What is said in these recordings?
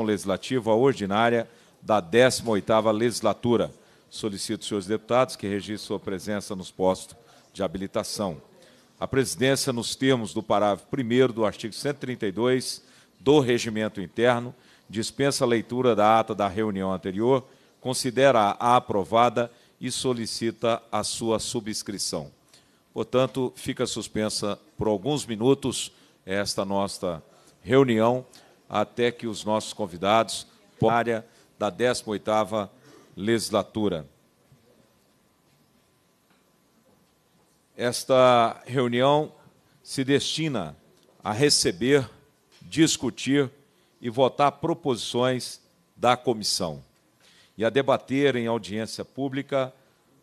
Legislativa Ordinária da 18ª Legislatura. Solicito os senhores deputados que registrem sua presença nos postos de habilitação. A presidência, nos termos do parágrafo 1 do artigo 132 do Regimento Interno, dispensa a leitura da ata da reunião anterior, considera a aprovada e solicita a sua subscrição. Portanto, fica suspensa por alguns minutos esta nossa reunião até que os nossos convidados área da 18ª legislatura. Esta reunião se destina a receber, discutir e votar proposições da comissão e a debater em audiência pública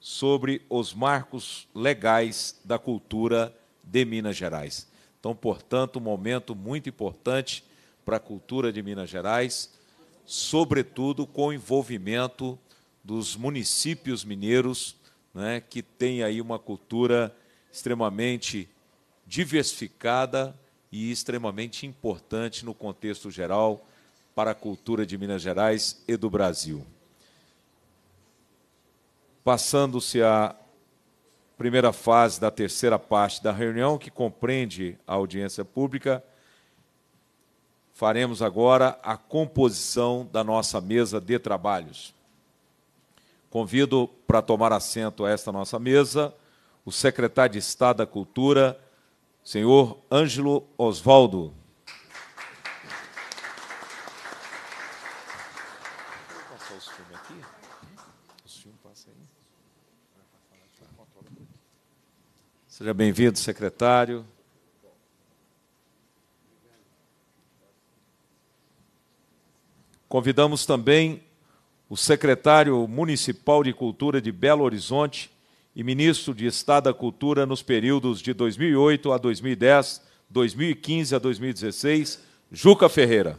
sobre os marcos legais da cultura de Minas Gerais. Então, portanto, um momento muito importante para a cultura de Minas Gerais, sobretudo com o envolvimento dos municípios mineiros, né, que tem aí uma cultura extremamente diversificada e extremamente importante no contexto geral para a cultura de Minas Gerais e do Brasil. Passando-se à primeira fase da terceira parte da reunião, que compreende a audiência pública, faremos agora a composição da nossa mesa de trabalhos. Convido para tomar assento a esta nossa mesa o secretário de Estado da Cultura, senhor Ângelo Osvaldo. Seja bem-vindo, secretário. Convidamos também o secretário municipal de Cultura de Belo Horizonte e ministro de Estado da Cultura nos períodos de 2008 a 2010, 2015 a 2016, Juca Ferreira.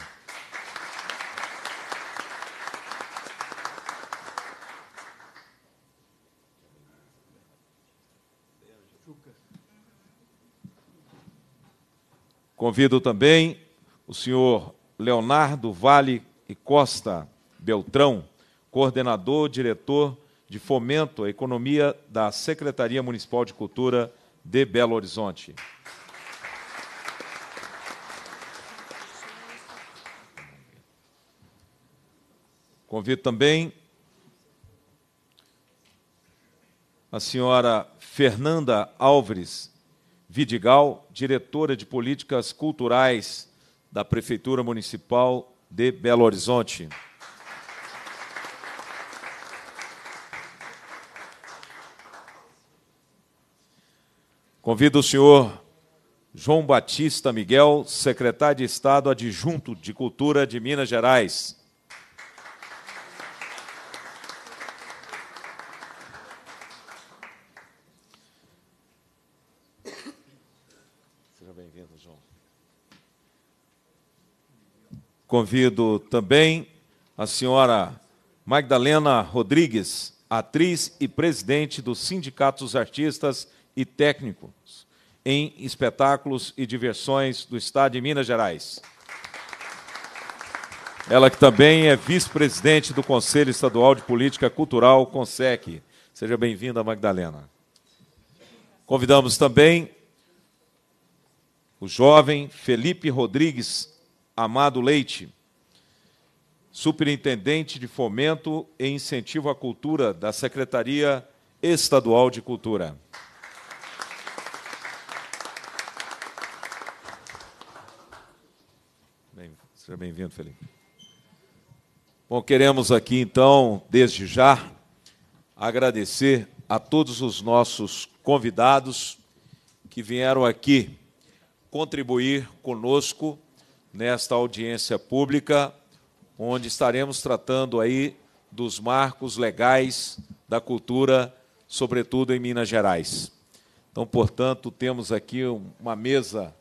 Convido também o senhor Leonardo Vale e Costa Beltrão, coordenador, diretor de Fomento à Economia da Secretaria Municipal de Cultura de Belo Horizonte. Convido também a senhora Fernanda Alves Vidigal, diretora de Políticas Culturais da Prefeitura Municipal de Belo Horizonte. Convido o senhor João Batista Miguel, secretário de Estado adjunto de Cultura de Minas Gerais. Convido também a senhora Magdalena Rodrigues, atriz e presidente do Sindicato dos Artistas e Técnicos em Espetáculos e Diversões do Estado de Minas Gerais. Ela que também é vice-presidente do Conselho Estadual de Política Cultural, CONSEC. Seja bem-vinda, Magdalena. Convidamos também o jovem Felipe Rodrigues Amado Leite, Superintendente de Fomento e Incentivo à Cultura da Secretaria Estadual de Cultura. Bem, seja bem-vindo, Felipe. Bom, queremos aqui então, desde já, agradecer a todos os nossos convidados que vieram aqui contribuir conosco nesta audiência pública, onde estaremos tratando aí dos marcos legais da cultura, sobretudo em Minas Gerais. Então, portanto, temos aqui uma mesa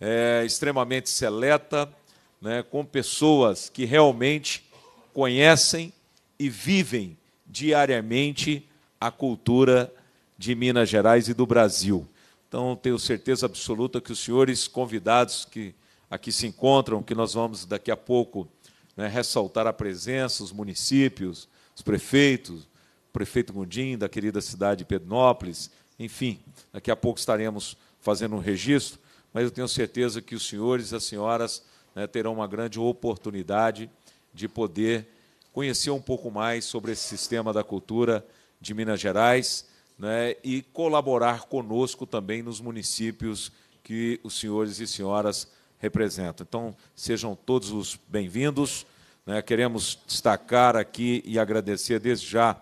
é, extremamente seleta, né, com pessoas que realmente conhecem e vivem diariamente a cultura de Minas Gerais e do Brasil. Então, tenho certeza absoluta que os senhores convidados que aqui se encontram, que nós vamos daqui a pouco né, ressaltar a presença, os municípios, os prefeitos, o prefeito Mundim, da querida cidade de Pednópolis, enfim, daqui a pouco estaremos fazendo um registro, mas eu tenho certeza que os senhores e as senhoras né, terão uma grande oportunidade de poder conhecer um pouco mais sobre esse sistema da cultura de Minas Gerais né, e colaborar conosco também nos municípios que os senhores e senhoras representam. Então, sejam todos os bem-vindos. Né? Queremos destacar aqui e agradecer desde já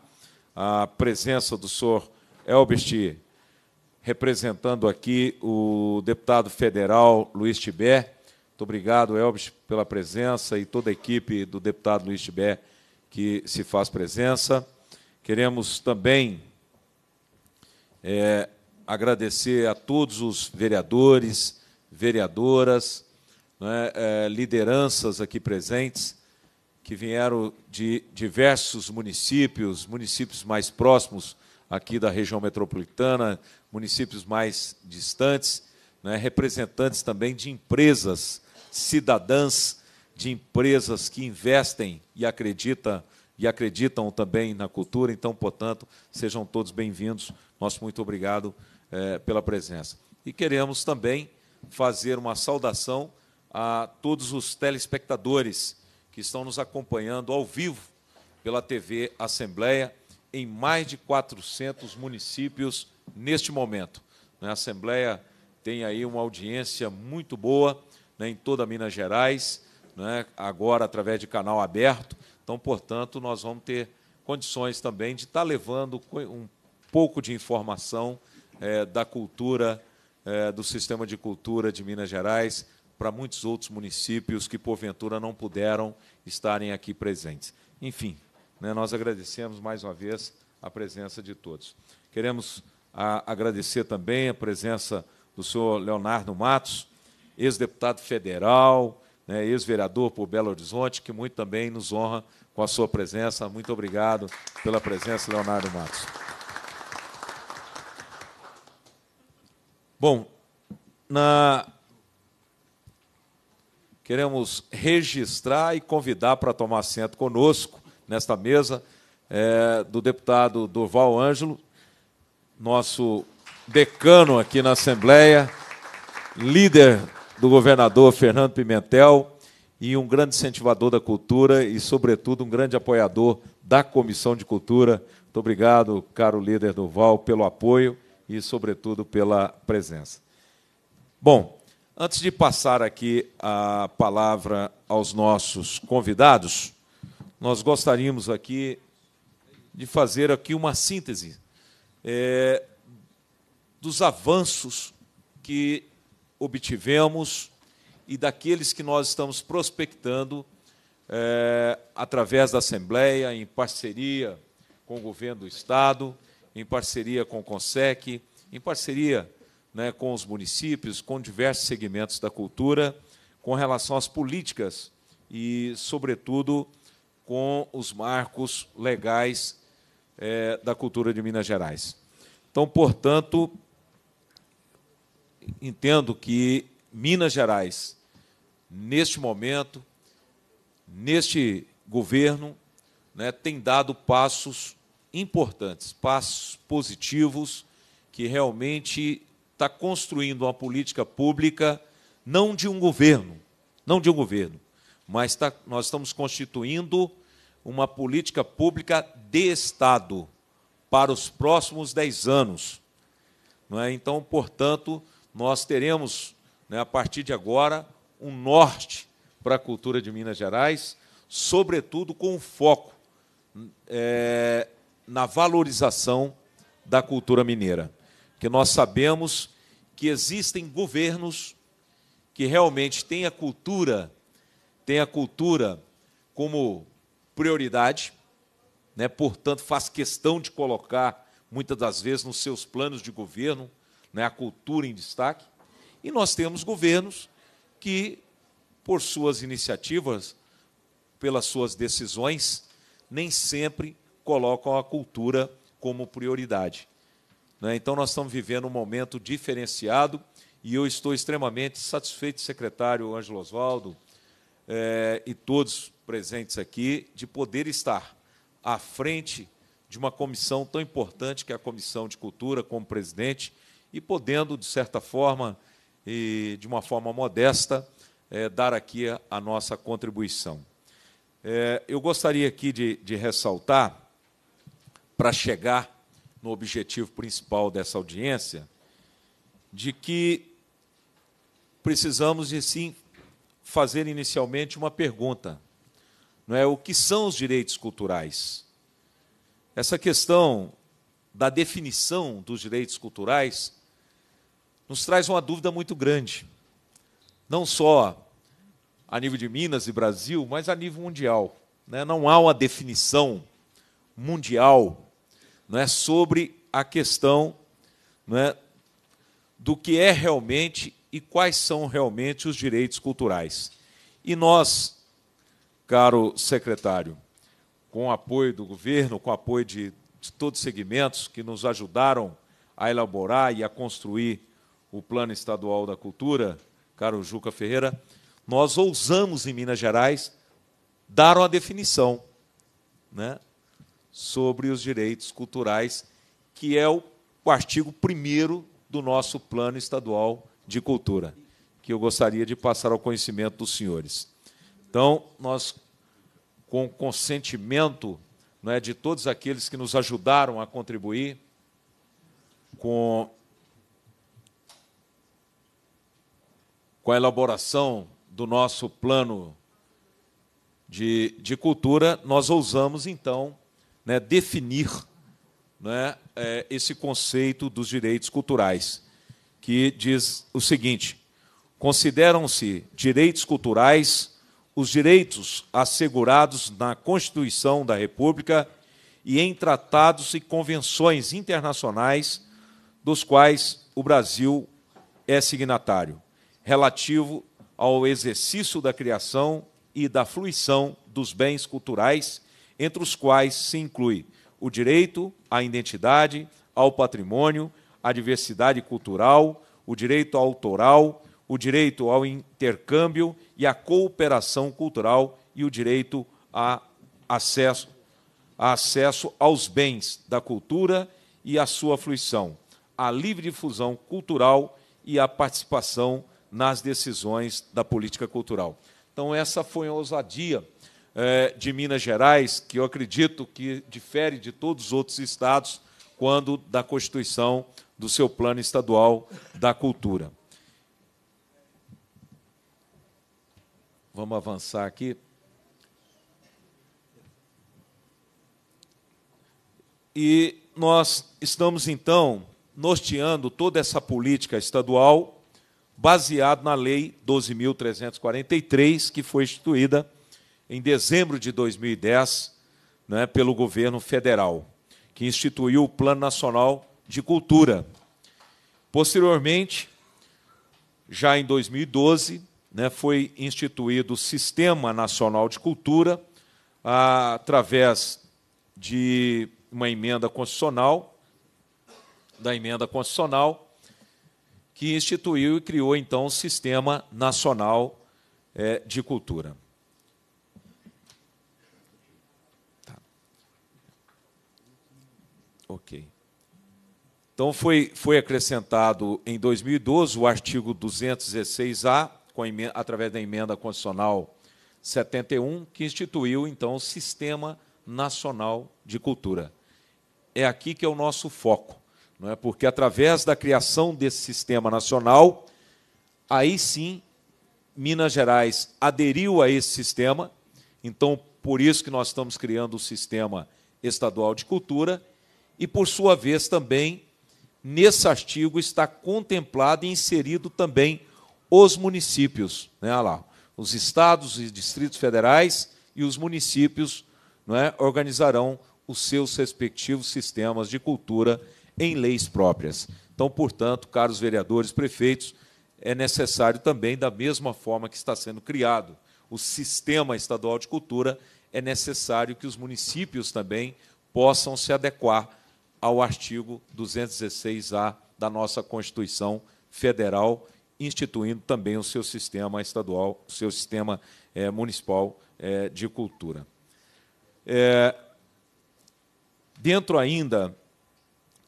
a presença do senhor Elbert, representando aqui o deputado federal Luiz Tibé. Muito obrigado, Elbert, pela presença e toda a equipe do deputado Luiz Tibé que se faz presença. Queremos também é, agradecer a todos os vereadores, vereadoras, né, é, lideranças aqui presentes que vieram de diversos municípios, municípios mais próximos aqui da região metropolitana, municípios mais distantes, né, representantes também de empresas cidadãs, de empresas que investem e acreditam e acreditam também na cultura. Então, portanto, sejam todos bem-vindos. Nosso muito obrigado é, pela presença. E queremos também fazer uma saudação a todos os telespectadores que estão nos acompanhando ao vivo pela TV Assembleia em mais de 400 municípios neste momento. Né, a Assembleia tem aí uma audiência muito boa né, em toda Minas Gerais, né, agora através de canal aberto. Então, portanto, nós vamos ter condições também de estar tá levando um pouco de informação é, da cultura, é, do sistema de cultura de Minas Gerais para muitos outros municípios que, porventura, não puderam estarem aqui presentes. Enfim, né, nós agradecemos mais uma vez a presença de todos. Queremos a, agradecer também a presença do senhor Leonardo Matos, ex-deputado federal, né, ex-vereador por Belo Horizonte, que muito também nos honra com a sua presença. Muito obrigado pela presença, Leonardo Matos. Bom, na queremos registrar e convidar para tomar assento conosco nesta mesa é, do deputado Durval Ângelo, nosso decano aqui na Assembleia, líder do governador Fernando Pimentel e um grande incentivador da cultura e, sobretudo, um grande apoiador da Comissão de Cultura. Muito obrigado, caro líder Durval, pelo apoio e, sobretudo, pela presença. Bom, Antes de passar aqui a palavra aos nossos convidados, nós gostaríamos aqui de fazer aqui uma síntese é, dos avanços que obtivemos e daqueles que nós estamos prospectando é, através da Assembleia, em parceria com o governo do Estado, em parceria com o CONSEC, em parceria né, com os municípios, com diversos segmentos da cultura, com relação às políticas e, sobretudo, com os marcos legais é, da cultura de Minas Gerais. Então, portanto, entendo que Minas Gerais, neste momento, neste governo, né, tem dado passos importantes, passos positivos que realmente está construindo uma política pública não de um governo, não de um governo, mas está nós estamos constituindo uma política pública de Estado para os próximos dez anos. Não é? Então, portanto, nós teremos, né, a partir de agora, um norte para a cultura de Minas Gerais, sobretudo com foco é, na valorização da cultura mineira que nós sabemos que existem governos que realmente têm a cultura, têm a cultura como prioridade, né? portanto, faz questão de colocar, muitas das vezes, nos seus planos de governo, né? a cultura em destaque. E nós temos governos que, por suas iniciativas, pelas suas decisões, nem sempre colocam a cultura como prioridade. Né? Então, nós estamos vivendo um momento diferenciado e eu estou extremamente satisfeito, secretário Ângelo Oswaldo, eh, e todos presentes aqui, de poder estar à frente de uma comissão tão importante que é a Comissão de Cultura, como presidente, e podendo, de certa forma, e de uma forma modesta, eh, dar aqui a, a nossa contribuição. Eh, eu gostaria aqui de, de ressaltar, para chegar no objetivo principal dessa audiência, de que precisamos de sim fazer inicialmente uma pergunta, não é o que são os direitos culturais? Essa questão da definição dos direitos culturais nos traz uma dúvida muito grande, não só a nível de Minas e Brasil, mas a nível mundial. Né? Não há uma definição mundial não é, sobre a questão é, do que é realmente e quais são realmente os direitos culturais. E nós, caro secretário, com o apoio do governo, com o apoio de, de todos os segmentos que nos ajudaram a elaborar e a construir o Plano Estadual da Cultura, caro Juca Ferreira, nós ousamos em Minas Gerais dar uma definição. Né? sobre os direitos culturais, que é o, o artigo 1 do nosso Plano Estadual de Cultura, que eu gostaria de passar ao conhecimento dos senhores. Então, nós, com consentimento não é, de todos aqueles que nos ajudaram a contribuir, com, com a elaboração do nosso plano de, de cultura, nós ousamos, então, né, definir né, é, esse conceito dos direitos culturais, que diz o seguinte: consideram-se direitos culturais os direitos assegurados na Constituição da República e em tratados e convenções internacionais dos quais o Brasil é signatário, relativo ao exercício da criação e da fruição dos bens culturais entre os quais se inclui o direito à identidade, ao patrimônio, à diversidade cultural, o direito autoral, o direito ao intercâmbio e à cooperação cultural e o direito a acesso, a acesso aos bens da cultura e à sua fruição, à livre difusão cultural e à participação nas decisões da política cultural. Então, essa foi a ousadia é, de Minas Gerais, que eu acredito que difere de todos os outros estados quando da constituição do seu plano estadual da cultura. Vamos avançar aqui. E nós estamos, então, norteando toda essa política estadual baseado na Lei 12.343, que foi instituída em dezembro de 2010 né, pelo governo federal, que instituiu o Plano Nacional de Cultura. Posteriormente, já em 2012, né, foi instituído o Sistema Nacional de Cultura, a, através de uma emenda constitucional, da emenda constitucional, que instituiu e criou então o Sistema Nacional é, de Cultura. Ok. Então, foi, foi acrescentado em 2012 o artigo 216-A, através da emenda constitucional 71, que instituiu, então, o Sistema Nacional de Cultura. É aqui que é o nosso foco, não é? porque através da criação desse sistema nacional, aí sim Minas Gerais aderiu a esse sistema, então por isso que nós estamos criando o Sistema Estadual de Cultura e, por sua vez, também, nesse artigo está contemplado e inserido também os municípios, né, Olha lá, os estados e distritos federais e os municípios é organizarão os seus respectivos sistemas de cultura em leis próprias. Então, portanto, caros vereadores, prefeitos, é necessário também, da mesma forma que está sendo criado o sistema estadual de cultura, é necessário que os municípios também possam se adequar ao artigo 216-A da nossa Constituição Federal, instituindo também o seu sistema estadual, o seu sistema é, municipal é, de cultura. É, dentro ainda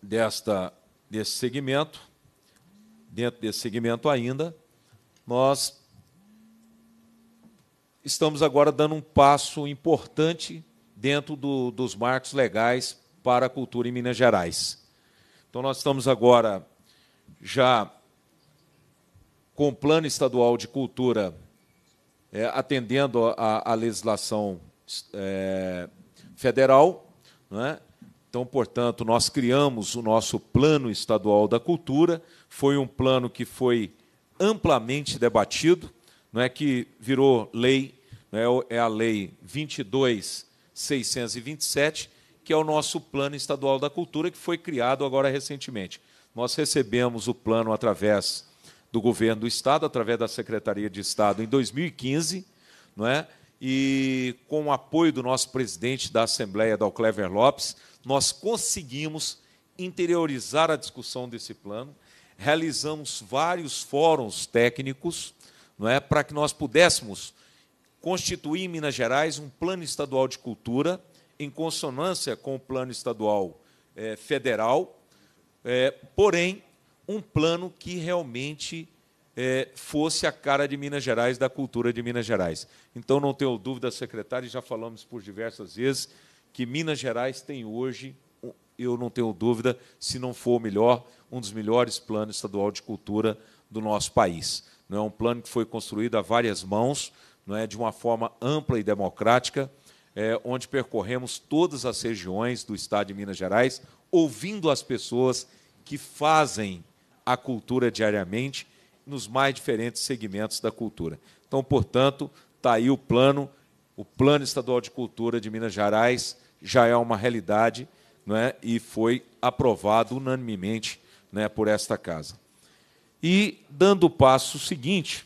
desta, desse segmento, dentro desse segmento ainda, nós estamos agora dando um passo importante dentro do, dos marcos legais para a cultura em Minas Gerais. Então, nós estamos agora já com o Plano Estadual de Cultura é, atendendo à legislação é, federal. Né? Então, portanto, nós criamos o nosso Plano Estadual da Cultura. Foi um plano que foi amplamente debatido, não é que virou lei, né? é, é a Lei 22.627, que é o nosso Plano Estadual da Cultura, que foi criado agora recentemente. Nós recebemos o plano através do governo do Estado, através da Secretaria de Estado, em 2015, não é? e com o apoio do nosso presidente da Assembleia, Dalclever Lopes, nós conseguimos interiorizar a discussão desse plano, realizamos vários fóruns técnicos não é, para que nós pudéssemos constituir em Minas Gerais um plano estadual de cultura em consonância com o plano estadual é, federal, é, porém, um plano que realmente é, fosse a cara de Minas Gerais, da cultura de Minas Gerais. Então, não tenho dúvida, secretário, e já falamos por diversas vezes, que Minas Gerais tem hoje, eu não tenho dúvida, se não for o melhor, um dos melhores planos estadual de cultura do nosso país. Não é um plano que foi construído a várias mãos, não é de uma forma ampla e democrática, é, onde percorremos todas as regiões do estado de Minas Gerais, ouvindo as pessoas que fazem a cultura diariamente nos mais diferentes segmentos da cultura. Então, portanto, está aí o plano, o Plano Estadual de Cultura de Minas Gerais já é uma realidade não é? e foi aprovado unanimemente não é, por esta casa. E, dando o passo seguinte,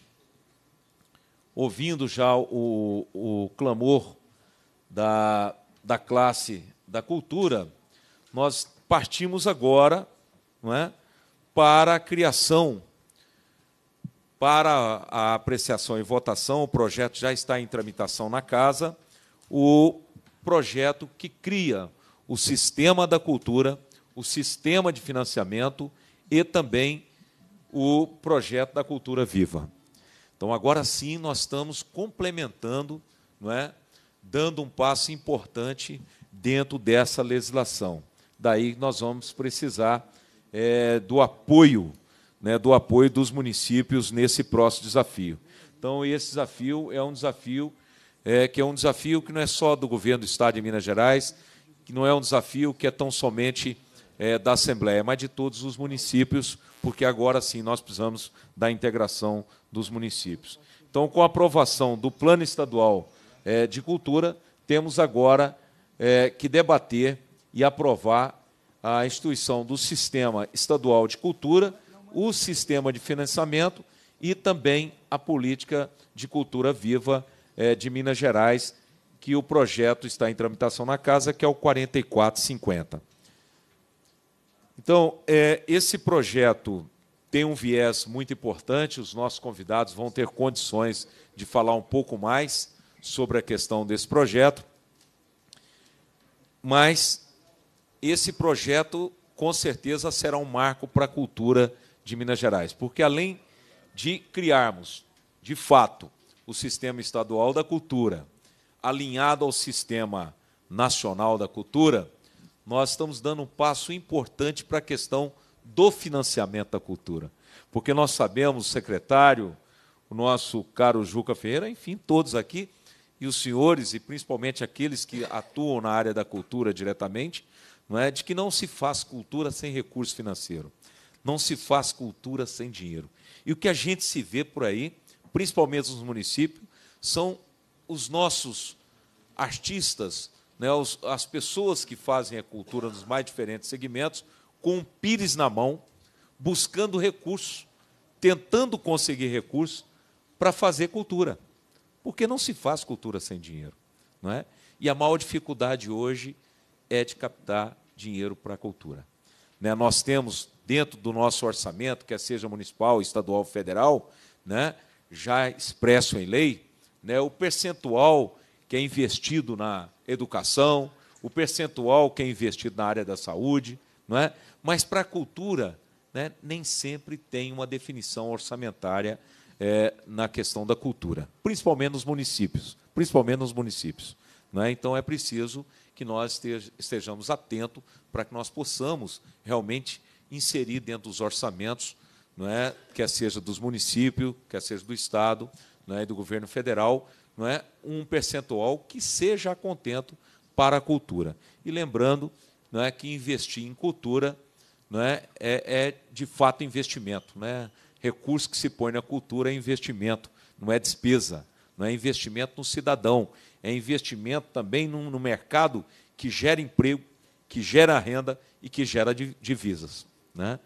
ouvindo já o, o clamor da, da classe da cultura, nós partimos agora não é, para a criação, para a apreciação e votação. O projeto já está em tramitação na casa. O projeto que cria o sistema da cultura, o sistema de financiamento e também o projeto da cultura viva. Então, agora sim, nós estamos complementando não é, dando um passo importante dentro dessa legislação. Daí nós vamos precisar é, do apoio, né, do apoio dos municípios nesse próximo desafio. Então, esse desafio é um desafio é, que é um desafio que não é só do governo do Estado de Minas Gerais, que não é um desafio que é tão somente é, da Assembleia, mas de todos os municípios, porque agora sim nós precisamos da integração dos municípios. Então, com a aprovação do Plano Estadual é, de Cultura, temos agora é, que debater e aprovar a instituição do Sistema Estadual de Cultura, o sistema de financiamento e também a política de cultura viva é, de Minas Gerais, que o projeto está em tramitação na casa, que é o 4450. Então, é, esse projeto tem um viés muito importante, os nossos convidados vão ter condições de falar um pouco mais sobre a questão desse projeto, mas esse projeto com certeza será um marco para a cultura de Minas Gerais, porque além de criarmos, de fato, o sistema estadual da cultura alinhado ao sistema nacional da cultura, nós estamos dando um passo importante para a questão do financiamento da cultura. Porque nós sabemos, secretário, o nosso caro Juca Ferreira, enfim, todos aqui, e os senhores, e principalmente aqueles que atuam na área da cultura diretamente, não é de que não se faz cultura sem recurso financeiro, não se faz cultura sem dinheiro. E o que a gente se vê por aí, principalmente nos municípios, são os nossos artistas, né, os, as pessoas que fazem a cultura nos mais diferentes segmentos, com um pires na mão, buscando recursos, tentando conseguir recursos para fazer cultura. Porque não se faz cultura sem dinheiro. Não é? E a maior dificuldade hoje é de captar dinheiro para a cultura. Né? Nós temos, dentro do nosso orçamento, quer seja municipal, estadual, federal, né? já expresso em lei, né? o percentual que é investido na educação, o percentual que é investido na área da saúde, não é? mas para a cultura né? nem sempre tem uma definição orçamentária é, na questão da cultura, principalmente nos municípios, principalmente nos municípios. Né? Então é preciso que nós estejamos atentos para que nós possamos realmente inserir dentro dos orçamentos, não é, quer seja dos municípios, quer seja do Estado, não é, do governo federal, não é, um percentual que seja contento para a cultura. E lembrando não é, que investir em cultura não é, é, é de fato investimento. Não é? recurso que se põe na cultura é investimento, não é despesa, não é investimento no cidadão, é investimento também no, no mercado que gera emprego, que gera renda e que gera divisas. Né?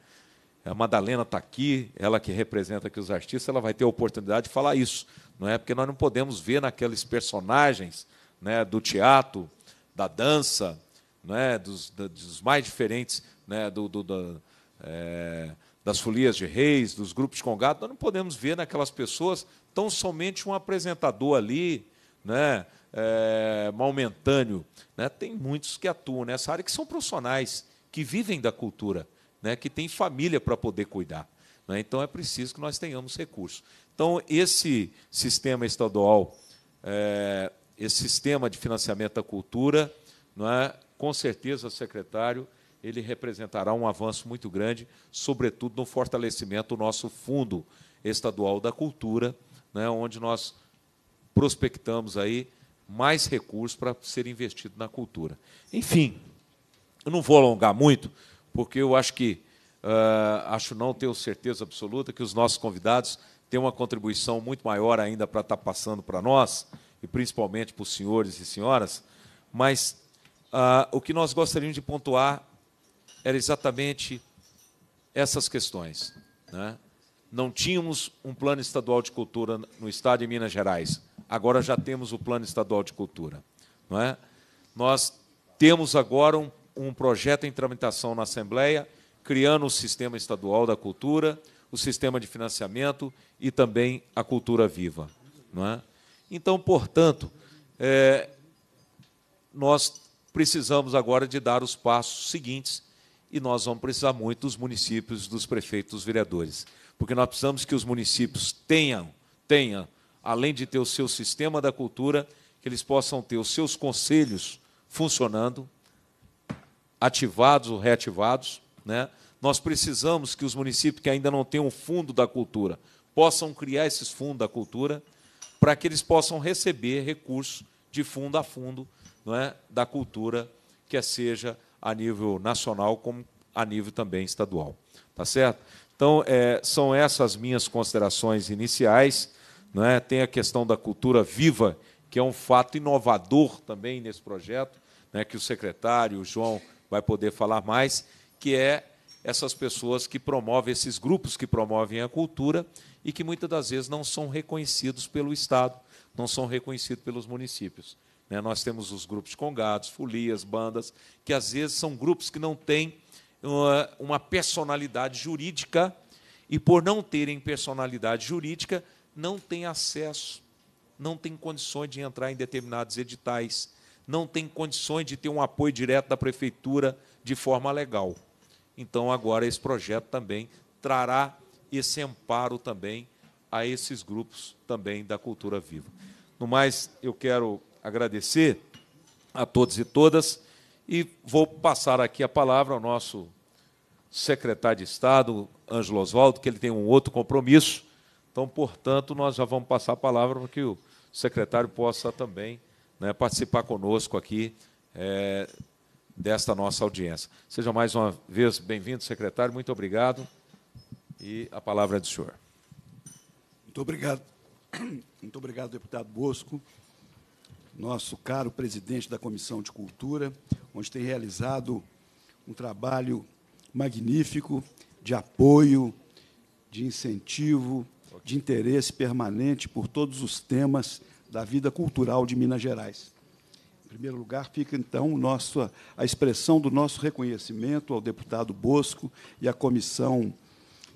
A Madalena está aqui, ela que representa aqui os artistas, ela vai ter a oportunidade de falar isso, não é? Porque nós não podemos ver naqueles personagens né, do teatro, da dança, né, dos, dos mais diferentes né, do, do, do é, eh, das folias de reis, dos grupos de congado, nós não podemos ver naquelas pessoas tão somente um apresentador ali, né, é, momentâneo. Né? Tem muitos que atuam nessa área que são profissionais, que vivem da cultura, né, que têm família para poder cuidar. Né? Então é preciso que nós tenhamos recursos. Então, esse sistema estadual, é, esse sistema de financiamento da cultura, não é, com certeza, secretário, ele representará um avanço muito grande, sobretudo no fortalecimento do nosso Fundo Estadual da Cultura, né, onde nós prospectamos aí mais recursos para ser investido na cultura. Enfim, eu não vou alongar muito, porque eu acho que, uh, acho não, tenho certeza absoluta que os nossos convidados têm uma contribuição muito maior ainda para estar tá passando para nós, e principalmente para os senhores e senhoras, mas uh, o que nós gostaríamos de pontuar era exatamente essas questões. Né? Não tínhamos um plano estadual de cultura no estado de Minas Gerais. Agora já temos o plano estadual de cultura. Não é? Nós temos agora um, um projeto em tramitação na Assembleia, criando o sistema estadual da cultura, o sistema de financiamento e também a cultura viva. Não é? Então, portanto, é, nós precisamos agora de dar os passos seguintes e nós vamos precisar muito dos municípios, dos prefeitos, dos vereadores, porque nós precisamos que os municípios tenham, tenham, além de ter o seu sistema da cultura, que eles possam ter os seus conselhos funcionando, ativados ou reativados, né? Nós precisamos que os municípios que ainda não têm um fundo da cultura possam criar esses fundos da cultura para que eles possam receber recursos de fundo a fundo não é, da cultura, que seja a nível nacional como a nível também estadual. Tá certo? Então, é, são essas minhas considerações iniciais. Né? Tem a questão da cultura viva, que é um fato inovador também nesse projeto, né? que o secretário, o João, vai poder falar mais, que é essas pessoas que promovem, esses grupos que promovem a cultura e que muitas das vezes não são reconhecidos pelo Estado, não são reconhecidos pelos municípios. Né? Nós temos os grupos congados, folias, bandas, que às vezes são grupos que não têm uma, ah, uma personalidade jurídica e, por não terem personalidade jurídica, não têm acesso, não têm condições de entrar em determinados editais, não têm condições de ter um apoio direto da prefeitura de forma legal. Então, agora, esse projeto também trará esse amparo também a esses grupos também da cultura viva. No mais, eu quero agradecer a todos e todas e vou passar aqui a palavra ao nosso secretário de Estado, Ângelo Oswaldo, que ele tem um outro compromisso. Então, portanto, nós já vamos passar a palavra para que o secretário possa também né, participar conosco aqui é, desta nossa audiência. Seja mais uma vez bem-vindo, secretário, muito obrigado. E a palavra é do senhor. Muito obrigado. Muito obrigado, deputado Bosco nosso caro presidente da Comissão de Cultura, onde tem realizado um trabalho magnífico de apoio, de incentivo, de interesse permanente por todos os temas da vida cultural de Minas Gerais. Em primeiro lugar, fica então nosso, a expressão do nosso reconhecimento ao deputado Bosco e à Comissão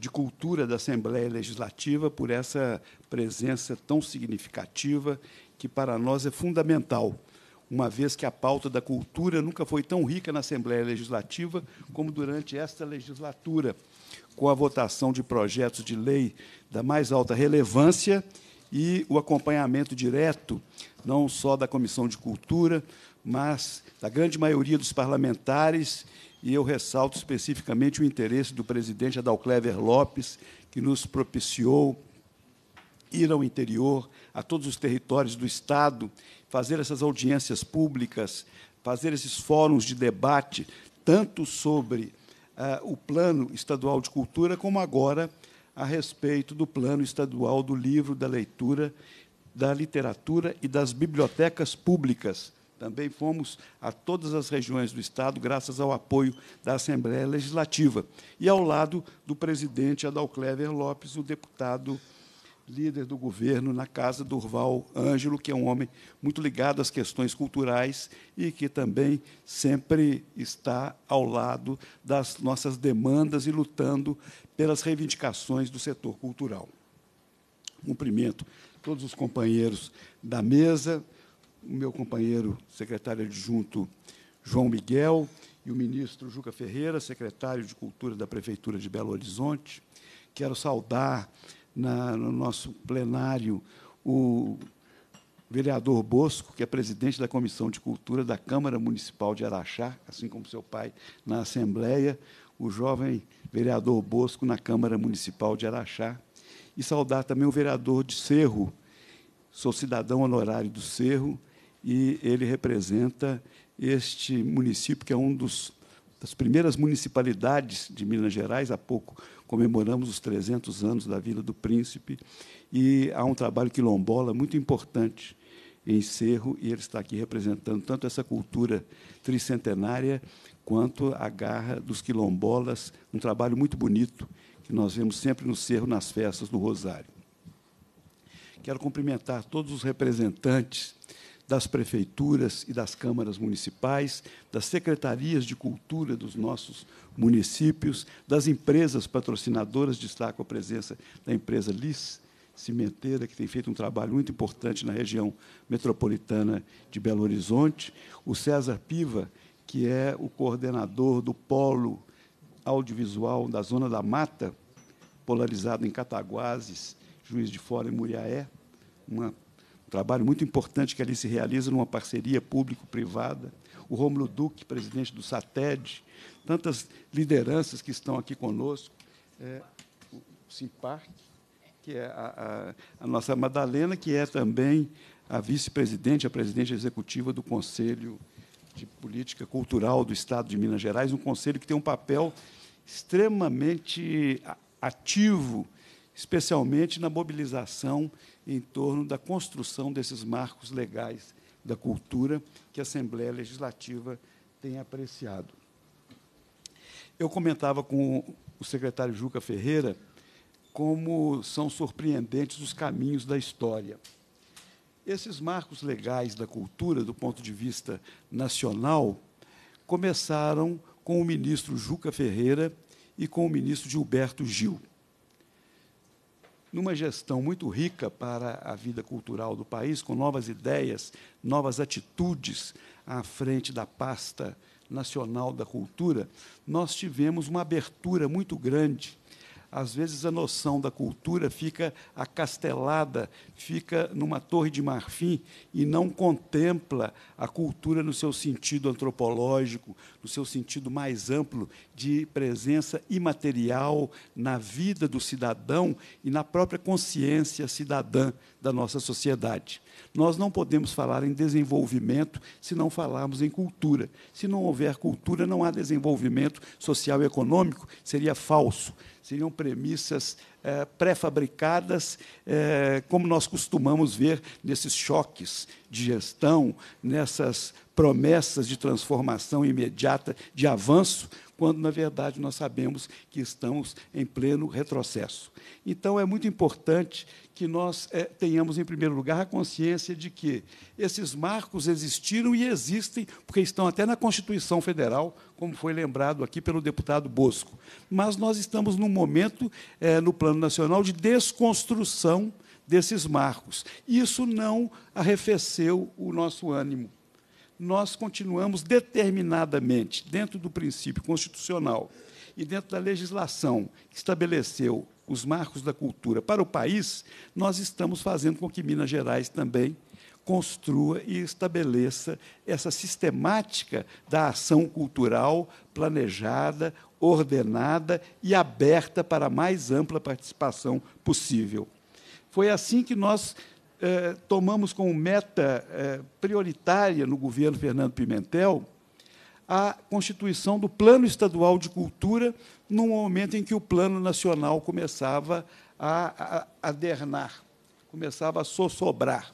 de Cultura da Assembleia Legislativa por essa presença tão significativa que para nós é fundamental, uma vez que a pauta da cultura nunca foi tão rica na Assembleia Legislativa como durante esta legislatura, com a votação de projetos de lei da mais alta relevância e o acompanhamento direto, não só da Comissão de Cultura, mas da grande maioria dos parlamentares, e eu ressalto especificamente o interesse do presidente Adalclever Lopes, que nos propiciou ir ao interior, a todos os territórios do Estado, fazer essas audiências públicas, fazer esses fóruns de debate, tanto sobre ah, o Plano Estadual de Cultura, como agora a respeito do Plano Estadual do Livro, da Leitura, da Literatura e das Bibliotecas Públicas. Também fomos a todas as regiões do Estado, graças ao apoio da Assembleia Legislativa. E ao lado do presidente Adalclever Lopes, o deputado líder do governo na casa Durval Ângelo, que é um homem muito ligado às questões culturais e que também sempre está ao lado das nossas demandas e lutando pelas reivindicações do setor cultural. Cumprimento todos os companheiros da mesa, o meu companheiro secretário adjunto João Miguel e o ministro Juca Ferreira, secretário de Cultura da Prefeitura de Belo Horizonte. Quero saudar na, no nosso plenário o vereador Bosco, que é presidente da Comissão de Cultura da Câmara Municipal de Araxá, assim como seu pai na Assembleia, o jovem vereador Bosco na Câmara Municipal de Araxá, e saudar também o vereador de Cerro, sou cidadão honorário do Cerro, e ele representa este município, que é um dos das primeiras municipalidades de Minas Gerais, há pouco comemoramos os 300 anos da Vila do Príncipe e há um trabalho quilombola muito importante em Cerro e ele está aqui representando tanto essa cultura tricentenária quanto a garra dos quilombolas, um trabalho muito bonito que nós vemos sempre no Cerro nas festas do Rosário. Quero cumprimentar todos os representantes das prefeituras e das câmaras municipais, das secretarias de cultura dos nossos municípios, das empresas patrocinadoras, destaco a presença da empresa Lis Cimenteira, que tem feito um trabalho muito importante na região metropolitana de Belo Horizonte, o César Piva, que é o coordenador do polo audiovisual da Zona da Mata, polarizado em Cataguases, Juiz de Fora e Muriaé, uma trabalho muito importante que ali se realiza numa parceria público-privada, o Rômulo Duque, presidente do SATED, tantas lideranças que estão aqui conosco, é, o Simparc, que é a, a, a, nossa Madalena, que é também a vice-presidente, a presidente executiva do Conselho de Política Cultural do Estado de Minas Gerais, um conselho que tem um papel extremamente ativo, especialmente na mobilização em torno da construção desses marcos legais da cultura que a Assembleia Legislativa tem apreciado. Eu comentava com o secretário Juca Ferreira como são surpreendentes os caminhos da história. Esses marcos legais da cultura, do ponto de vista nacional, começaram com o ministro Juca Ferreira e com o ministro Gilberto Gil numa gestão muito rica para a vida cultural do país, com novas ideias, novas atitudes à frente da pasta nacional da cultura, nós tivemos uma abertura muito grande. Às vezes a noção da cultura fica acastelada, fica numa torre de marfim e não contempla a cultura no seu sentido antropológico, no seu sentido mais amplo, de presença imaterial na vida do cidadão e na própria consciência cidadã da nossa sociedade. Nós não podemos falar em desenvolvimento se não falarmos em cultura. Se não houver cultura, não há desenvolvimento social e econômico, seria falso, seriam premissas é, pré-fabricadas, é, como nós costumamos ver nesses choques de gestão, nessas promessas de transformação imediata, de avanço, quando, na verdade, nós sabemos que estamos em pleno retrocesso. Então, é muito importante que nós é, tenhamos, em primeiro lugar, a consciência de que esses marcos existiram e existem, porque estão até na Constituição Federal, como foi lembrado aqui pelo deputado Bosco. Mas nós estamos num momento, é, no plano nacional, de desconstrução desses marcos. Isso não arrefeceu o nosso ânimo. Nós continuamos determinadamente, dentro do princípio constitucional e dentro da legislação que estabeleceu os marcos da cultura para o país, nós estamos fazendo com que Minas Gerais também construa e estabeleça essa sistemática da ação cultural planejada, ordenada e aberta para a mais ampla participação possível. Foi assim que nós eh, tomamos como meta eh, prioritária no governo Fernando Pimentel a constituição do Plano Estadual de Cultura, num momento em que o Plano Nacional começava a, adernar, começava a sossobrar.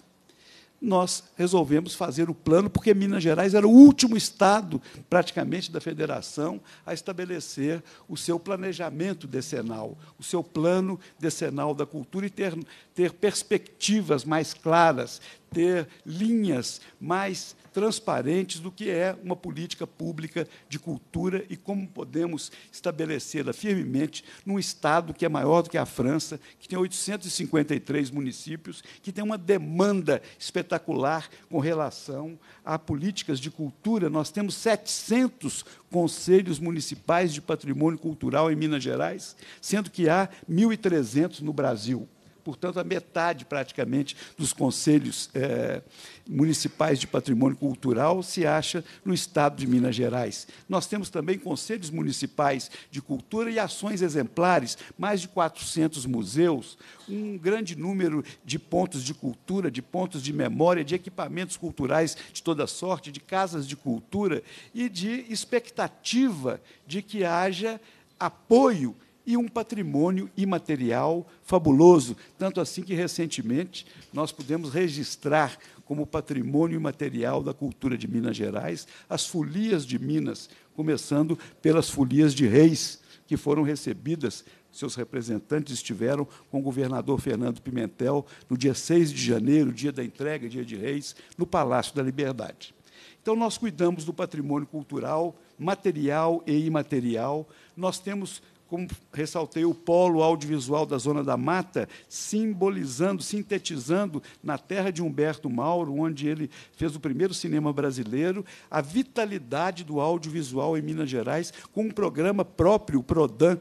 Nós resolvemos fazer o plano, porque Minas Gerais era o último estado, praticamente, da federação a estabelecer o seu planejamento decenal, o seu plano decenal da cultura e ter, ter perspectivas mais claras, ter linhas mais transparentes do que é uma política pública de cultura e como podemos estabelecê-la firmemente num Estado que é maior do que a França, que tem 853 municípios, que tem uma demanda espetacular com relação a políticas de cultura. Nós temos 700 conselhos municipais de patrimônio cultural em Minas Gerais, sendo que há 1.300 no Brasil portanto, a metade praticamente dos conselhos eh, municipais de patrimônio cultural se acha no estado de Minas Gerais. Nós temos também conselhos municipais de cultura e ações exemplares, mais de 400 museus, um grande número de pontos de cultura, de pontos de memória, de equipamentos culturais de toda sorte, de casas de cultura e de expectativa de que haja apoio e um patrimônio imaterial fabuloso, tanto assim que recentemente nós pudemos registrar como patrimônio imaterial da cultura de Minas Gerais as folias de Minas, começando pelas folias de Reis, que foram recebidas seus representantes estiveram com o governador Fernando Pimentel no dia 6 de janeiro, dia da entrega, dia de Reis, no Palácio da Liberdade. Então, nós cuidamos do patrimônio cultural, material e imaterial, nós temos como ressaltei, o polo audiovisual da Zona da Mata, simbolizando, sintetizando na terra de Humberto Mauro, onde ele fez o primeiro cinema brasileiro, a vitalidade do audiovisual em Minas Gerais, com um programa próprio, o PRODAN,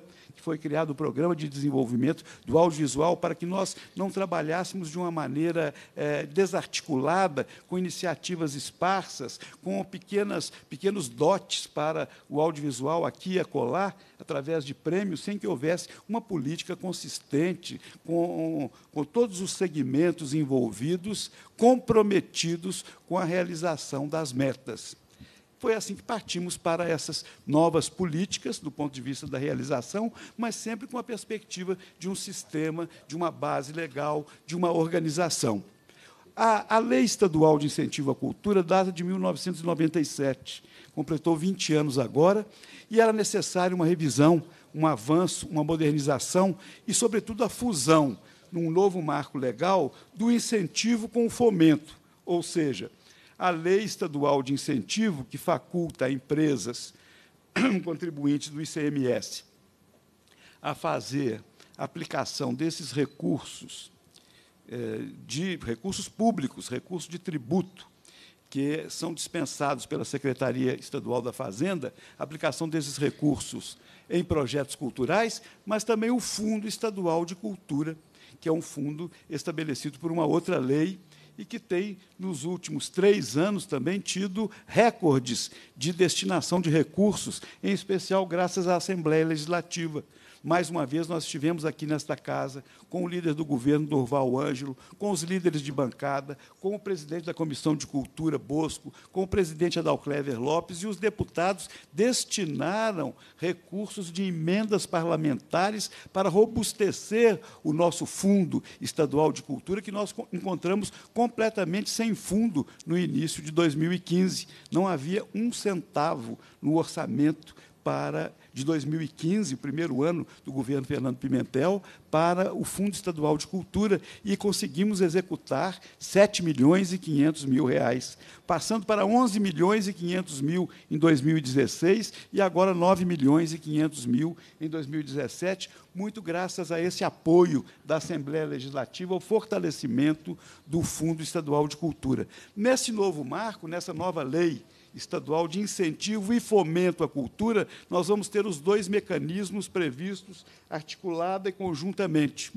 foi criado o Programa de Desenvolvimento do Audiovisual para que nós não trabalhássemos de uma maneira é, desarticulada, com iniciativas esparsas, com pequenas, pequenos dotes para o audiovisual aqui e acolá, através de prêmios, sem que houvesse uma política consistente com, com todos os segmentos envolvidos, comprometidos com a realização das metas. Foi assim que partimos para essas novas políticas, do ponto de vista da realização, mas sempre com a perspectiva de um sistema, de uma base legal, de uma organização. A, a Lei Estadual de Incentivo à Cultura data de 1997, completou 20 anos agora, e era necessária uma revisão, um avanço, uma modernização e, sobretudo, a fusão, num novo marco legal, do incentivo com o fomento, ou seja, a Lei Estadual de Incentivo, que faculta a empresas contribuintes do ICMS a fazer aplicação desses recursos, eh, de recursos públicos, recursos de tributo, que são dispensados pela Secretaria Estadual da Fazenda, aplicação desses recursos em projetos culturais, mas também o Fundo Estadual de Cultura, que é um fundo estabelecido por uma outra lei e que tem, nos últimos três anos, também tido recordes de destinação de recursos, em especial graças à Assembleia Legislativa. Mais uma vez, nós estivemos aqui nesta casa com o líder do governo, Dorval Ângelo, com os líderes de bancada, com o presidente da Comissão de Cultura, Bosco, com o presidente Adalclever Lopes, e os deputados destinaram recursos de emendas parlamentares para robustecer o nosso Fundo Estadual de Cultura, que nós encontramos com completamente sem fundo no início de 2015. Não havia um centavo no orçamento para de 2015, o primeiro ano do governo Fernando Pimentel, para o Fundo Estadual de Cultura e conseguimos executar 7 milhões e 500 mil reais, passando para 11 milhões e 500 mil em 2016 e agora 9 milhões e 500 mil em 2017, muito graças a esse apoio da Assembleia Legislativa ao fortalecimento do Fundo Estadual de Cultura. Nesse novo marco, nessa nova lei estadual de incentivo e fomento à cultura, nós vamos ter os dois mecanismos previstos articulada e conjuntamente.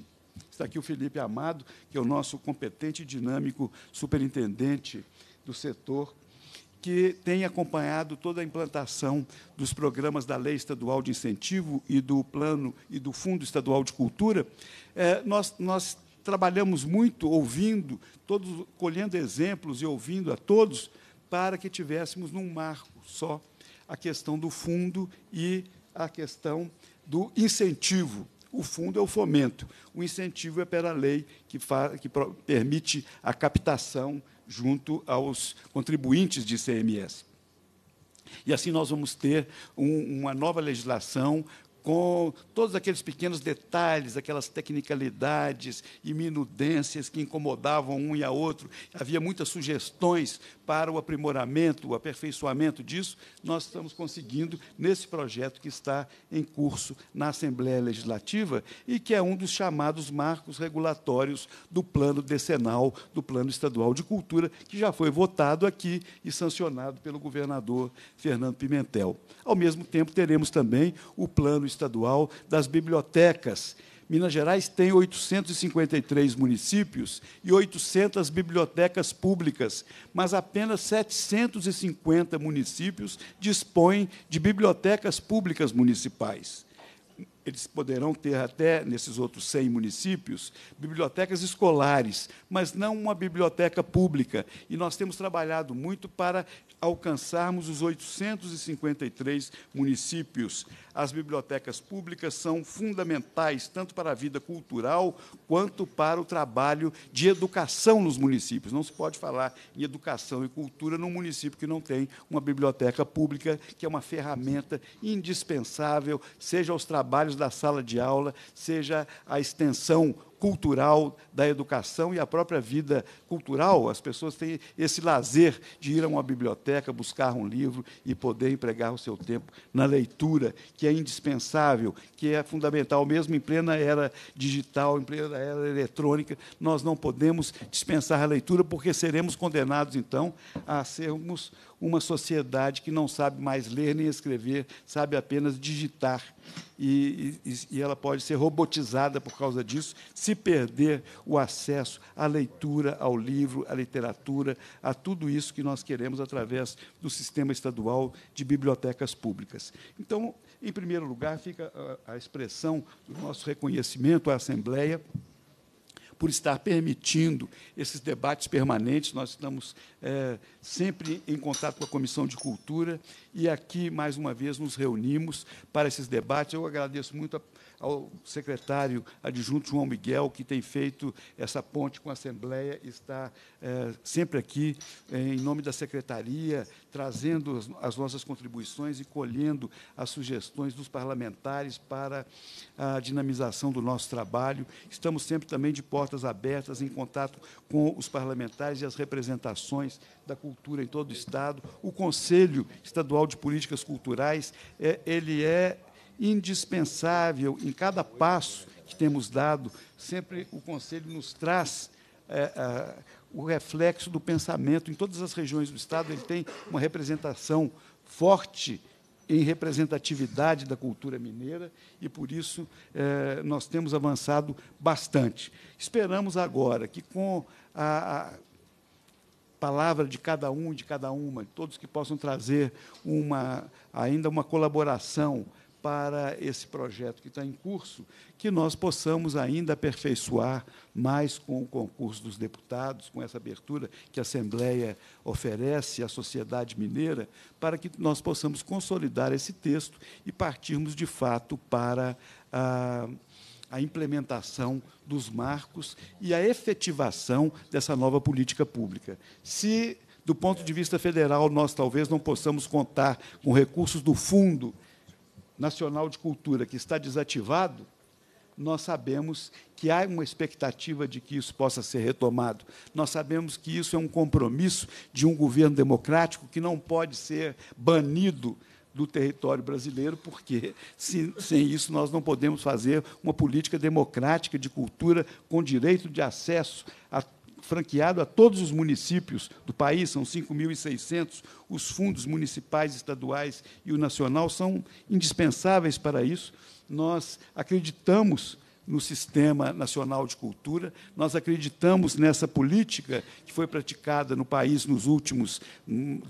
Está aqui o Felipe Amado, que é o nosso competente e dinâmico superintendente do setor, que tem acompanhado toda a implantação dos programas da Lei Estadual de Incentivo e do Plano e do Fundo Estadual de Cultura. É, nós, nós trabalhamos muito ouvindo, todos colhendo exemplos e ouvindo a todos, para que tivéssemos num marco só a questão do fundo e a questão do incentivo. O fundo é o fomento, o incentivo é pela lei que, que permite a captação junto aos contribuintes de CMS. E assim nós vamos ter um, uma nova legislação com todos aqueles pequenos detalhes, aquelas tecnicalidades e minudências que incomodavam um e a outro. Havia muitas sugestões para o aprimoramento, o aperfeiçoamento disso, nós estamos conseguindo nesse projeto que está em curso na Assembleia Legislativa e que é um dos chamados marcos regulatórios do plano decenal, do plano estadual de cultura, que já foi votado aqui e sancionado pelo governador Fernando Pimentel. Ao mesmo tempo, teremos também o plano estadual das bibliotecas, Minas Gerais tem 853 municípios e 800 bibliotecas públicas, mas apenas 750 municípios dispõem de bibliotecas públicas municipais eles poderão ter até, nesses outros 100 municípios, bibliotecas escolares, mas não uma biblioteca pública. E nós temos trabalhado muito para alcançarmos os 853 municípios as bibliotecas públicas são fundamentais, tanto para a vida cultural quanto para o trabalho de educação nos municípios. Não se pode falar em educação e cultura num município que não tem uma biblioteca pública, que é uma ferramenta indispensável, seja aos trabalhos da sala de aula, seja à extensão cultural da educação e a própria vida cultural. As pessoas têm esse lazer de ir a uma biblioteca, buscar um livro e poder empregar o seu tempo na leitura, que é indispensável, que é fundamental, mesmo em plena era digital, em plena era eletrônica. Nós não podemos dispensar a leitura, porque seremos condenados, então, a sermos uma sociedade que não sabe mais ler nem escrever, sabe apenas digitar e, e, e ela pode ser robotizada por causa disso, se perder o acesso à leitura, ao livro, à literatura, a tudo isso que nós queremos através do sistema estadual de bibliotecas públicas. Então, em primeiro lugar, fica a, a expressão do nosso reconhecimento à Assembleia por estar permitindo esses debates permanentes. Nós estamos é, sempre em contato com a Comissão de Cultura e aqui, mais uma vez, nos reunimos para esses debates. Eu agradeço muito a ao secretário adjunto João Miguel, que tem feito essa ponte com a Assembleia, está é, sempre aqui, eh, em nome da Secretaria, trazendo as, as nossas contribuições e colhendo as sugestões dos parlamentares para a dinamização do nosso trabalho. Estamos sempre também de portas abertas, em contato com os parlamentares e as representações da cultura em todo o Estado. O Conselho Estadual de Políticas Culturais, é, ele é indispensável em cada passo que temos dado. Sempre o Conselho nos traz é, a, é, o reflexo do pensamento. Em todas as regiões do Estado, ele tem uma representação forte em representatividade da cultura mineira e, por isso, é, nós temos avançado bastante. Esperamos agora que, com a, a palavra de cada um, de cada uma, de todos que possam trazer uma, ainda uma colaboração para esse projeto que está em curso, que nós possamos ainda aperfeiçoar mais com o concurso dos deputados, com essa abertura que a Assembleia oferece à sociedade mineira, para que nós possamos consolidar esse texto e partirmos de fato para a, a implementação dos marcos e a efetivação dessa nova política pública. Se do ponto de vista federal, nós talvez não possamos contar com recursos do fundo Nacional de Cultura, que está desativado, nós sabemos que há uma expectativa de que isso possa ser retomado. Nós sabemos que isso é um compromisso de um governo democrático que não pode ser banido do território brasileiro, porque se, sem isso nós não podemos fazer uma política democrática de cultura com direito de acesso a franqueado a todos os municípios do país, são 5.600, os fundos municipais, estaduais e o nacional são indispensáveis para isso. Nós acreditamos no Sistema Nacional de Cultura. Nós acreditamos nessa política que foi praticada no país nos últimos, hum,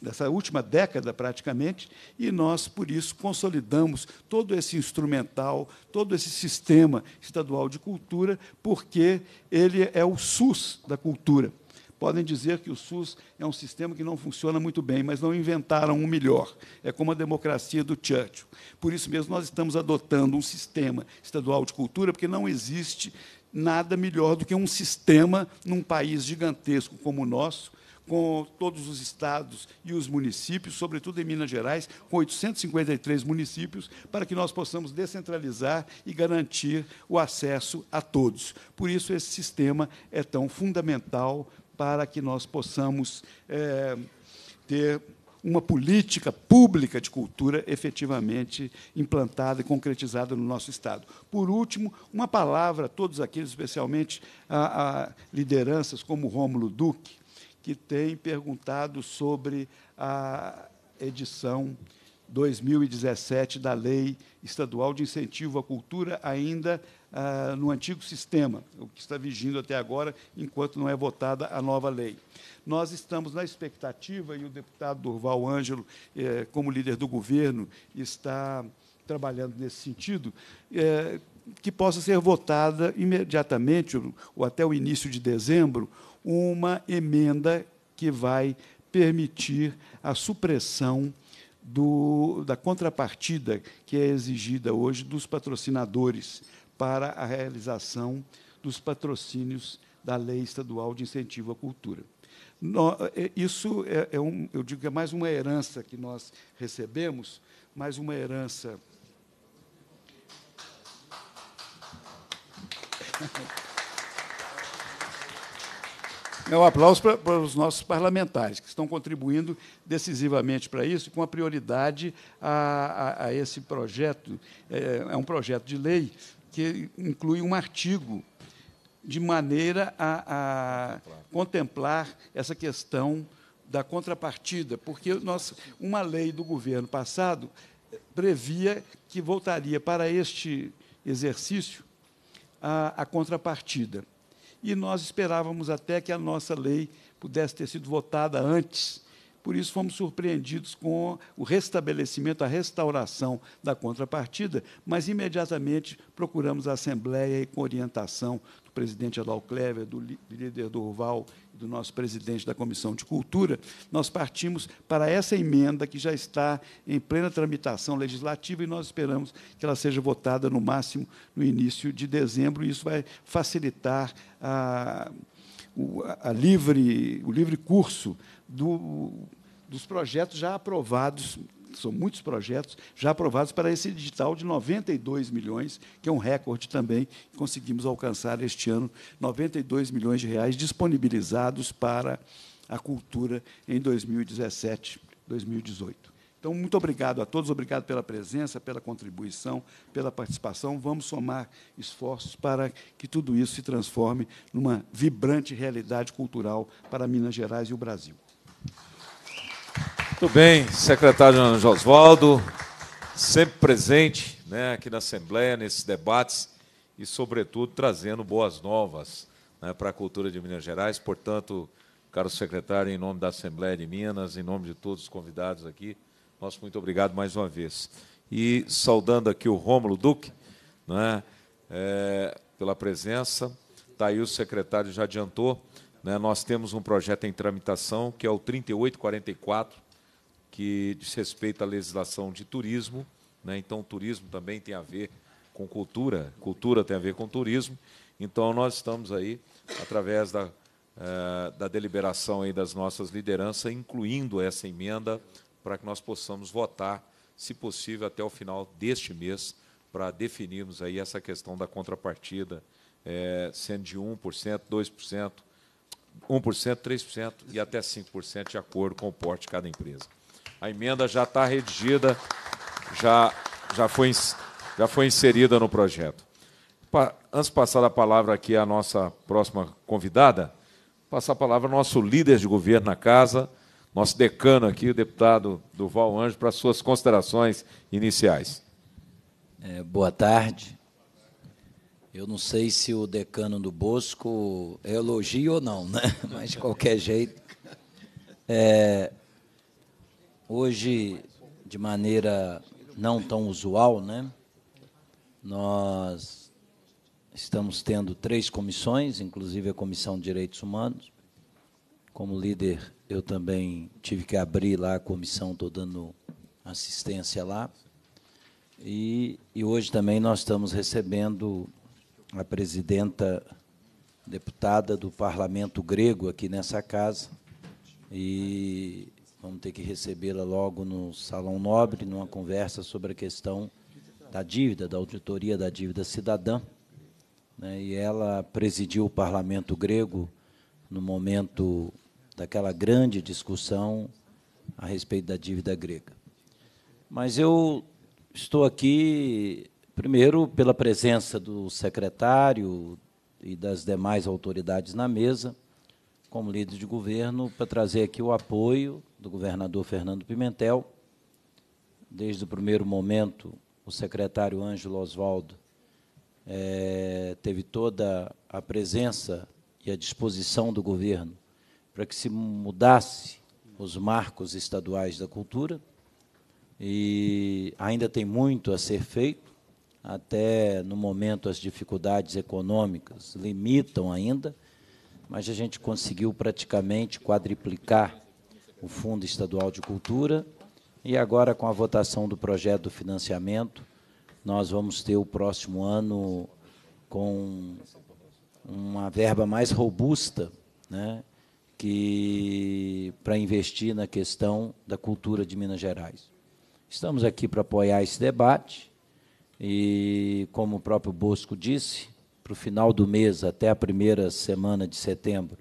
dessa última década praticamente, e nós, por isso, consolidamos todo esse instrumental, todo esse sistema estadual de cultura, porque ele é o SUS da cultura. Podem dizer que o SUS é um sistema que não funciona muito bem, mas não inventaram um melhor. É como a democracia do Churchill. Por isso mesmo, nós estamos adotando um sistema estadual de cultura, porque não existe nada melhor do que um sistema num país gigantesco como o nosso, com todos os estados e os municípios, sobretudo em Minas Gerais, com 853 municípios, para que nós possamos descentralizar e garantir o acesso a todos. Por isso, esse sistema é tão fundamental para que nós possamos é, ter uma política pública de cultura efetivamente implantada e concretizada no nosso Estado. Por último, uma palavra a todos aqueles, especialmente a, a lideranças como Rômulo Duque, que tem perguntado sobre a edição 2017 da Lei Estadual de Incentivo à Cultura, ainda ah, no antigo sistema, o que está vigindo até agora, enquanto não é votada a nova lei. Nós estamos na expectativa, e o deputado Durval Ângelo, eh, como líder do governo, está trabalhando nesse sentido, eh, que possa ser votada imediatamente, ou até o início de dezembro, uma emenda que vai permitir a supressão do, da contrapartida que é exigida hoje dos patrocinadores para a realização dos patrocínios da Lei Estadual de Incentivo à Cultura. No, é, isso é, é um, eu digo que é mais uma herança que nós recebemos, mais uma herança. É um aplauso para, para os nossos parlamentares, que estão contribuindo decisivamente para isso, com a prioridade a, a, a esse projeto. É, é um projeto de lei que inclui um artigo de maneira a, a contemplar. contemplar essa questão da contrapartida, porque nós, uma lei do governo passado previa que voltaria para este exercício a, a contrapartida e nós esperávamos até que a nossa lei pudesse ter sido votada antes por isso, fomos surpreendidos com o restabelecimento, a restauração da contrapartida, mas imediatamente procuramos a Assembleia e com orientação do presidente Adal Clever, do líder Durval e do nosso presidente da Comissão de Cultura, nós partimos para essa emenda que já está em plena tramitação legislativa e nós esperamos que ela seja votada no máximo no início de dezembro. E isso vai facilitar a, o, a livre, o livre curso do dos projetos já aprovados, são muitos projetos já aprovados para esse edital de 92 milhões, que é um recorde também, conseguimos alcançar este ano 92 milhões de reais disponibilizados para a cultura em 2017, 2018. Então, muito obrigado a todos, obrigado pela presença, pela contribuição, pela participação. Vamos somar esforços para que tudo isso se transforme numa vibrante realidade cultural para Minas Gerais e o Brasil. Muito bem, secretário Josvaldo, sempre presente né, aqui na Assembleia, nesses debates e, sobretudo, trazendo boas novas né, para a cultura de Minas Gerais. Portanto, caro secretário, em nome da Assembleia de Minas, em nome de todos os convidados aqui, nosso muito obrigado mais uma vez. E saudando aqui o Rômulo Duque, né, é, pela presença. Está aí o secretário já adiantou. Né, nós temos um projeto em tramitação, que é o 3844, que diz respeito à legislação de turismo. Né? Então, turismo também tem a ver com cultura, cultura tem a ver com turismo. Então, nós estamos aí, através da, eh, da deliberação aí das nossas lideranças, incluindo essa emenda, para que nós possamos votar, se possível, até o final deste mês, para definirmos aí essa questão da contrapartida, eh, sendo de 1%, 2%, 1%, 3% e até 5% de acordo com o porte de cada empresa. A emenda já está redigida, já, já, foi, já foi inserida no projeto. Antes de passar a palavra aqui à nossa próxima convidada, passar a palavra ao nosso líder de governo na casa, nosso decano aqui, o deputado Duval Anjo, para suas considerações iniciais. É, boa tarde. Eu não sei se o decano do Bosco é elogio ou não, né? mas de qualquer jeito. É, Hoje, de maneira não tão usual, né? Nós estamos tendo três comissões, inclusive a Comissão de Direitos Humanos. Como líder, eu também tive que abrir lá a comissão, estou dando assistência lá. E, e hoje também nós estamos recebendo a presidenta deputada do Parlamento grego aqui nessa casa. E Vamos ter que recebê-la logo no Salão Nobre, numa conversa sobre a questão da dívida, da auditoria da dívida cidadã. Né, e ela presidiu o parlamento grego no momento daquela grande discussão a respeito da dívida grega. Mas eu estou aqui, primeiro, pela presença do secretário e das demais autoridades na mesa, como líder de governo, para trazer aqui o apoio do governador Fernando Pimentel. Desde o primeiro momento, o secretário Ângelo Oswaldo é, teve toda a presença e a disposição do governo para que se mudasse os marcos estaduais da cultura. E ainda tem muito a ser feito, até no momento as dificuldades econômicas limitam ainda, mas a gente conseguiu praticamente quadriplicar o Fundo Estadual de Cultura. E agora, com a votação do projeto do financiamento, nós vamos ter o próximo ano com uma verba mais robusta, né, que para investir na questão da cultura de Minas Gerais. Estamos aqui para apoiar esse debate e, como o próprio Bosco disse, para o final do mês, até a primeira semana de setembro,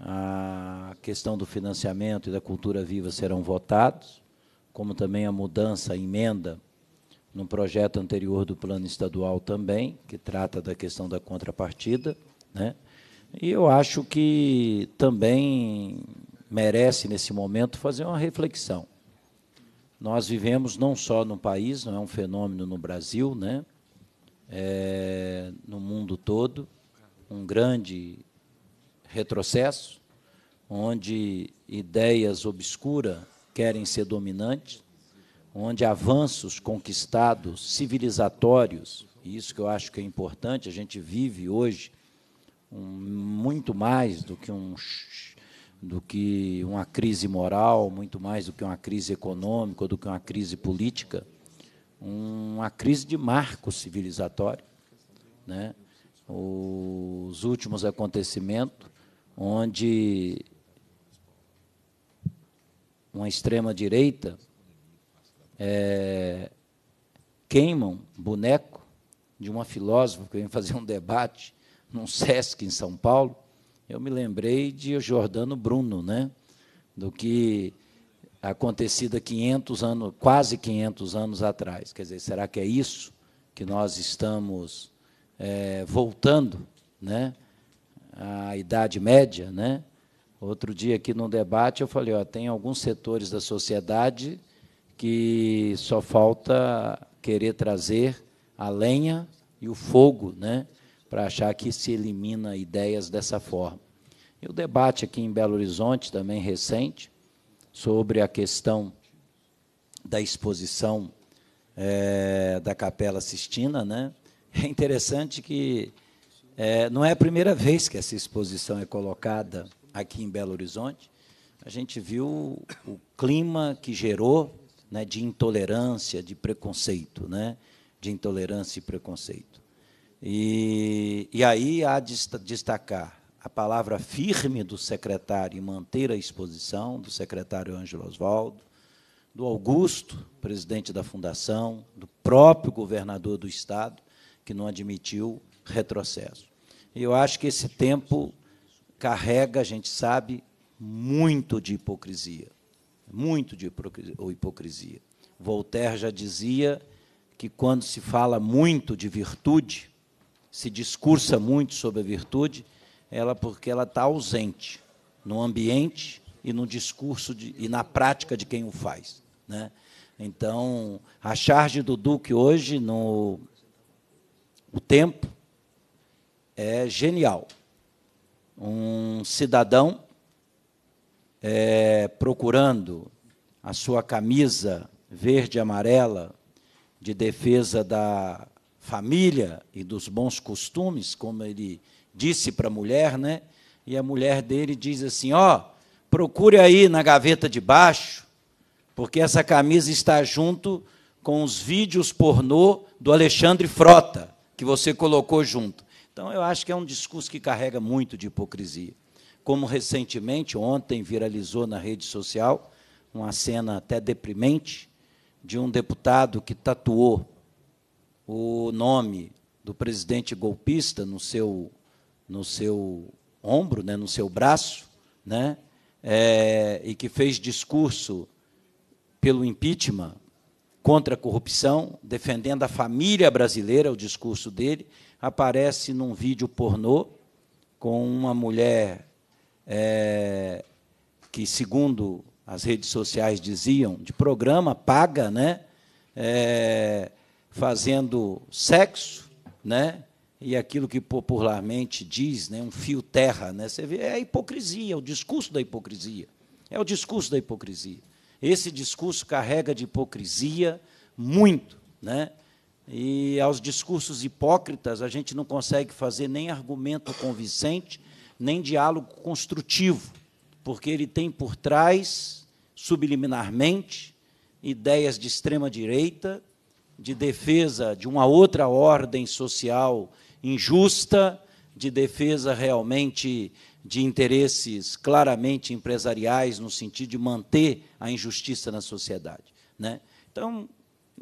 a questão do financiamento e da cultura viva serão votados, como também a mudança, a emenda no projeto anterior do plano estadual também, que trata da questão da contrapartida. Né? E eu acho que também merece, nesse momento, fazer uma reflexão. Nós vivemos não só no país, não é um fenômeno no Brasil, né? É, no mundo todo, um grande retrocesso, onde ideias obscuras querem ser dominantes, onde avanços conquistados civilizatórios, e isso que eu acho que é importante, a gente vive hoje um, muito mais do que um do que uma crise moral, muito mais do que uma crise econômica, do que uma crise política, uma crise de marco civilizatório, né? Os últimos acontecimentos onde uma extrema-direita é, queimam boneco de uma filósofa que veio fazer um debate num SESC em São Paulo. Eu me lembrei de Jordano Bruno, né? do que acontecida 500 anos, quase 500 anos atrás. Quer dizer, será que é isso que nós estamos é, voltando, né? a idade média, né? Outro dia aqui no debate eu falei, ó, tem alguns setores da sociedade que só falta querer trazer a lenha e o fogo, né, para achar que se elimina ideias dessa forma. E o debate aqui em Belo Horizonte também recente sobre a questão da exposição é, da Capela Sistina, né? É interessante que é, não é a primeira vez que essa exposição é colocada aqui em Belo Horizonte. A gente viu o clima que gerou né, de intolerância, de preconceito, né, de intolerância e preconceito. E, e aí há de destacar a palavra firme do secretário em manter a exposição, do secretário Ângelo Oswaldo, do Augusto, presidente da fundação, do próprio governador do Estado, que não admitiu retrocesso eu acho que esse tempo carrega, a gente sabe, muito de hipocrisia. Muito de hipocrisia. Voltaire já dizia que quando se fala muito de virtude, se discursa muito sobre a virtude, ela porque ela está ausente no ambiente e no discurso de, e na prática de quem o faz. Né? Então, a charge do Duque hoje no o tempo é genial. Um cidadão é, procurando a sua camisa verde e amarela de defesa da família e dos bons costumes, como ele disse para a mulher, né? E a mulher dele diz assim: ó, oh, procure aí na gaveta de baixo, porque essa camisa está junto com os vídeos pornô do Alexandre Frota que você colocou junto. Então, eu acho que é um discurso que carrega muito de hipocrisia. Como recentemente, ontem, viralizou na rede social uma cena até deprimente de um deputado que tatuou o nome do presidente golpista no seu, no seu ombro, né, no seu braço, né, é, e que fez discurso pelo impeachment contra a corrupção, defendendo a família brasileira, o discurso dele, aparece num vídeo pornô com uma mulher é, que, segundo as redes sociais diziam, de programa paga, né? É, fazendo sexo, né? E aquilo que popularmente diz, né, um fio terra, né? Você vê, é a hipocrisia, é o discurso da hipocrisia. É o discurso da hipocrisia. Esse discurso carrega de hipocrisia muito, né? E aos discursos hipócritas a gente não consegue fazer nem argumento convincente, nem diálogo construtivo, porque ele tem por trás, subliminarmente, ideias de extrema direita, de defesa de uma outra ordem social injusta, de defesa realmente de interesses claramente empresariais, no sentido de manter a injustiça na sociedade. Né? Então,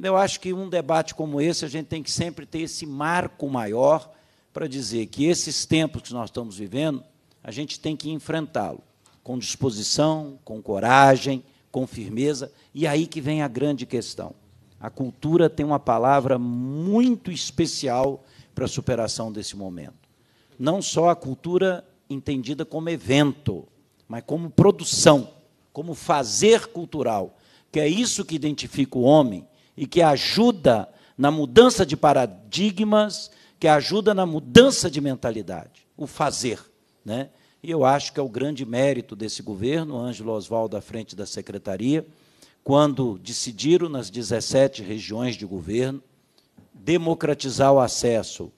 eu acho que um debate como esse, a gente tem que sempre ter esse marco maior para dizer que esses tempos que nós estamos vivendo, a gente tem que enfrentá-lo com disposição, com coragem, com firmeza. E aí que vem a grande questão. A cultura tem uma palavra muito especial para a superação desse momento. Não só a cultura entendida como evento, mas como produção, como fazer cultural, que é isso que identifica o homem e que ajuda na mudança de paradigmas, que ajuda na mudança de mentalidade, o fazer, né? E eu acho que é o grande mérito desse governo, Ângelo Oswaldo à frente da secretaria, quando decidiram nas 17 regiões de governo democratizar o acesso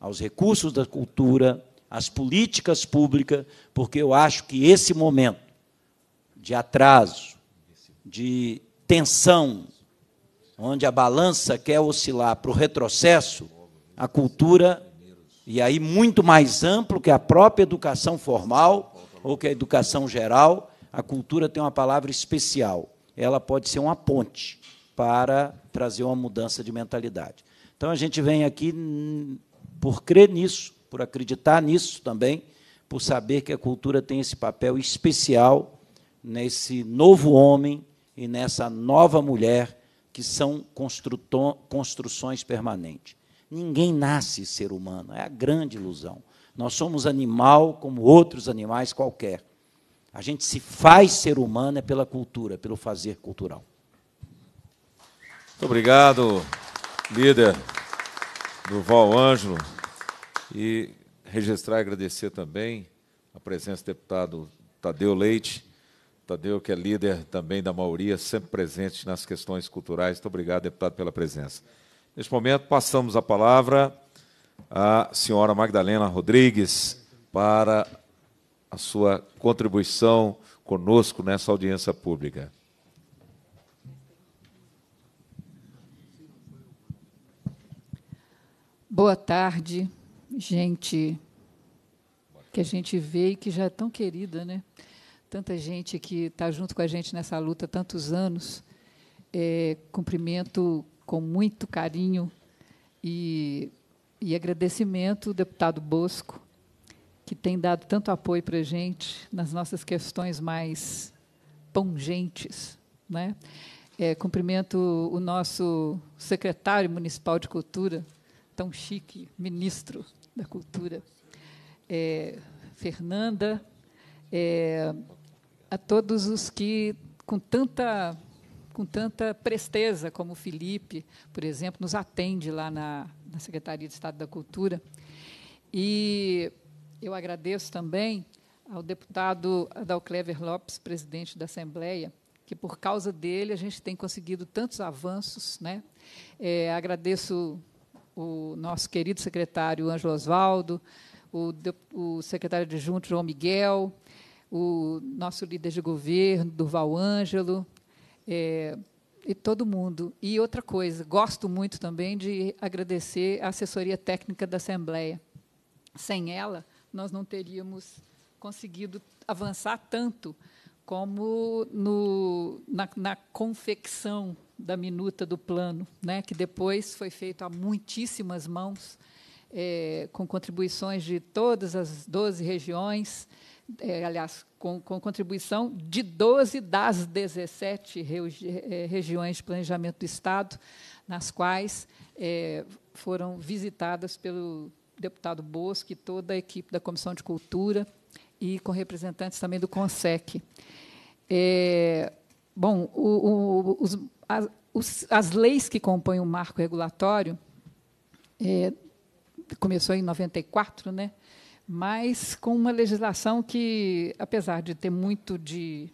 aos recursos da cultura, as políticas públicas, porque eu acho que esse momento de atraso, de tensão, onde a balança quer oscilar para o retrocesso, a cultura, e aí muito mais amplo que a própria educação formal ou que a educação geral, a cultura tem uma palavra especial. Ela pode ser uma ponte para trazer uma mudança de mentalidade. Então a gente vem aqui por crer nisso por acreditar nisso também, por saber que a cultura tem esse papel especial nesse novo homem e nessa nova mulher que são construções permanentes. Ninguém nasce ser humano, é a grande ilusão. Nós somos animal como outros animais qualquer. A gente se faz ser humano é pela cultura, pelo fazer cultural. Muito obrigado, líder do Val Ângelo. E registrar e agradecer também a presença do deputado Tadeu Leite, Tadeu, que é líder também da maioria, sempre presente nas questões culturais. Muito obrigado, deputado, pela presença. Neste momento, passamos a palavra à senhora Magdalena Rodrigues para a sua contribuição conosco nessa audiência pública. Boa tarde gente que a gente vê e que já é tão querida, né? Tanta gente que está junto com a gente nessa luta há tantos anos. É, cumprimento com muito carinho e, e agradecimento o deputado Bosco, que tem dado tanto apoio para a gente nas nossas questões mais pungentes. Né? É, cumprimento o nosso secretário municipal de cultura, tão chique, ministro da Cultura, é, Fernanda, é, a todos os que, com tanta, com tanta presteza, como o Felipe, por exemplo, nos atende lá na, na Secretaria de Estado da Cultura. E eu agradeço também ao deputado Adalclever Lopes, presidente da Assembleia, que por causa dele a gente tem conseguido tantos avanços. Né? É, agradeço o nosso querido secretário Ângelo Osvaldo, o, o secretário adjunto João Miguel, o nosso líder de governo, Durval Ângelo, é, e todo mundo. E outra coisa, gosto muito também de agradecer a assessoria técnica da Assembleia. Sem ela, nós não teríamos conseguido avançar tanto como no, na, na confecção da minuta do plano, né, que depois foi feito a muitíssimas mãos, é, com contribuições de todas as 12 regiões, é, aliás, com, com, contribuição de 12 das 17 regi é, regiões de planejamento do Estado, nas quais é, foram visitadas pelo deputado Bosco e toda a equipe da Comissão de Cultura e com representantes também do CONSEC. É, bom, o, o, os as, leis que compõem o marco regulatório é, começou em 94, né? mas com uma legislação que, apesar de ter muito de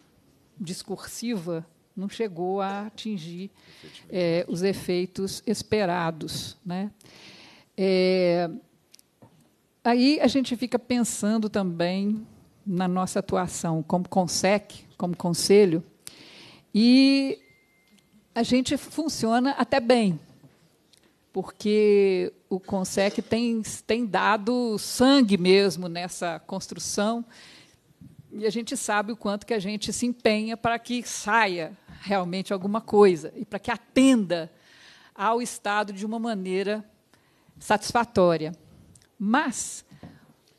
discursiva, não chegou a atingir é, os efeitos esperados. Né? É, aí a gente fica pensando também na nossa atuação como CONSEC, como conselho, e a gente funciona até bem, porque o CONSEC tem, tem dado sangue mesmo nessa construção e a gente sabe o quanto que a gente se empenha para que saia realmente alguma coisa e para que atenda ao Estado de uma maneira satisfatória. Mas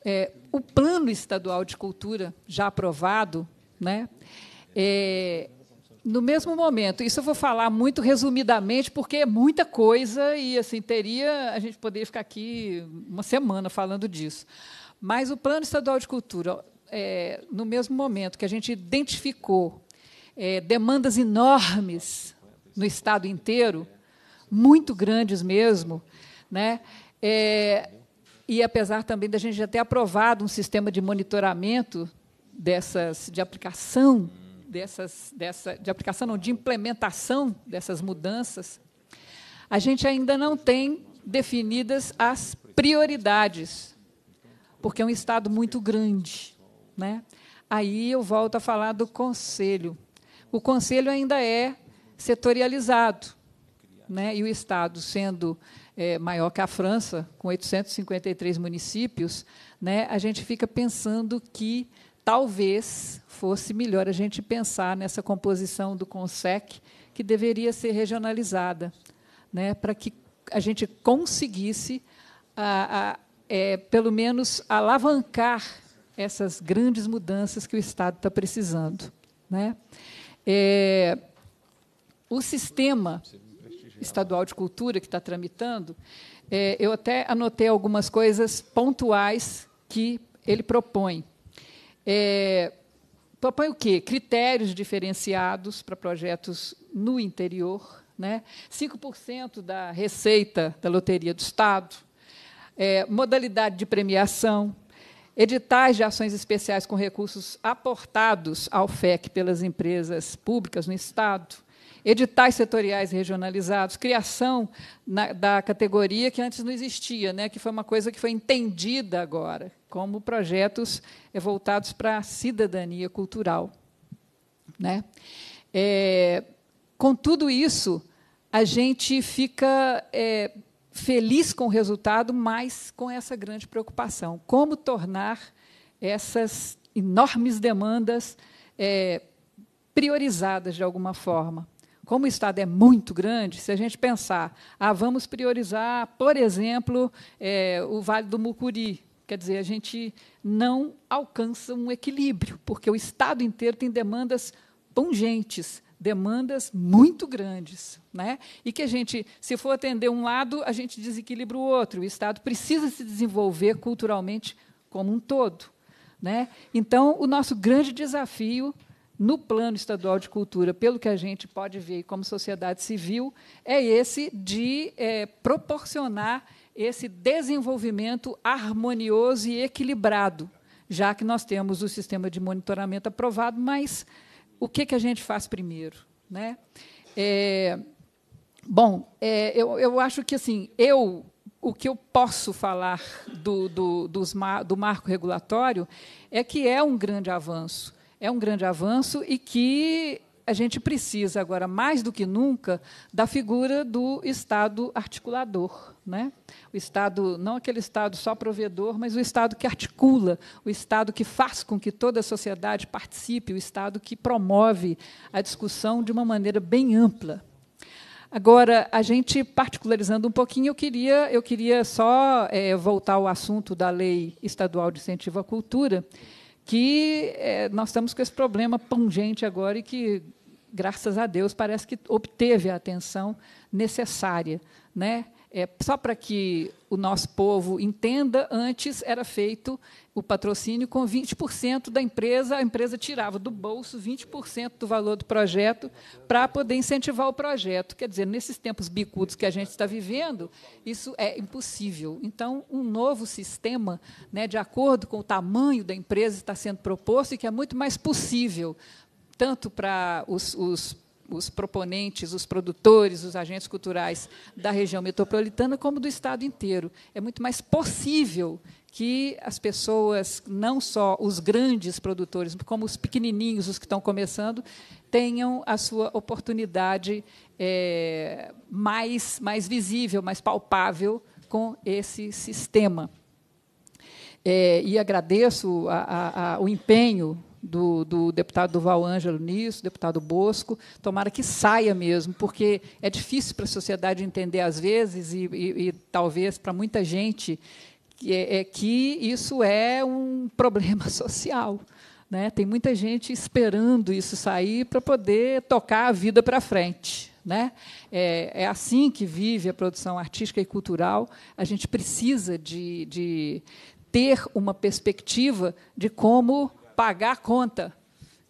é, o Plano Estadual de Cultura, já aprovado, né, é, no mesmo momento. Isso eu vou falar muito resumidamente, porque é muita coisa e assim teria a gente poderia ficar aqui uma semana falando disso. Mas o Plano Estadual de Cultura, é, no mesmo momento que a gente identificou é, demandas enormes no estado inteiro, muito grandes mesmo, né? É, e apesar também da gente já ter aprovado um sistema de monitoramento dessas de aplicação dessas, dessa, de aplicação, não, de implementação dessas mudanças, a gente ainda não tem definidas as prioridades, porque é um Estado muito grande. Né? Aí eu volto a falar do Conselho. O Conselho ainda é setorializado, né? e o Estado, sendo é, maior que a França, com 853 municípios, né? a gente fica pensando que talvez fosse melhor a gente pensar nessa composição do CONSEC, que deveria ser regionalizada, né, para que a gente conseguisse, a, a, é, pelo menos, alavancar essas grandes mudanças que o Estado está precisando. Né? É, o sistema estadual de cultura que está tramitando, é, eu até anotei algumas coisas pontuais que ele propõe. É, propõe o quê? Critérios diferenciados para projetos no interior, né? 5% da receita da Loteria do Estado, é, modalidade de premiação, editais de ações especiais com recursos aportados ao FEC pelas empresas públicas no Estado, editais setoriais regionalizados, criação na, da categoria que antes não existia, né, que foi uma coisa que foi entendida agora como projetos é, voltados para a cidadania cultural. Né? É, com tudo isso, a gente fica é, feliz com o resultado, mas com essa grande preocupação: como tornar essas enormes demandas é, priorizadas de alguma forma como o Estado é muito grande, se a gente pensar, ah, vamos priorizar, por exemplo, é, o Vale do Mucuri, Quer dizer, a gente não alcança um equilíbrio, porque o Estado inteiro tem demandas pungentes, demandas muito grandes. Né? E que a gente, se for atender um lado, a gente desequilibra o outro. O Estado precisa se desenvolver culturalmente como um todo. Né? Então, o nosso grande desafio no plano estadual de cultura, pelo que a gente pode ver como sociedade civil, é esse de é, proporcionar esse desenvolvimento harmonioso e equilibrado, já que nós temos o sistema de monitoramento aprovado, mas o que, que a gente faz primeiro? Né? É, bom, é, eu, eu acho que assim, eu o que eu posso falar do, do, dos, do marco regulatório é que é um grande avanço é um grande avanço e que a gente precisa agora mais do que nunca da figura do Estado articulador, né? O Estado não aquele Estado só provedor, mas o Estado que articula, o Estado que faz com que toda a sociedade participe, o Estado que promove a discussão de uma maneira bem ampla. Agora, a gente particularizando um pouquinho, eu queria eu queria só é, voltar ao assunto da lei estadual de incentivo à cultura que é, nós estamos com esse problema pungente agora e que, graças a Deus, parece que obteve a atenção necessária. Né? É, só para que o nosso povo entenda, antes era feito o patrocínio com 20% da empresa, a empresa tirava do bolso 20% do valor do projeto para poder incentivar o projeto. Quer dizer, nesses tempos bicudos que a gente está vivendo, isso é impossível. Então, um novo sistema, né, de acordo com o tamanho da empresa, está sendo proposto e que é muito mais possível, tanto para os, os os proponentes, os produtores, os agentes culturais da região metropolitana, como do Estado inteiro. É muito mais possível que as pessoas, não só os grandes produtores, como os pequenininhos, os que estão começando, tenham a sua oportunidade é, mais, mais visível, mais palpável com esse sistema. É, e agradeço a, a, a, o empenho do, do deputado Duval Ângelo nisso, deputado Bosco. Tomara que saia mesmo, porque é difícil para a sociedade entender às vezes e, e, e talvez para muita gente que, é, é, que isso é um problema social. Né? Tem muita gente esperando isso sair para poder tocar a vida para frente. Né? É, é, assim que vive a produção artística e cultural. A gente precisa de, de ter uma perspectiva de como pagar a conta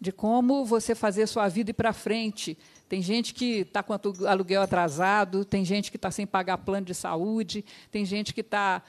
de como você fazer sua vida ir para frente. Tem gente que está com aluguel atrasado, tem gente que está sem pagar plano de saúde, tem gente que está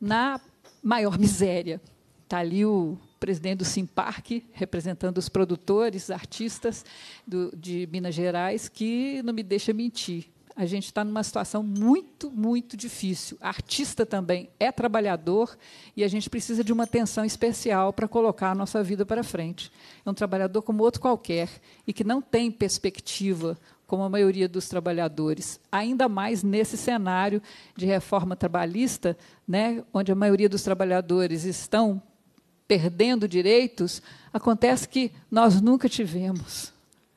na maior miséria. Está ali o presidente do Simparque representando os produtores, artistas do, de Minas Gerais, que não me deixa mentir a gente está numa situação muito, muito difícil. Artista também é trabalhador e a gente precisa de uma atenção especial para colocar a nossa vida para frente. É um trabalhador como outro qualquer e que não tem perspectiva como a maioria dos trabalhadores, ainda mais nesse cenário de reforma trabalhista, né, onde a maioria dos trabalhadores estão perdendo direitos, acontece que nós nunca tivemos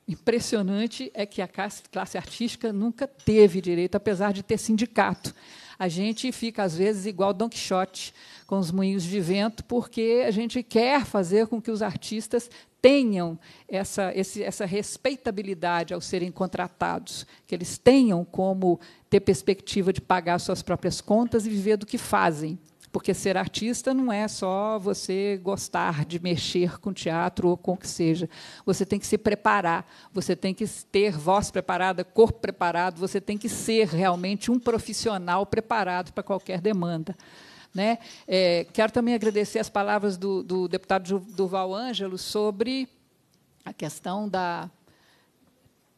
impressionante é que a classe, artística nunca teve direito, apesar de ter sindicato. A gente fica, às vezes, igual Don Quixote, com os moinhos de vento, porque a gente quer fazer com que os artistas tenham essa, esse, essa respeitabilidade ao serem contratados, que eles tenham como ter perspectiva de pagar suas próprias contas e viver do que fazem. Porque ser artista não é só você gostar de mexer com teatro ou com o que seja. Você tem que se preparar, você tem que ter voz preparada, corpo preparado, você tem que ser realmente um profissional preparado para qualquer demanda. Né? É, quero também agradecer as palavras do, do deputado Duval Ângelo sobre a questão da.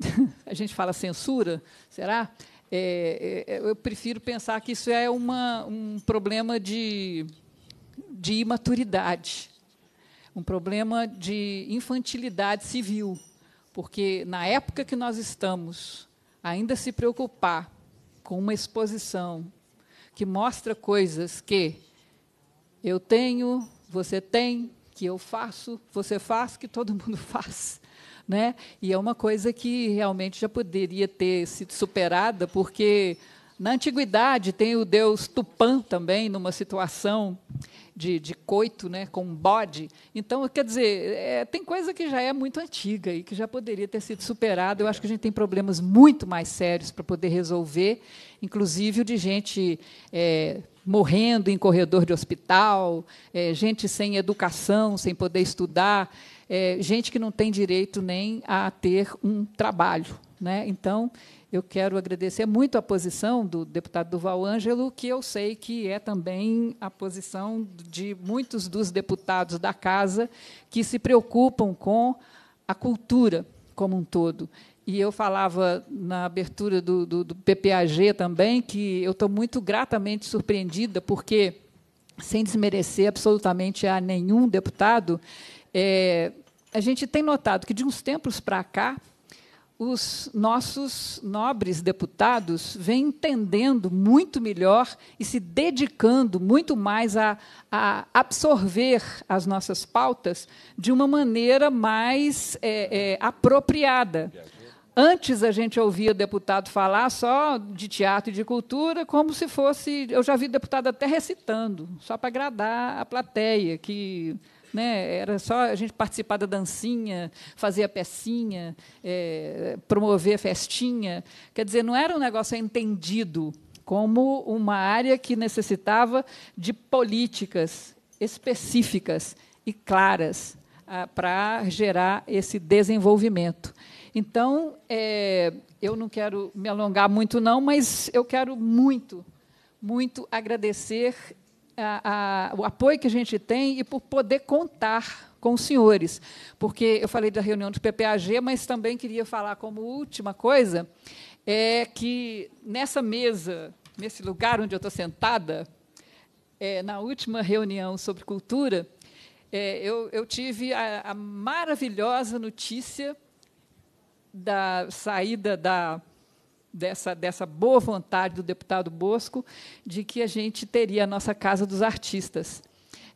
a gente fala censura, será? É, é, é, eu prefiro pensar que isso é uma, um problema de, de imaturidade, um problema de infantilidade civil, porque na época que nós estamos, ainda se preocupar com uma exposição que mostra coisas que eu tenho, você tem, que eu faço, você faz, que todo mundo faz. Né? E é uma coisa que realmente já poderia ter sido superada, porque na antiguidade tem o deus Tupã também, numa situação de, de, coito né, com um bode. Então, quer dizer, é, tem coisa que já é muito antiga e que já poderia ter sido superada. Eu acho que a gente tem problemas muito mais sérios para poder resolver, inclusive o de gente é, morrendo em corredor de hospital, é, gente sem educação, sem poder estudar é, gente que não tem direito nem a ter um trabalho. Né? Então, eu quero agradecer muito a posição do deputado Duval Ângelo, que eu sei que é também a posição de muitos dos deputados da casa que se preocupam com a cultura como um todo. E eu falava na abertura do, do, do PPAG também que eu estou muito gratamente surpreendida, porque, sem desmerecer absolutamente a nenhum deputado, é, a gente tem notado que, de uns tempos para cá, os nossos nobres deputados vêm entendendo muito melhor e se dedicando muito mais a, a absorver as nossas pautas de uma maneira mais é, é, apropriada. Antes a gente ouvia deputado falar só de teatro e de cultura, como se fosse. Eu já vi deputado até recitando, só para agradar a plateia, que né? Era só a gente participar da dancinha, fazer a pecinha, é, promover a festinha. Quer dizer, não era um negócio entendido como uma área que necessitava de políticas específicas e claras ah, para gerar esse desenvolvimento. Então, é, eu não quero me alongar muito, não, mas eu quero muito, muito agradecer a, a, o apoio que a gente tem e por poder contar com os senhores. Porque eu falei da reunião do PPAG, mas também queria falar como última coisa é que nessa mesa, nesse lugar onde eu estou sentada, é, na última reunião sobre cultura, é, eu, eu, tive a, a maravilhosa notícia da saída da dessa, dessa boa vontade do deputado Bosco de que a gente teria a nossa Casa dos Artistas,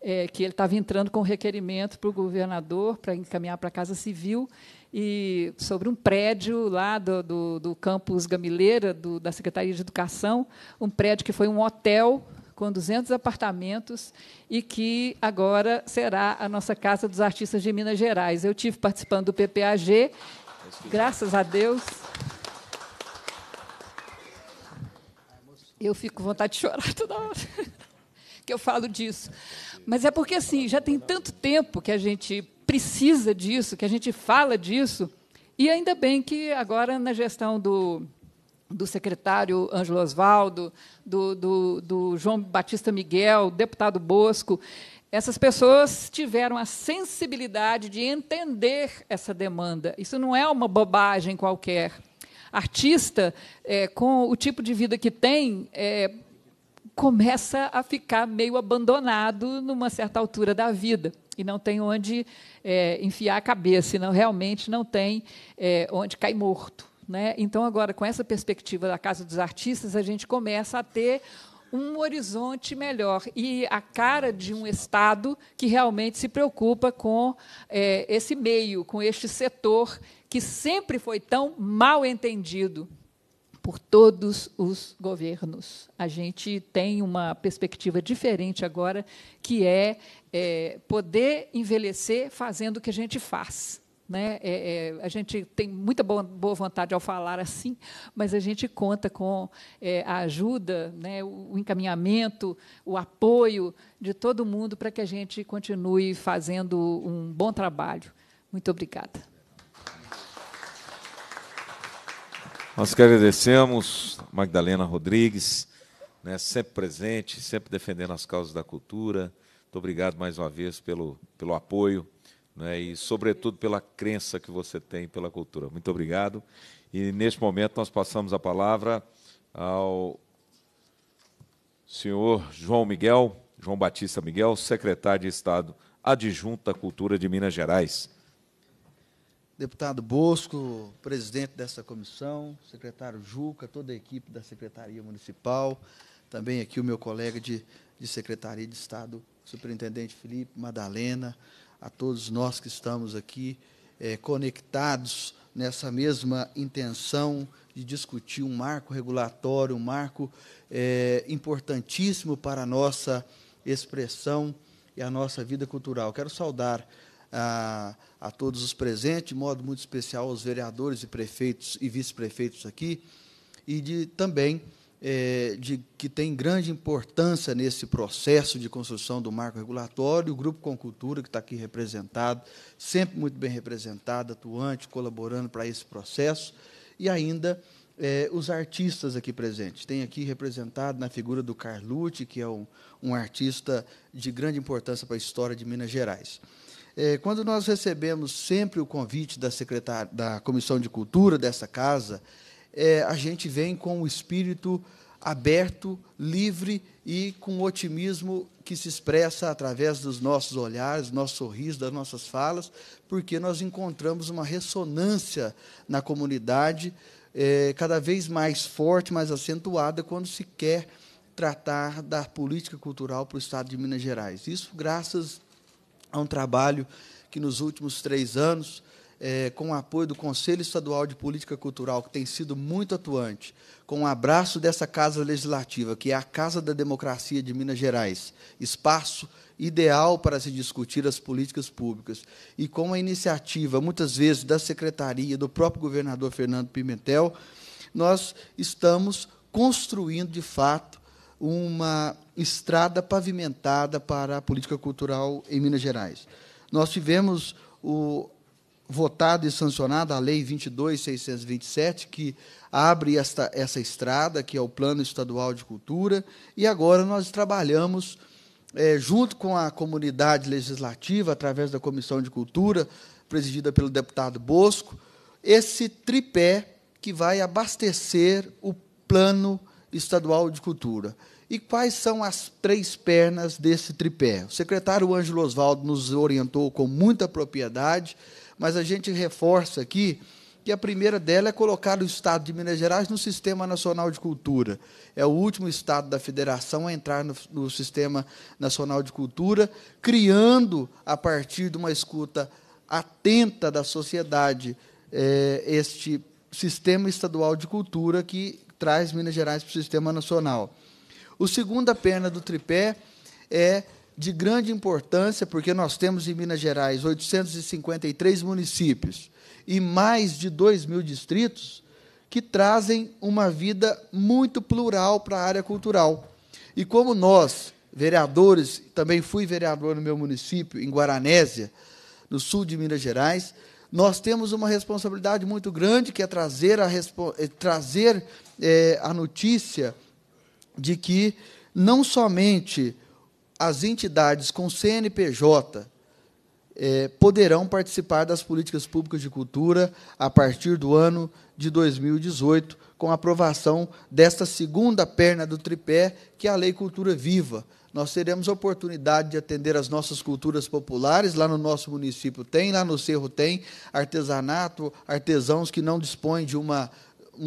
é, que ele estava entrando com requerimento para o governador para encaminhar para a Casa Civil e sobre um prédio lá do, do, do campus Gamileira, do, da Secretaria de Educação, um prédio que foi um hotel com 200 apartamentos e que agora será a nossa Casa dos Artistas de Minas Gerais. Eu tive participando do PPAG, graças a Deus. Eu fico com vontade de chorar toda hora que eu falo disso. Mas é porque, assim, já tem tanto tempo que a gente precisa disso, que a gente fala disso, e ainda bem que agora, na gestão do, do secretário Ângelo Osvaldo, do, do, do João Batista Miguel, deputado Bosco, essas pessoas tiveram a sensibilidade de entender essa demanda. Isso não é uma bobagem qualquer artista, é, com o tipo de vida que tem, é, começa a ficar meio abandonado numa certa altura da vida e não tem onde é, enfiar a cabeça, não realmente não tem é, onde cair morto. Né? Então, agora, com essa perspectiva da Casa dos Artistas, a gente começa a ter um horizonte melhor e a cara de um Estado que realmente se preocupa com é, esse meio, com este setor que sempre foi tão mal entendido por todos os governos. A gente tem uma perspectiva diferente agora, que é, é poder envelhecer fazendo o que a gente faz. Né? É, é, a gente tem muita boa, boa, vontade ao falar assim, mas a gente conta com é, a ajuda, né, o encaminhamento, o apoio de todo mundo para que a gente continue fazendo um bom trabalho. Muito obrigada. Nós que agradecemos Magdalena Rodrigues, né, sempre presente, sempre defendendo as causas da cultura. Muito obrigado mais uma vez pelo, pelo apoio né, e, sobretudo, pela crença que você tem pela cultura. Muito obrigado. E, neste momento, nós passamos a palavra ao senhor João Miguel, João Batista Miguel, secretário de Estado adjunto da Cultura de Minas Gerais deputado Bosco, presidente dessa comissão, secretário Juca, toda a equipe da Secretaria Municipal, também aqui o meu colega de, de Secretaria de Estado, superintendente Felipe, Madalena, a todos nós que estamos aqui é, conectados nessa mesma intenção de discutir um marco regulatório, um marco é, importantíssimo para a nossa expressão e a nossa vida cultural. Quero saudar a, a todos os presentes, de modo muito especial aos vereadores e prefeitos e vice-prefeitos aqui, e de também é, de que tem grande importância nesse processo de construção do marco regulatório, o Grupo com cultura que está aqui representado, sempre muito bem representado, atuante, colaborando para esse processo, e ainda é, os artistas aqui presentes. Tem aqui representado na figura do Carlucci, que é um, um artista de grande importância para a história de Minas Gerais. É, quando nós recebemos sempre o convite da, secretária da Comissão de Cultura dessa casa, é, a gente vem com o espírito aberto, livre e com otimismo que se expressa através dos nossos olhares, nosso sorriso, das nossas falas, porque nós encontramos uma ressonância na comunidade é, cada vez mais forte, mais acentuada quando se quer tratar da política cultural para o Estado de Minas Gerais. Isso graças a um trabalho que nos últimos três anos, é, com o apoio do Conselho Estadual de Política Cultural, que tem sido muito atuante, com o um abraço dessa Casa Legislativa, que é a Casa da Democracia de Minas Gerais, espaço ideal para se discutir as políticas públicas, e com a iniciativa, muitas vezes, da Secretaria, do próprio governador Fernando Pimentel, nós estamos construindo, de fato, uma estrada pavimentada para a política cultural em Minas Gerais. Nós tivemos o votada e sancionada a Lei 22.627, que abre esta, essa estrada, que é o Plano Estadual de Cultura, e agora nós trabalhamos, é, junto com a comunidade legislativa, através da Comissão de Cultura, presidida pelo deputado Bosco, esse tripé que vai abastecer o Plano Estadual de Cultura. E quais são as três pernas desse tripé? O secretário Ângelo Oswaldo nos orientou com muita propriedade, mas a gente reforça aqui que a primeira dela é colocar o Estado de Minas Gerais no Sistema Nacional de Cultura. É o último Estado da Federação a entrar no, no Sistema Nacional de Cultura, criando, a partir de uma escuta atenta da sociedade, eh, este Sistema Estadual de Cultura que traz Minas Gerais para o Sistema Nacional. O segunda perna do tripé é de grande importância, porque nós temos em Minas Gerais 853 municípios e mais de 2 mil distritos que trazem uma vida muito plural para a área cultural. E como nós, vereadores, também fui vereador no meu município, em Guaranésia, no sul de Minas Gerais, nós temos uma responsabilidade muito grande que é trazer a, eh, trazer, é, a notícia de que não somente as entidades com CNPJ é, poderão participar das políticas públicas de cultura a partir do ano de 2018, com a aprovação desta segunda perna do tripé, que é a Lei Cultura Viva. Nós teremos oportunidade de atender as nossas culturas populares, lá no nosso município tem, lá no Cerro tem, artesanato, artesãos que não dispõem de uma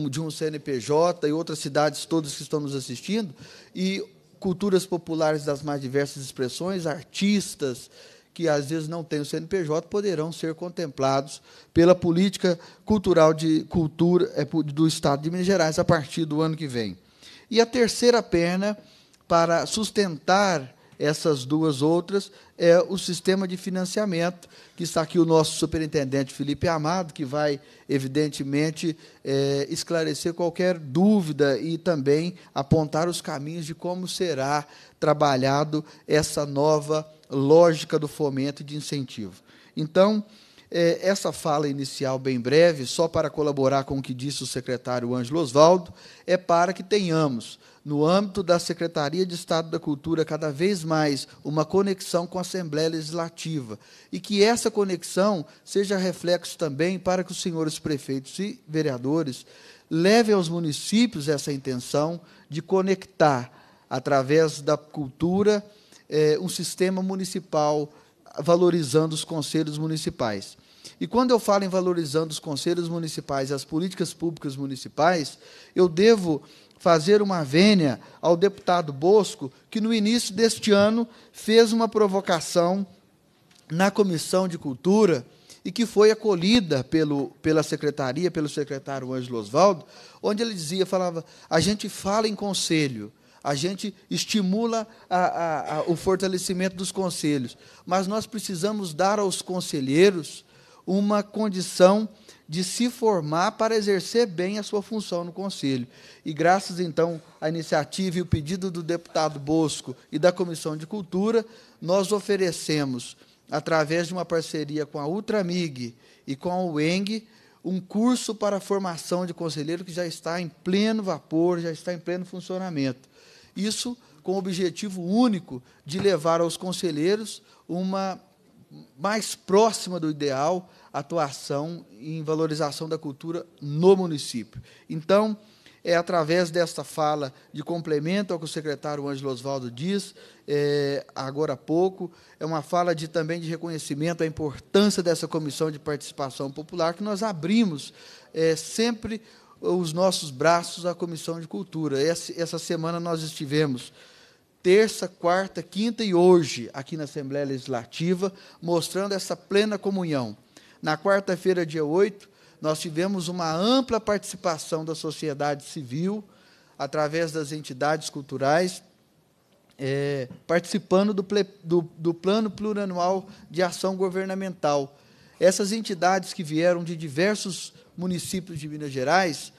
de um CNPJ e outras cidades todas que estão nos assistindo, e culturas populares das mais diversas expressões, artistas que às vezes não têm o CNPJ poderão ser contemplados pela política cultural de cultura é, do Estado de Minas Gerais a partir do ano que vem. E a terceira perna para sustentar essas duas outras é o sistema de financiamento, que está aqui o nosso superintendente Felipe Amado, que vai, evidentemente, é, esclarecer qualquer dúvida e também apontar os caminhos de como será trabalhado essa nova lógica do fomento e de incentivo. Então, é, essa fala inicial, bem breve, só para colaborar com o que disse o secretário Ângelo Osvaldo, é para que tenhamos, no âmbito da Secretaria de Estado da Cultura, cada vez mais uma conexão com a Assembleia Legislativa e que essa conexão seja reflexo também para que os senhores prefeitos e vereadores levem aos municípios essa intenção de conectar, através da cultura, é, um sistema municipal valorizando os conselhos municipais. E quando eu falo em valorizando os conselhos municipais e as políticas públicas municipais, eu devo fazer uma vênia ao deputado Bosco, que no início deste ano fez uma provocação na Comissão de Cultura e que foi acolhida pelo, pela secretaria, pelo secretário Ângelo Osvaldo, onde ele dizia, falava, a gente fala em conselho, a gente estimula a, a, a, o fortalecimento dos conselhos, mas nós precisamos dar aos conselheiros uma condição de se formar para exercer bem a sua função no conselho. E graças então à iniciativa e o pedido do deputado Bosco e da Comissão de Cultura, nós oferecemos através de uma parceria com a Ultramig e com a UENG, um curso para formação de conselheiro que já está em pleno vapor, já está em pleno funcionamento. Isso com o objetivo único de levar aos conselheiros uma mais próxima do ideal atuação em valorização da cultura no município. Então, é através desta fala de complemento ao que o secretário Ângelo Osvaldo diz é, agora há pouco, é uma fala de também de reconhecimento à importância dessa comissão de participação popular que nós abrimos é, sempre os nossos braços à Comissão de Cultura. Essa semana nós estivemos terça, quarta, quinta e hoje aqui na Assembleia Legislativa, mostrando essa plena comunhão. Na quarta-feira, dia 8, nós tivemos uma ampla participação da sociedade civil, através das entidades culturais, é, participando do, ple, do, do Plano Plurianual de Ação Governamental. Essas entidades que vieram de diversos municípios de Minas Gerais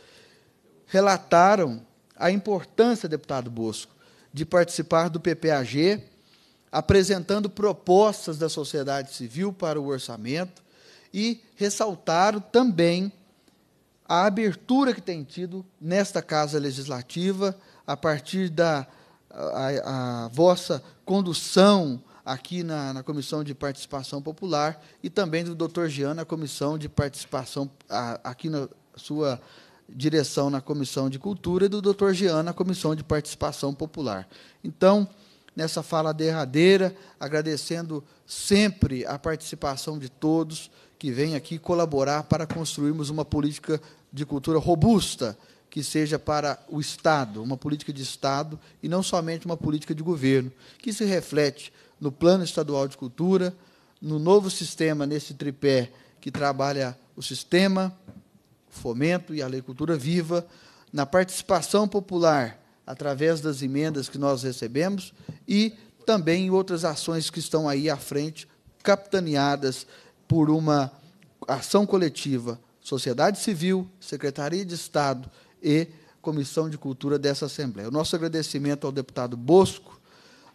relataram a importância, deputado Bosco, de participar do PPAG, apresentando propostas da sociedade civil para o orçamento e ressaltaram também a abertura que tem tido nesta Casa Legislativa a partir da a, a, a vossa condução aqui na, na Comissão de Participação Popular, e também do doutor Jean na Comissão de Participação, a, aqui na sua direção na Comissão de Cultura, e do doutor Jean na Comissão de Participação Popular. Então, nessa fala derradeira, agradecendo sempre a participação de todos que vêm aqui colaborar para construirmos uma política de cultura robusta, que seja para o Estado, uma política de Estado e não somente uma política de governo, que se reflete no Plano Estadual de Cultura, no novo sistema, nesse tripé que trabalha o sistema, fomento e a agricultura viva, na participação popular através das emendas que nós recebemos e também em outras ações que estão aí à frente, capitaneadas por uma ação coletiva, sociedade civil, Secretaria de Estado e Comissão de Cultura dessa Assembleia. O nosso agradecimento ao deputado Bosco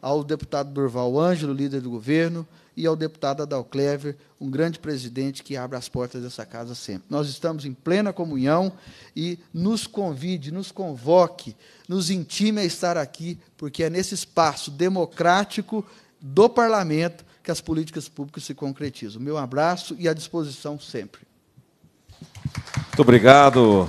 ao deputado Durval Ângelo, líder do governo, e ao deputado Adal Clever, um grande presidente que abre as portas dessa casa sempre. Nós estamos em plena comunhão e nos convide, nos convoque, nos intime a estar aqui, porque é nesse espaço democrático do parlamento que as políticas públicas se concretizam. Meu abraço e à disposição sempre. Muito obrigado,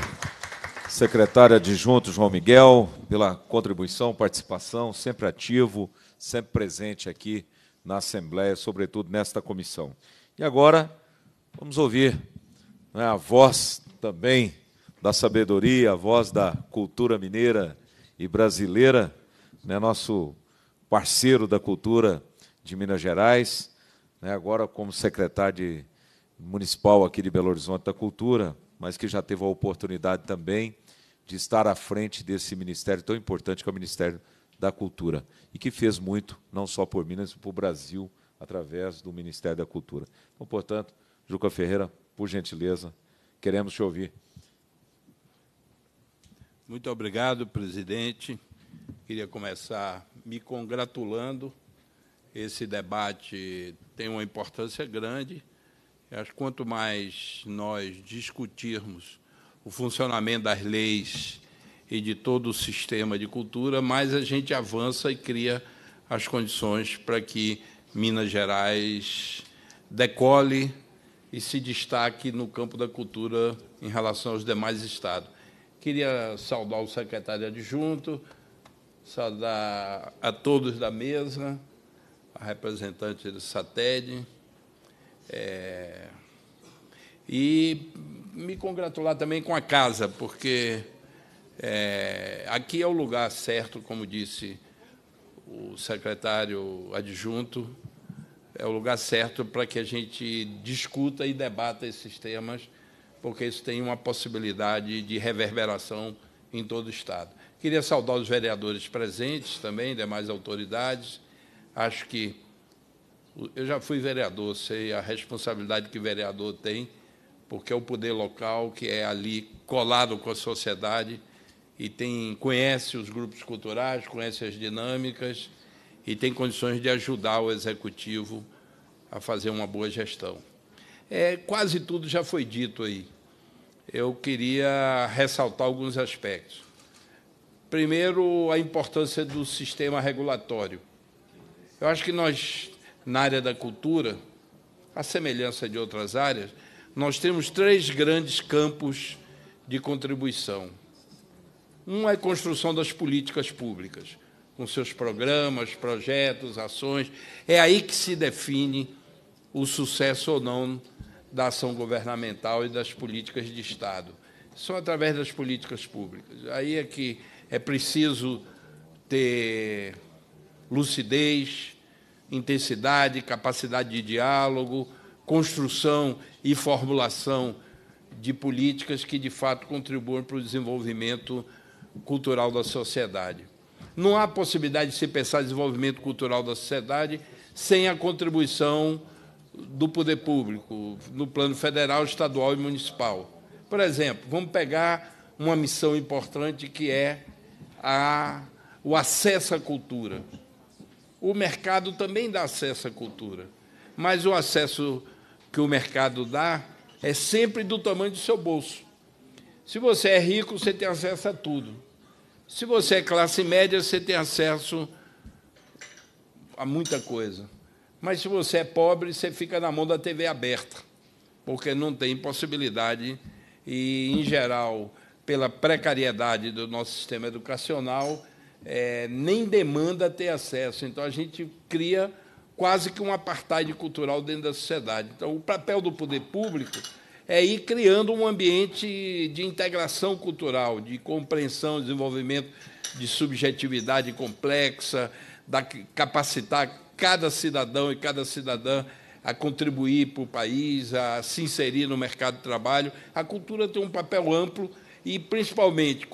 secretário adjunto João Miguel, pela contribuição, participação, sempre ativo sempre presente aqui na Assembleia, sobretudo nesta comissão. E agora vamos ouvir né, a voz também da sabedoria, a voz da cultura mineira e brasileira, né, nosso parceiro da cultura de Minas Gerais, né, agora como secretário de, municipal aqui de Belo Horizonte da Cultura, mas que já teve a oportunidade também de estar à frente desse ministério tão importante que é o Ministério da Cultura e que fez muito, não só por Minas, mas para o Brasil, através do Ministério da Cultura. Então, portanto, Juca Ferreira, por gentileza, queremos te ouvir. Muito obrigado, presidente. Queria começar me congratulando. Esse debate tem uma importância grande. Acho que quanto mais nós discutirmos o funcionamento das leis e de todo o sistema de cultura, mais a gente avança e cria as condições para que Minas Gerais decole e se destaque no campo da cultura em relação aos demais estados. Queria saudar o secretário adjunto, saudar a todos da mesa, a representante do SATED, é, e me congratular também com a casa, porque é, aqui é o lugar certo, como disse o secretário adjunto, é o lugar certo para que a gente discuta e debata esses temas, porque isso tem uma possibilidade de reverberação em todo o Estado. Queria saudar os vereadores presentes também, demais autoridades. Acho que eu já fui vereador, sei a responsabilidade que vereador tem, porque é o poder local que é ali colado com a sociedade e tem, conhece os grupos culturais, conhece as dinâmicas e tem condições de ajudar o executivo a fazer uma boa gestão. É, quase tudo já foi dito aí. Eu queria ressaltar alguns aspectos. Primeiro, a importância do sistema regulatório. Eu acho que nós, na área da cultura, à semelhança de outras áreas, nós temos três grandes campos de contribuição uma é a construção das políticas públicas, com seus programas, projetos, ações. É aí que se define o sucesso ou não da ação governamental e das políticas de Estado. São através das políticas públicas. Aí é que é preciso ter lucidez, intensidade, capacidade de diálogo, construção e formulação de políticas que de fato contribuam para o desenvolvimento cultural da sociedade. Não há possibilidade de se pensar desenvolvimento cultural da sociedade sem a contribuição do poder público, no plano federal, estadual e municipal. Por exemplo, vamos pegar uma missão importante que é a, o acesso à cultura. O mercado também dá acesso à cultura, mas o acesso que o mercado dá é sempre do tamanho do seu bolso. Se você é rico, você tem acesso a tudo. Se você é classe média, você tem acesso a muita coisa. Mas se você é pobre, você fica na mão da TV aberta, porque não tem possibilidade e, em geral, pela precariedade do nosso sistema educacional, é, nem demanda ter acesso. Então, a gente cria quase que um apartheid cultural dentro da sociedade. Então, o papel do poder público é ir criando um ambiente de integração cultural, de compreensão, desenvolvimento de subjetividade complexa, da capacitar cada cidadão e cada cidadã a contribuir para o país, a se inserir no mercado de trabalho. A cultura tem um papel amplo e, principalmente,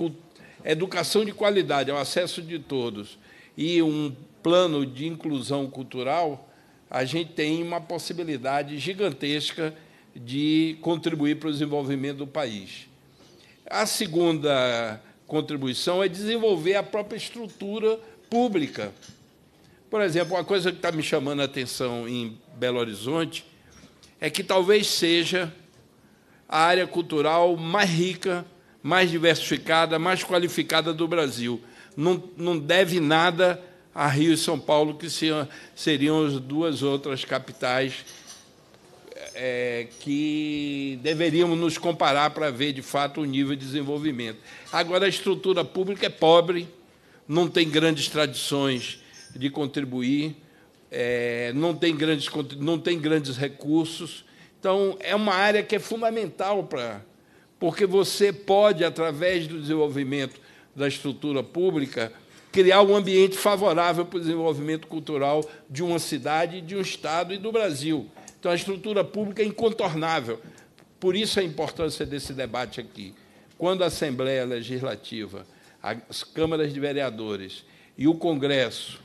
educação de qualidade, ao é acesso de todos e um plano de inclusão cultural, a gente tem uma possibilidade gigantesca de contribuir para o desenvolvimento do país. A segunda contribuição é desenvolver a própria estrutura pública. Por exemplo, uma coisa que está me chamando a atenção em Belo Horizonte é que talvez seja a área cultural mais rica, mais diversificada, mais qualificada do Brasil. Não, não deve nada a Rio e São Paulo, que seriam as duas outras capitais é, que deveríamos nos comparar para ver de fato o nível de desenvolvimento. Agora, a estrutura pública é pobre, não tem grandes tradições de contribuir, é, não, tem grandes, não tem grandes recursos. Então, é uma área que é fundamental para. Porque você pode, através do desenvolvimento da estrutura pública, criar um ambiente favorável para o desenvolvimento cultural de uma cidade, de um Estado e do Brasil. Então, a estrutura pública é incontornável. Por isso a importância desse debate aqui. Quando a Assembleia Legislativa, as câmaras de vereadores e o Congresso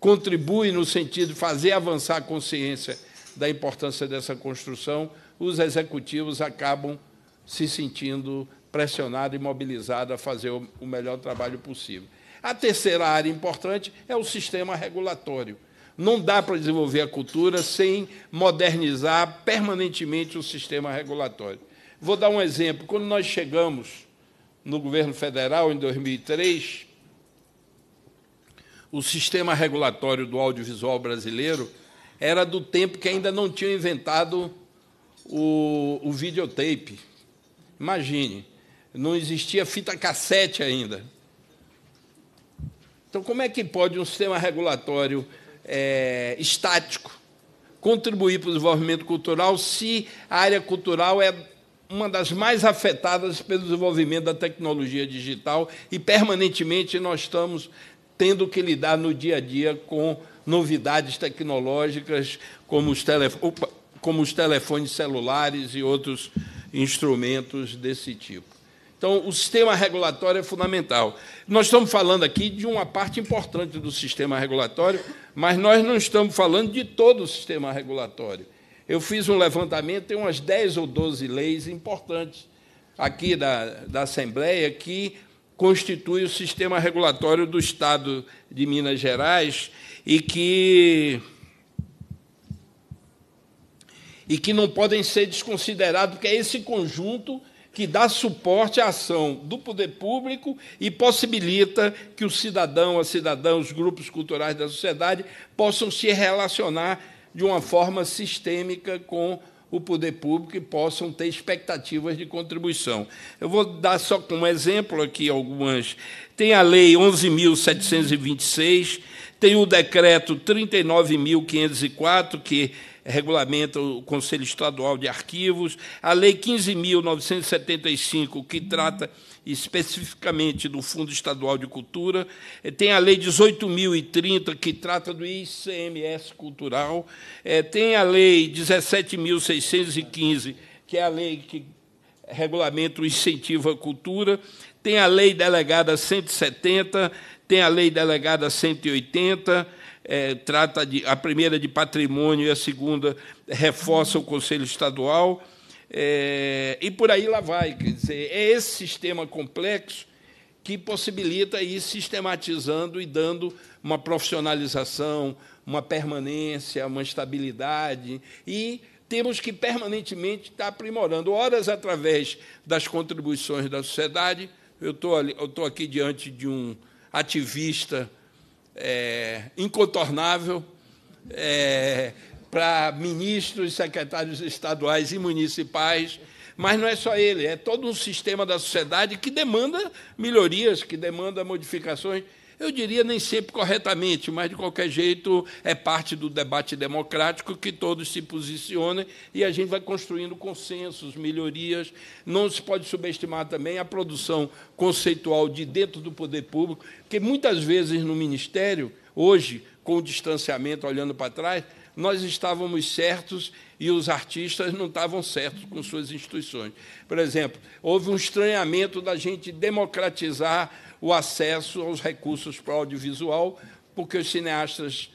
contribuem no sentido de fazer avançar a consciência da importância dessa construção, os executivos acabam se sentindo pressionados e mobilizados a fazer o melhor trabalho possível. A terceira área importante é o sistema regulatório. Não dá para desenvolver a cultura sem modernizar permanentemente o sistema regulatório. Vou dar um exemplo. Quando nós chegamos no governo federal, em 2003, o sistema regulatório do audiovisual brasileiro era do tempo que ainda não tinham inventado o, o videotape. Imagine, não existia fita cassete ainda. Então, como é que pode um sistema regulatório é, estático, contribuir para o desenvolvimento cultural se a área cultural é uma das mais afetadas pelo desenvolvimento da tecnologia digital e permanentemente nós estamos tendo que lidar no dia a dia com novidades tecnológicas como os, telef... como os telefones celulares e outros instrumentos desse tipo. Então, o sistema regulatório é fundamental. Nós estamos falando aqui de uma parte importante do sistema regulatório, mas nós não estamos falando de todo o sistema regulatório. Eu fiz um levantamento, tem umas 10 ou 12 leis importantes aqui da, da Assembleia que constituem o sistema regulatório do Estado de Minas Gerais e que e que não podem ser desconsiderados, porque é esse conjunto que dá suporte à ação do poder público e possibilita que o cidadão, a cidadã, os grupos culturais da sociedade possam se relacionar de uma forma sistêmica com o poder público e possam ter expectativas de contribuição. Eu vou dar só como exemplo aqui algumas. Tem a Lei 11.726, tem o Decreto 39.504, que regulamenta o Conselho Estadual de Arquivos, a Lei 15.975, que trata especificamente do Fundo Estadual de Cultura, eh, tem a Lei 18.030, que trata do ICMS cultural, eh, tem a Lei 17.615, que é a lei que regulamenta o incentivo à cultura, tem a Lei Delegada 170, tem a Lei Delegada 180, é, trata de a primeira de patrimônio e a segunda reforça o Conselho Estadual. É, e por aí lá vai. Quer dizer, é esse sistema complexo que possibilita ir sistematizando e dando uma profissionalização, uma permanência, uma estabilidade e temos que permanentemente estar aprimorando, horas através das contribuições da sociedade. Eu estou, ali, eu estou aqui diante de um ativista é, incontornável é, para ministros, secretários estaduais e municipais, mas não é só ele, é todo um sistema da sociedade que demanda melhorias, que demanda modificações. Eu diria nem sempre corretamente, mas de qualquer jeito é parte do debate democrático que todos se posicionem e a gente vai construindo consensos, melhorias. Não se pode subestimar também a produção conceitual de dentro do poder público, porque muitas vezes no ministério, hoje, com o distanciamento olhando para trás, nós estávamos certos e os artistas não estavam certos com suas instituições. Por exemplo, houve um estranhamento da gente democratizar o acesso aos recursos para o audiovisual, porque os cineastas,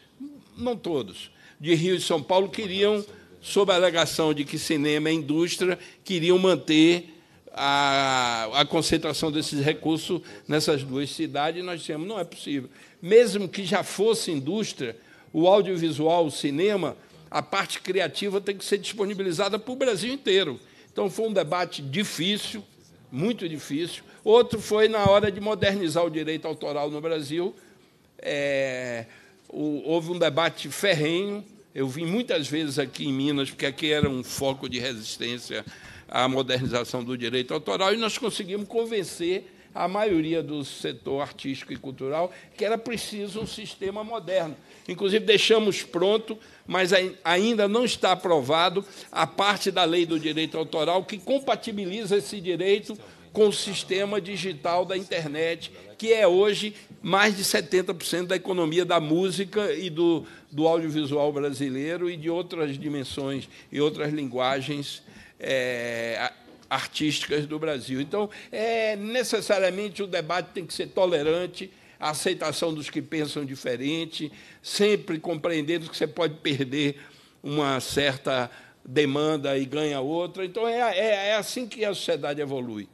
não todos, de Rio e São Paulo queriam, sob a alegação de que cinema é indústria, queriam manter a, a concentração desses recursos nessas duas cidades, e nós dissemos, não é possível. Mesmo que já fosse indústria, o audiovisual, o cinema, a parte criativa tem que ser disponibilizada para o Brasil inteiro. Então, foi um debate difícil, muito difícil. Outro foi na hora de modernizar o direito autoral no Brasil. É, o, houve um debate ferrenho. Eu vim muitas vezes aqui em Minas, porque aqui era um foco de resistência à modernização do direito autoral, e nós conseguimos convencer a maioria do setor artístico e cultural que era preciso um sistema moderno. Inclusive, deixamos pronto, mas ainda não está aprovado, a parte da lei do direito autoral que compatibiliza esse direito com o sistema digital da internet, que é hoje mais de 70% da economia da música e do, do audiovisual brasileiro e de outras dimensões e outras linguagens é, artísticas do Brasil. Então, é necessariamente o debate tem que ser tolerante, a aceitação dos que pensam diferente, sempre compreendendo que você pode perder uma certa demanda e ganha outra. Então, é, é, é assim que a sociedade evolui.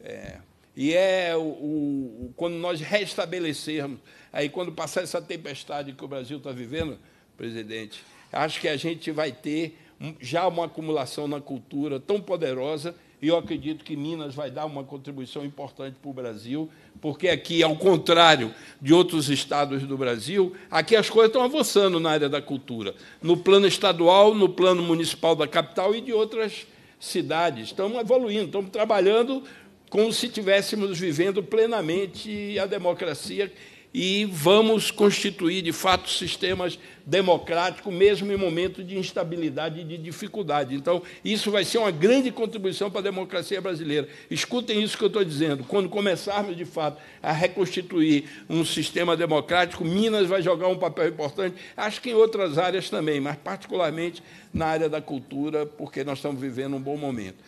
É. E é o, o, quando nós restabelecermos, aí quando passar essa tempestade que o Brasil está vivendo, presidente, acho que a gente vai ter já uma acumulação na cultura tão poderosa e eu acredito que Minas vai dar uma contribuição importante para o Brasil, porque aqui, ao contrário de outros estados do Brasil, aqui as coisas estão avançando na área da cultura, no plano estadual, no plano municipal da capital e de outras cidades. Estamos evoluindo, estamos trabalhando como se estivéssemos vivendo plenamente a democracia e vamos constituir, de fato, sistemas democráticos, mesmo em momento de instabilidade e de dificuldade. Então, isso vai ser uma grande contribuição para a democracia brasileira. Escutem isso que eu estou dizendo. Quando começarmos, de fato, a reconstituir um sistema democrático, Minas vai jogar um papel importante, acho que em outras áreas também, mas particularmente na área da cultura, porque nós estamos vivendo um bom momento.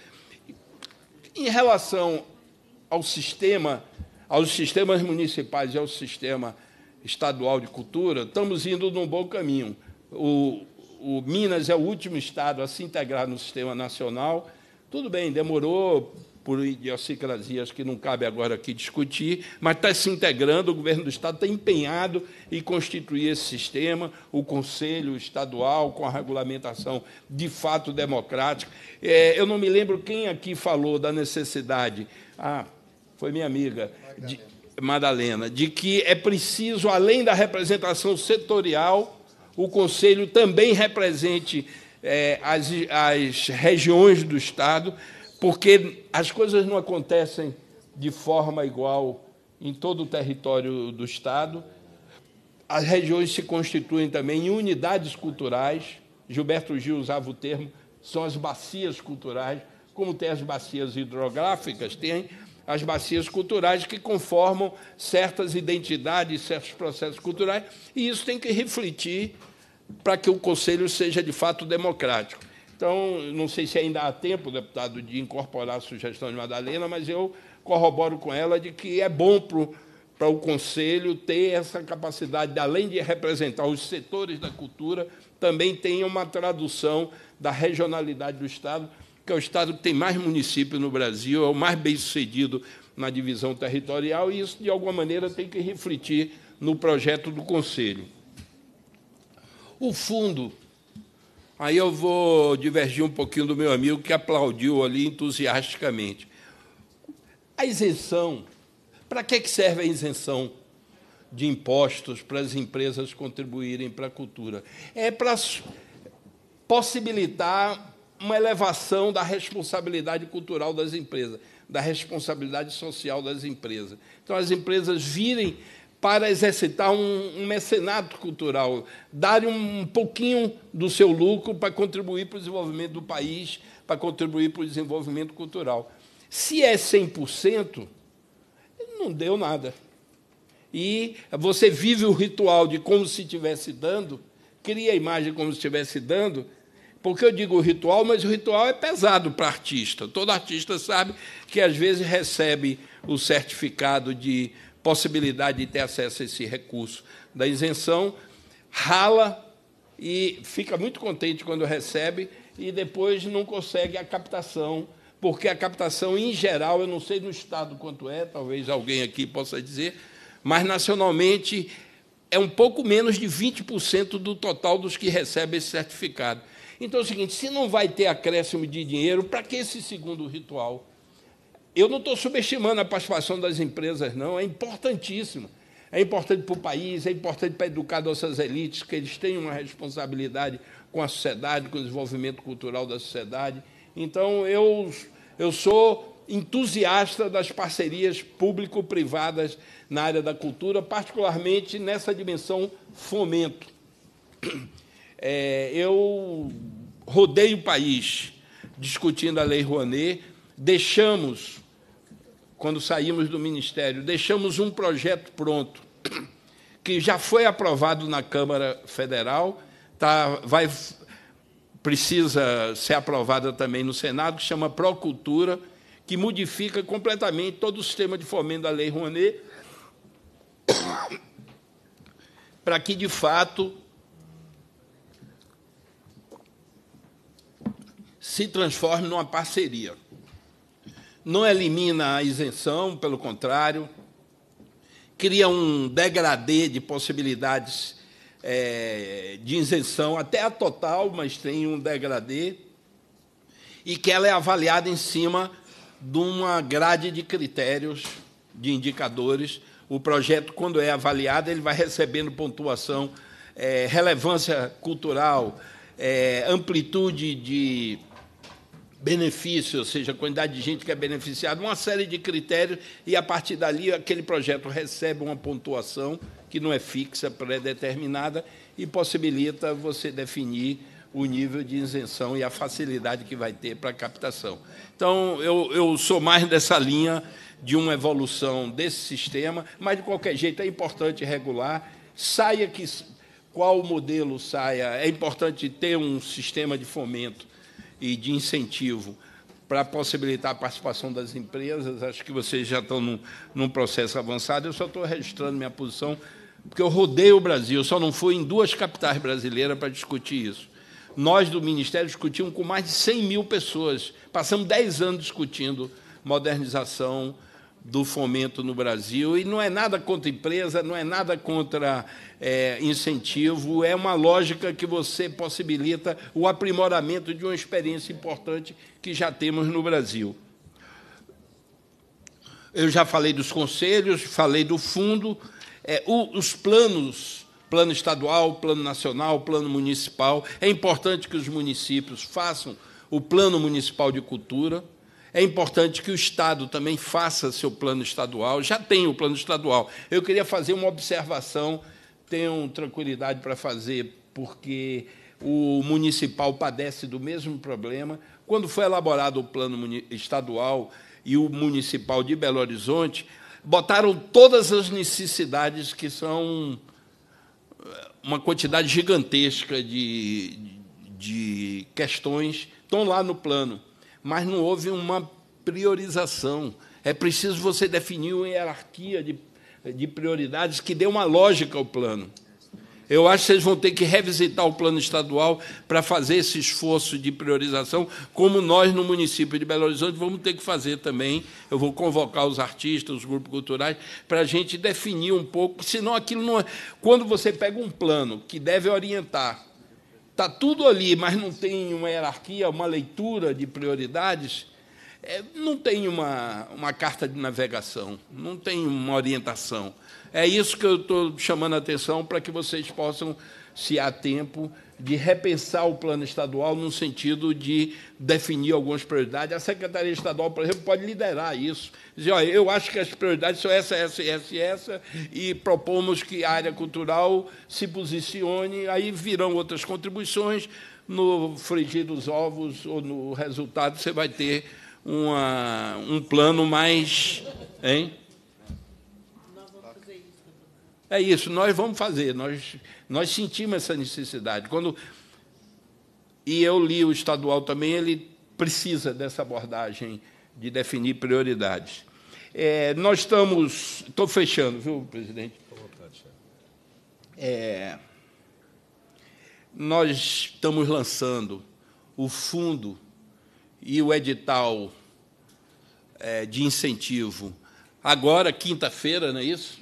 Em relação ao sistema aos sistemas municipais e ao sistema estadual de cultura, estamos indo num bom caminho. O, o Minas é o último estado a se integrar no sistema nacional. Tudo bem, demorou por idiosincrasias que não cabe agora aqui discutir, mas está se integrando, o governo do Estado está empenhado em constituir esse sistema, o Conselho Estadual, com a regulamentação de fato democrática. É, eu não me lembro quem aqui falou da necessidade. Ah, foi minha amiga de, Madalena, de que é preciso, além da representação setorial, o Conselho também represente é, as, as regiões do Estado, porque as coisas não acontecem de forma igual em todo o território do Estado. As regiões se constituem também em unidades culturais. Gilberto Gil usava o termo, são as bacias culturais, como tem as bacias hidrográficas, tem as bacias culturais que conformam certas identidades, certos processos culturais, e isso tem que refletir para que o Conselho seja de fato democrático. Então, não sei se ainda há tempo, deputado, de incorporar a sugestão de Madalena, mas eu corroboro com ela de que é bom para o Conselho ter essa capacidade, de, além de representar os setores da cultura, também tem uma tradução da regionalidade do Estado que é o estado que tem mais municípios no Brasil, é o mais bem sucedido na divisão territorial, e isso, de alguma maneira, tem que refletir no projeto do Conselho. O fundo, aí eu vou divergir um pouquinho do meu amigo que aplaudiu ali entusiasticamente. A isenção, para que serve a isenção de impostos para as empresas contribuírem para a cultura? É para possibilitar uma elevação da responsabilidade cultural das empresas, da responsabilidade social das empresas. Então, as empresas virem para exercitar um, um cultural, darem um, um pouquinho do seu lucro para contribuir para o desenvolvimento do país, para contribuir para o desenvolvimento cultural. Se é 100%, não deu nada. E você vive o ritual de como se estivesse dando, cria a imagem como se estivesse dando, porque eu digo ritual, mas o ritual é pesado para artista. Todo artista sabe que às vezes recebe o certificado de possibilidade de ter acesso a esse recurso da isenção, rala e fica muito contente quando recebe e depois não consegue a captação, porque a captação em geral, eu não sei no estado quanto é, talvez alguém aqui possa dizer, mas nacionalmente é um pouco menos de 20% do total dos que recebem esse certificado. Então é o seguinte: se não vai ter acréscimo de dinheiro, para que esse segundo ritual? Eu não estou subestimando a participação das empresas, não, é importantíssimo. É importante para o país, é importante para educar nossas elites, que eles têm uma responsabilidade com a sociedade, com o desenvolvimento cultural da sociedade. Então, eu, eu sou entusiasta das parcerias público-privadas na área da cultura, particularmente nessa dimensão fomento. É, eu rodei o país discutindo a Lei Rouanet, deixamos, quando saímos do Ministério, deixamos um projeto pronto, que já foi aprovado na Câmara Federal, tá, vai, precisa ser aprovada também no Senado, que chama Procultura, que modifica completamente todo o sistema de fomento da Lei Rouanet, para que, de fato, se transforme numa parceria. Não elimina a isenção, pelo contrário, cria um degradê de possibilidades é, de isenção, até a total, mas tem um degradê, e que ela é avaliada em cima de uma grade de critérios, de indicadores. O projeto, quando é avaliado, ele vai recebendo pontuação, é, relevância cultural, é, amplitude de benefício, ou seja, a quantidade de gente que é beneficiada, uma série de critérios, e a partir dali aquele projeto recebe uma pontuação que não é fixa, pré-determinada, e possibilita você definir o nível de isenção e a facilidade que vai ter para a captação. Então, eu, eu sou mais dessa linha de uma evolução desse sistema, mas, de qualquer jeito, é importante regular, saia que qual modelo saia, é importante ter um sistema de fomento e de incentivo para possibilitar a participação das empresas. Acho que vocês já estão num, num processo avançado. Eu só estou registrando minha posição, porque eu rodei o Brasil, só não fui em duas capitais brasileiras para discutir isso. Nós, do Ministério, discutimos com mais de 100 mil pessoas. Passamos 10 anos discutindo modernização, do fomento no Brasil. E não é nada contra empresa, não é nada contra é, incentivo, é uma lógica que você possibilita o aprimoramento de uma experiência importante que já temos no Brasil. Eu já falei dos conselhos, falei do fundo, é, o, os planos. Plano estadual, plano nacional, plano municipal. É importante que os municípios façam o plano municipal de cultura, é importante que o Estado também faça seu plano estadual, já tem o plano estadual. Eu queria fazer uma observação, tenham tranquilidade para fazer, porque o municipal padece do mesmo problema. Quando foi elaborado o plano estadual e o municipal de Belo Horizonte, botaram todas as necessidades que são eh, uma quantidade gigantesca de, de questões, estão lá no plano mas não houve uma priorização. É preciso você definir uma hierarquia de, de prioridades que dê uma lógica ao plano. Eu acho que vocês vão ter que revisitar o plano estadual para fazer esse esforço de priorização, como nós no município de Belo Horizonte vamos ter que fazer também. Eu vou convocar os artistas, os grupos culturais, para a gente definir um pouco, senão aquilo não é. Quando você pega um plano que deve orientar está tudo ali, mas não tem uma hierarquia, uma leitura de prioridades, é, não tem uma, uma carta de navegação, não tem uma orientação. É isso que eu estou chamando a atenção para que vocês possam, se há tempo, de repensar o plano estadual no sentido de definir algumas prioridades. A Secretaria Estadual, por exemplo, pode liderar isso. Dizer, olha, eu acho que as prioridades são essa, essa, essa e essa, e propomos que a área cultural se posicione, aí virão outras contribuições. No frigir dos ovos ou no resultado, você vai ter uma, um plano mais. Hein? É isso, nós vamos fazer, nós, nós sentimos essa necessidade. Quando E eu li o estadual também, ele precisa dessa abordagem de definir prioridades. É, nós estamos. Estou fechando, viu, presidente? É, nós estamos lançando o fundo e o edital é, de incentivo agora, quinta-feira, não é isso?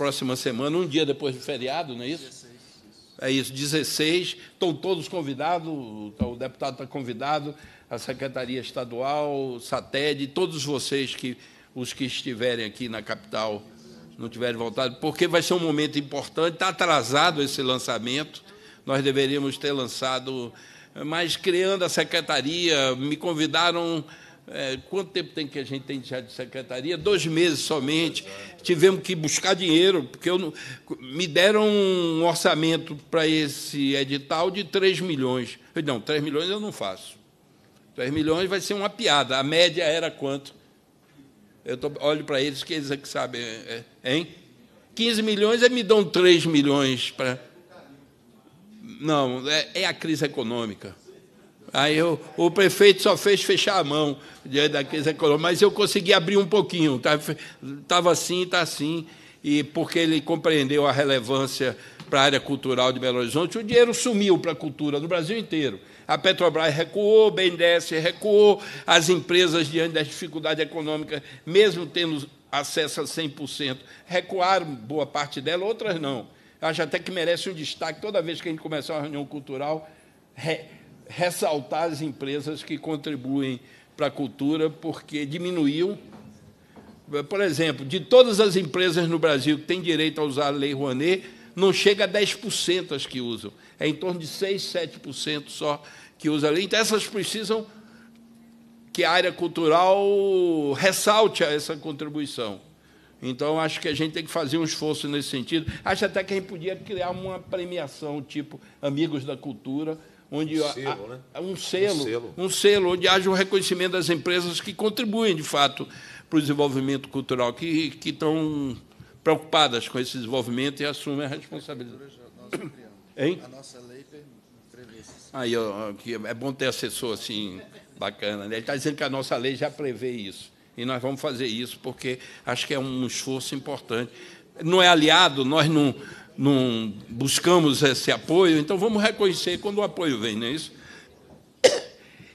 próxima semana, um dia depois do feriado, não é isso? 16, isso. É isso, 16. Estão todos convidados, o deputado está convidado, a Secretaria Estadual, SATED, todos vocês que os que estiverem aqui na capital não tiverem voltado, porque vai ser um momento importante, está atrasado esse lançamento. Nós deveríamos ter lançado, eh, mas criando a secretaria, me convidaram é, quanto tempo tem que a gente tem já de secretaria? Dois meses somente. Tivemos que buscar dinheiro, porque eu não, me deram um orçamento para esse edital de 3 milhões. Eu, não, 3 milhões eu não faço. 3 milhões vai ser uma piada. A média era quanto? Eu tô, olho para eles, que eles é que sabem, é, é, hein? 15 milhões, eles me dão 3 milhões para. Não, é, é a crise econômica. Aí eu, o prefeito só fez fechar a mão diante da crise econômica, mas eu consegui abrir um pouquinho, estava tá? tava assim, está assim, e porque ele compreendeu a relevância para a área cultural de Belo Horizonte, o dinheiro sumiu para a cultura no Brasil inteiro. A Petrobras recuou, o BNDES recuou, as empresas, diante das dificuldades econômicas, mesmo tendo acesso a 100%, recuaram boa parte dela, outras não. Acho até que merece um destaque, toda vez que a gente começar uma reunião cultural, re ressaltar as empresas que contribuem para a cultura, porque diminuiu. Por exemplo, de todas as empresas no Brasil que têm direito a usar a Lei Rouanet, não chega a 10% as que usam. É em torno de 6, 7% só que usa a lei. Então, essas precisam que a área cultural ressalte essa contribuição. Então, acho que a gente tem que fazer um esforço nesse sentido. Acho até que a gente podia criar uma premiação, tipo Amigos da Cultura, onde um selo, né? É um, selo, um, selo, um selo, onde haja um reconhecimento das empresas que contribuem de fato para o desenvolvimento cultural, que, que estão preocupadas com esse desenvolvimento e assumem a responsabilidade. Hein? A nossa lei prevê isso. Aí, ó, é bom ter assessor assim, bacana. Né? Ele está dizendo que a nossa lei já prevê isso. E nós vamos fazer isso, porque acho que é um esforço importante. Não é aliado, nós não não buscamos esse apoio, então vamos reconhecer quando o apoio vem, não é isso?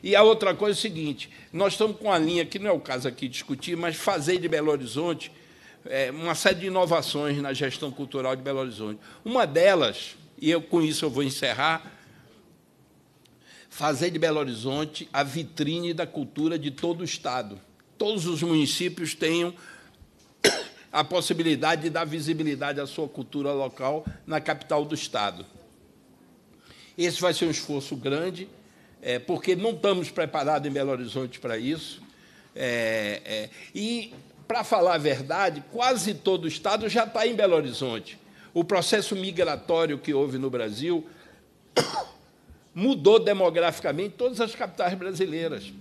E a outra coisa é o seguinte: nós estamos com a linha, que não é o caso aqui discutir, mas fazer de Belo Horizonte é, uma série de inovações na gestão cultural de Belo Horizonte. Uma delas, e eu, com isso eu vou encerrar, fazer de Belo Horizonte a vitrine da cultura de todo o Estado. Todos os municípios tenham a possibilidade de dar visibilidade à sua cultura local na capital do Estado. Esse vai ser um esforço grande, é, porque não estamos preparados em Belo Horizonte para isso. É, é, e, para falar a verdade, quase todo o Estado já está em Belo Horizonte. O processo migratório que houve no Brasil mudou demograficamente todas as capitais brasileiras.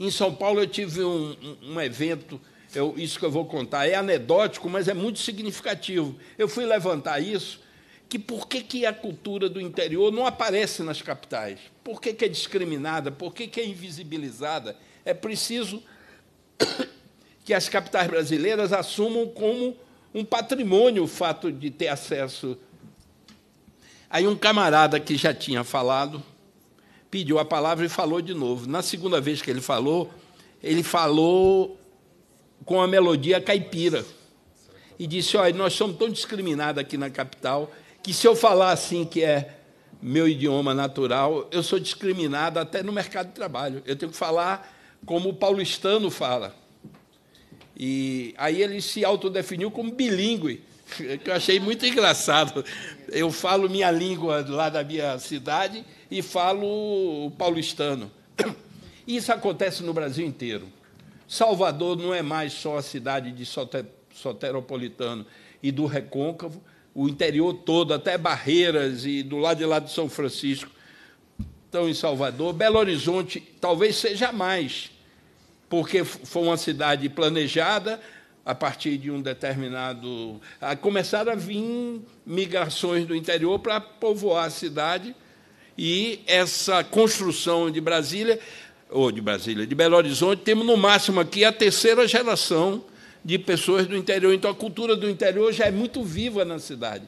Em São Paulo, eu tive um, um evento eu, isso que eu vou contar é anedótico, mas é muito significativo. Eu fui levantar isso, que por que, que a cultura do interior não aparece nas capitais? Por que, que é discriminada? Por que, que é invisibilizada? É preciso que as capitais brasileiras assumam como um patrimônio o fato de ter acesso. Aí um camarada que já tinha falado pediu a palavra e falou de novo. Na segunda vez que ele falou, ele falou com a melodia caipira. E disse: Olha, nós somos tão discriminados aqui na capital que se eu falar assim que é meu idioma natural, eu sou discriminado até no mercado de trabalho. Eu tenho que falar como o paulistano fala. E aí ele se autodefiniu como bilíngue, que eu achei muito engraçado. Eu falo minha língua lá da minha cidade e falo o paulistano. Isso acontece no Brasil inteiro. Salvador não é mais só a cidade de Soteropolitano e do Recôncavo, o interior todo, até Barreiras e do lado de lá de São Francisco, estão em Salvador. Belo Horizonte talvez seja mais, porque foi uma cidade planejada a partir de um determinado. Começaram a vir migrações do interior para povoar a cidade e essa construção de Brasília ou de Brasília, de Belo Horizonte, temos no máximo aqui a terceira geração de pessoas do interior. Então a cultura do interior já é muito viva na cidade.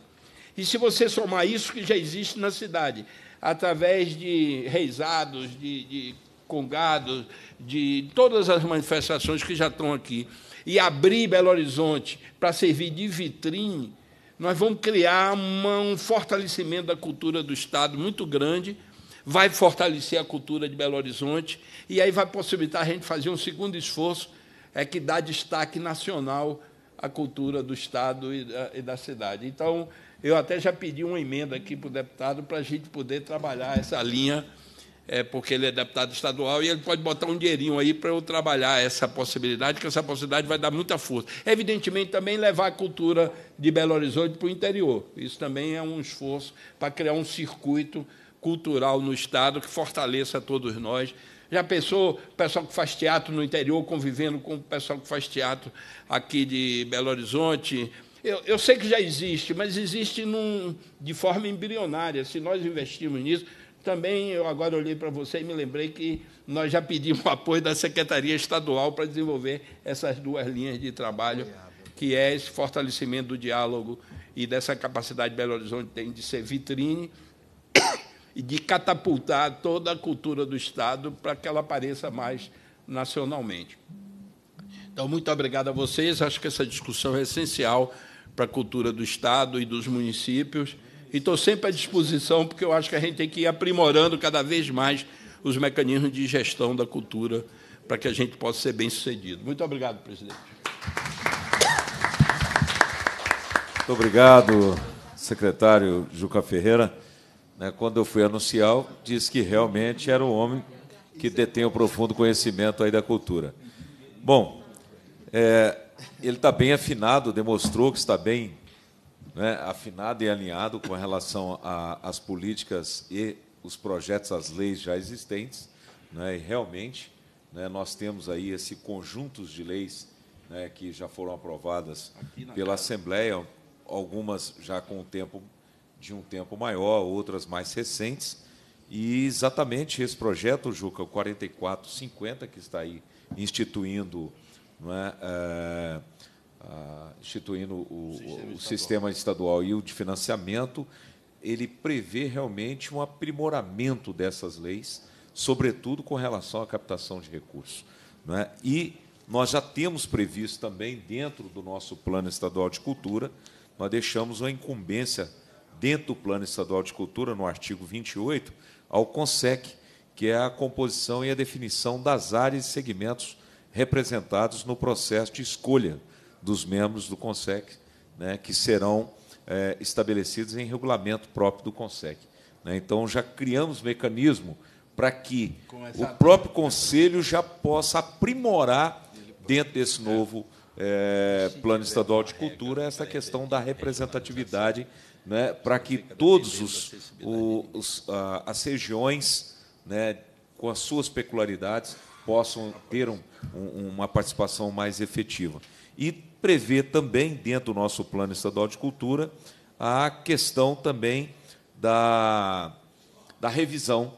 E se você somar isso que já existe na cidade, através de reisados, de, de congados, de todas as manifestações que já estão aqui, e abrir Belo Horizonte para servir de vitrine, nós vamos criar uma, um fortalecimento da cultura do Estado muito grande vai fortalecer a cultura de Belo Horizonte e aí vai possibilitar a gente fazer um segundo esforço é que dá destaque nacional à cultura do Estado e da, e da cidade. Então, eu até já pedi uma emenda aqui para o deputado para a gente poder trabalhar essa linha, é, porque ele é deputado estadual e ele pode botar um dinheirinho aí para eu trabalhar essa possibilidade, que essa possibilidade vai dar muita força. Evidentemente, também levar a cultura de Belo Horizonte para o interior. Isso também é um esforço para criar um circuito cultural no Estado que fortaleça todos nós. Já pensou o pessoal que faz teatro no interior convivendo com o pessoal que faz teatro aqui de Belo Horizonte? Eu, eu sei que já existe, mas existe num, de forma embrionária. Se nós investirmos nisso, também eu agora olhei para você e me lembrei que nós já pedimos apoio da Secretaria Estadual para desenvolver essas duas linhas de trabalho, que é esse fortalecimento do diálogo e dessa capacidade que Belo Horizonte tem de ser vitrine e de catapultar toda a cultura do Estado para que ela apareça mais nacionalmente. Então, muito obrigado a vocês. Acho que essa discussão é essencial para a cultura do Estado e dos municípios. E estou sempre à disposição, porque eu acho que a gente tem que ir aprimorando cada vez mais os mecanismos de gestão da cultura para que a gente possa ser bem-sucedido. Muito obrigado, presidente. Muito obrigado, secretário Juca Ferreira né, quando eu fui anunciar, disse que realmente era um homem que detém um profundo conhecimento aí da cultura. Bom, é, ele está bem afinado, demonstrou que está bem né, afinado e alinhado com relação às políticas e os projetos, as leis já existentes, né, e realmente né, nós temos aí esse conjunto de leis né, que já foram aprovadas pela Assembleia, algumas já com o tempo de um tempo maior, outras mais recentes. E exatamente esse projeto, Juca, o 4450, que está aí instituindo, é, é, instituindo o, sistema, o sistema estadual. e o de financiamento, ele prevê realmente um aprimoramento dessas leis, sobretudo com relação à captação de recursos. É? E nós já temos previsto também, dentro do nosso plano estadual de cultura, nós deixamos uma incumbência dentro do Plano Estadual de Cultura, no artigo 28, ao CONSEC, que é a composição e a definição das áreas e segmentos representados no processo de escolha dos membros do CONSEC, né, que serão é, estabelecidos em regulamento próprio do CONSEC. Né? Então, já criamos mecanismo para que o próprio conselho já possa aprimorar dentro desse é. novo é, plano estadual de cultura essa questão da representatividade né, para que todos os, os, as regiões, né, com as suas peculiaridades, possam ter um, uma participação mais efetiva. E prever também, dentro do nosso Plano Estadual de Cultura, a questão também da, da revisão.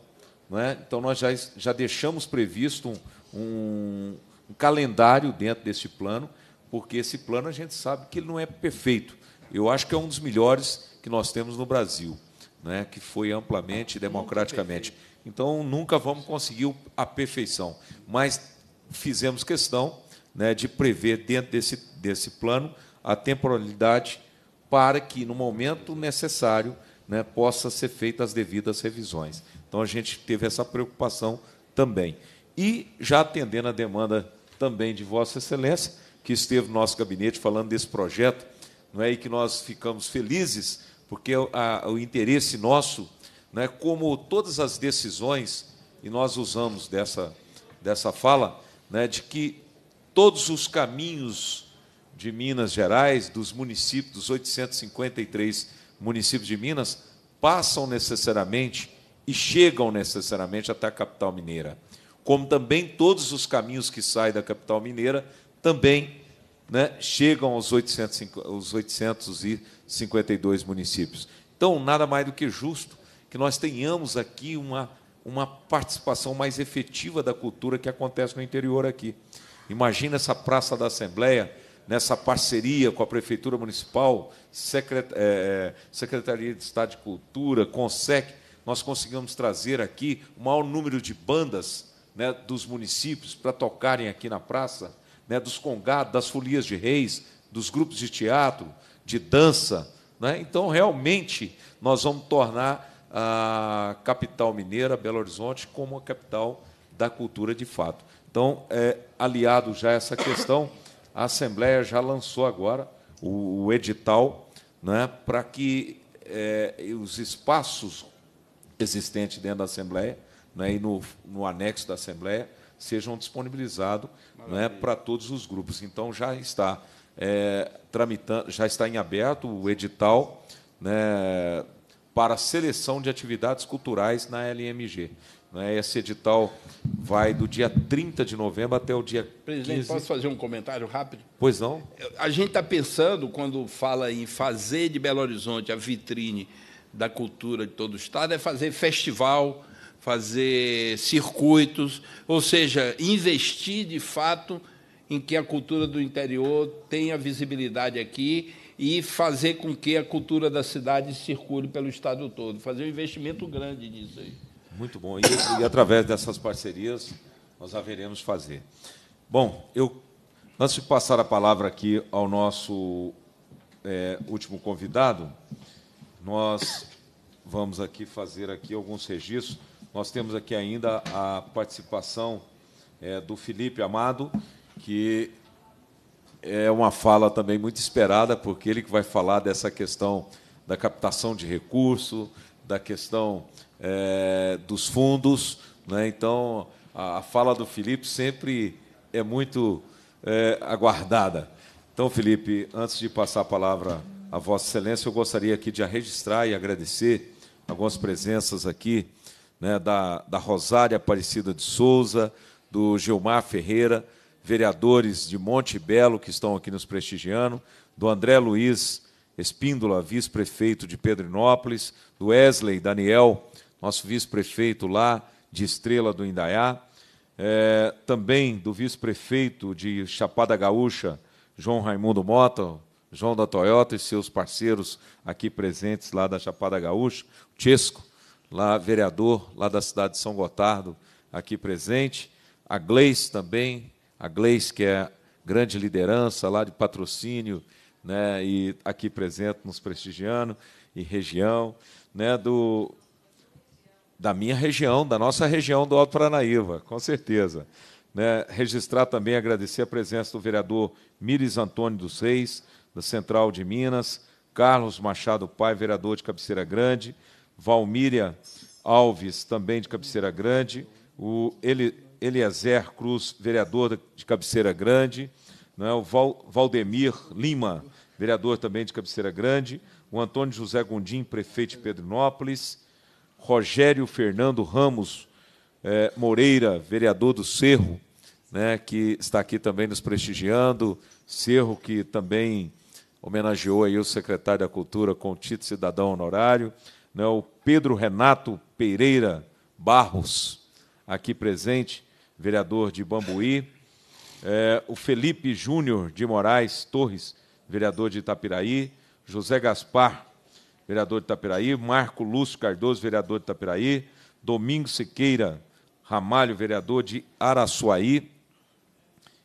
Né? Então, nós já, já deixamos previsto um, um, um calendário dentro desse plano, porque esse plano a gente sabe que ele não é perfeito. Eu acho que é um dos melhores que nós temos no Brasil, né, que foi amplamente e democraticamente. Então, nunca vamos conseguir a perfeição, mas fizemos questão né, de prever dentro desse, desse plano a temporalidade para que, no momento necessário, né, possa ser feitas as devidas revisões. Então, a gente teve essa preocupação também. E, já atendendo a demanda também de Vossa Excelência, que esteve no nosso gabinete falando desse projeto, não é? e que nós ficamos felizes porque a, o interesse nosso, né, como todas as decisões, e nós usamos dessa, dessa fala, né, de que todos os caminhos de Minas Gerais, dos municípios, dos 853 municípios de Minas, passam necessariamente e chegam necessariamente até a capital mineira. Como também todos os caminhos que saem da capital mineira também né, chegam aos 800, os 800 e 52 municípios. Então, nada mais do que justo que nós tenhamos aqui uma, uma participação mais efetiva da cultura que acontece no interior aqui. Imagina essa Praça da Assembleia, nessa parceria com a Prefeitura Municipal, Secret, é, Secretaria de Estado de Cultura, CONSEC, nós conseguimos trazer aqui o maior número de bandas né, dos municípios para tocarem aqui na praça, né, dos congados, das folias de reis, dos grupos de teatro, de dança. Né? Então, realmente, nós vamos tornar a capital mineira, Belo Horizonte, como a capital da cultura de fato. Então, é, aliado já a essa questão, a Assembleia já lançou agora o, o edital né, para que é, os espaços existentes dentro da Assembleia né, e no, no anexo da Assembleia sejam disponibilizados né, para todos os grupos. Então, já está é, tramitando, já está em aberto o edital né, para seleção de atividades culturais na LMG. Né. Esse edital vai do dia 30 de novembro até o dia. Presidente, 15. posso fazer um comentário rápido? Pois não. A gente está pensando, quando fala em fazer de Belo Horizonte a vitrine da cultura de todo o Estado, é fazer festival, fazer circuitos, ou seja, investir de fato em que a cultura do interior tenha visibilidade aqui e fazer com que a cultura da cidade circule pelo estado todo, fazer um investimento grande nisso aí. Muito bom. E, e através dessas parcerias nós haveremos fazer. Bom, eu antes de passar a palavra aqui ao nosso é, último convidado, nós vamos aqui fazer aqui alguns registros. Nós temos aqui ainda a participação é, do Felipe Amado, que é uma fala também muito esperada, porque ele que vai falar dessa questão da captação de recurso, da questão é, dos fundos. Né? Então, a, a, fala do Felipe sempre é muito é, aguardada. Então, Felipe, antes de passar a palavra a Vossa Excelência, eu gostaria aqui de registrar e agradecer algumas presenças aqui né, da, da Rosária Aparecida de Souza, do Gilmar Ferreira, vereadores de Monte Belo que estão aqui nos prestigiando, do André Luiz Espíndola, vice-prefeito de Pedrinópolis, do Wesley Daniel, nosso vice-prefeito lá de Estrela do Indaiá, é, também do vice-prefeito de Chapada Gaúcha, João Raimundo Mota, João da Toyota e seus parceiros aqui presentes lá da Chapada Gaúcha, Chesco, lá vereador lá da cidade de São Gotardo, aqui presente, a Gleice também, a Gleice, que é grande liderança lá de patrocínio, né, e aqui presente nos prestigiando e região, né, do da minha região, da nossa região do Alto Paranaíba, com certeza. Né, registrar também, agradecer a presença do vereador Mires Antônio dos Reis, da Central de Minas, Carlos Machado Pai, vereador de Cabeceira Grande, Valmíria Alves, também de Cabeceira Grande, o ele, Eliezer Cruz, vereador de Cabeceira Grande, é o Val, Valdemir Lima, vereador também de Cabeceira Grande, o Antônio José Gondim, prefeito de Pedrinópolis, Rogério Fernando Ramos eh, Moreira, vereador do Cerro, né, que está aqui também nos prestigiando, Cerro que também homenageou aí o secretário da Cultura com o título cidadão honorário, né, o Pedro Renato Pereira Barros, aqui presente, vereador de Bambuí, é, o Felipe Júnior de Moraes Torres, vereador de Itapiraí, José Gaspar, vereador de Itapiraí, Marco Lúcio Cardoso, vereador de Itapiraí, Domingos Siqueira Ramalho, vereador de Araçuaí,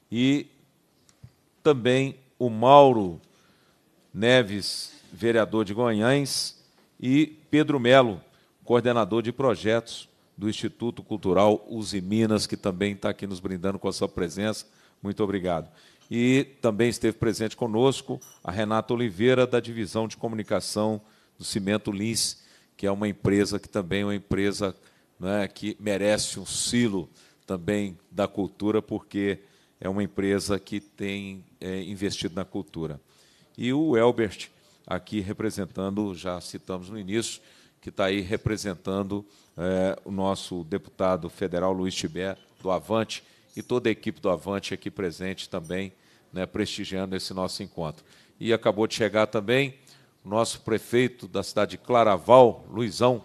e também o Mauro Neves, vereador de Goiânia, e Pedro Melo, coordenador de projetos do Instituto Cultural Uzi Minas, que também está aqui nos brindando com a sua presença. Muito obrigado. E também esteve presente conosco a Renata Oliveira, da Divisão de Comunicação do Cimento Lins, que é uma empresa que também é uma empresa né, que merece um silo também da cultura, porque é uma empresa que tem é, investido na cultura. E o Elbert, aqui representando, já citamos no início, que está aí representando é, o nosso deputado federal Luiz Tibé do Avante, e toda a equipe do Avante aqui presente também, né, prestigiando esse nosso encontro. E acabou de chegar também o nosso prefeito da cidade de Claraval, Luizão.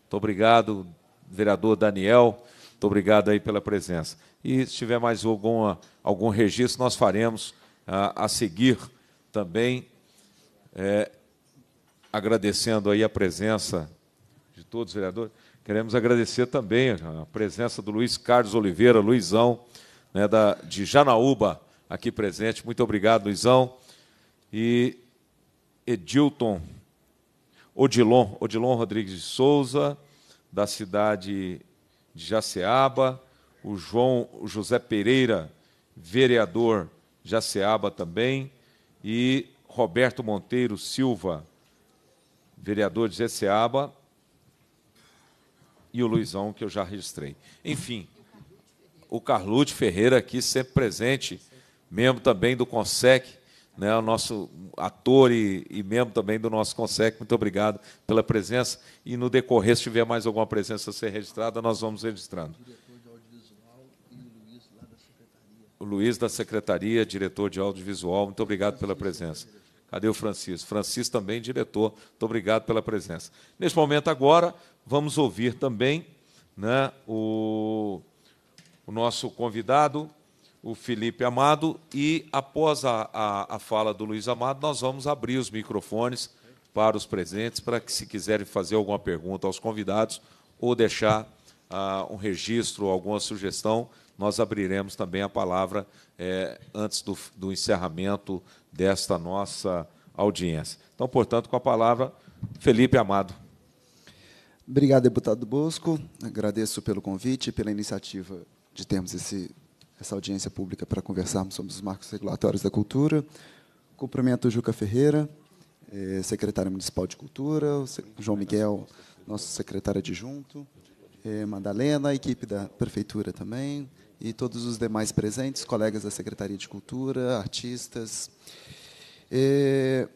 Muito obrigado, vereador Daniel. Muito obrigado aí pela presença. E se tiver mais alguma, algum registro, nós faremos a, ah, a seguir também, é, agradecendo aí a presença de todos os vereadores. Queremos agradecer também a presença do Luiz Carlos Oliveira, Luizão, né, da, de Janaúba, aqui presente. Muito obrigado, Luizão. E Edilton Odilon, Odilon Rodrigues de Souza, da cidade de Jaceaba. O João o José Pereira, vereador Jaceaba também. E Roberto Monteiro Silva, vereador de Jaceaba e o Luizão, que eu já registrei. Enfim, o Carlute Ferreira aqui, sempre presente, membro também do CONSEC, né, o nosso ator e, e, membro também do nosso CONSEC. Muito obrigado pela presença. E no decorrer, se tiver mais alguma presença a ser registrada, nós vamos registrando. O Luiz da Secretaria, diretor de Audiovisual, muito obrigado pela presença. Cadê o Francisco? Francisco também, diretor, muito obrigado pela presença. Neste momento, agora, vamos ouvir também né, o, o nosso convidado, o Felipe Amado, e após a, a, a, fala do Luiz Amado, nós vamos abrir os microfones para os presentes, para que, se quiserem fazer alguma pergunta aos convidados ou deixar ah, um registro, alguma sugestão, nós abriremos também a palavra eh, antes do, do encerramento desta nossa audiência. Então, portanto, com a palavra, Felipe Amado. Obrigado, deputado Bosco. Agradeço pelo convite e pela iniciativa de termos esse, essa audiência pública para conversarmos sobre os marcos regulatórios da cultura. Cumprimento o Juca Ferreira, é, secretário municipal de cultura, o João Miguel, nosso secretário adjunto, é, Madalena, a equipe da prefeitura também, e todos os demais presentes, colegas da Secretaria de Cultura, artistas. é,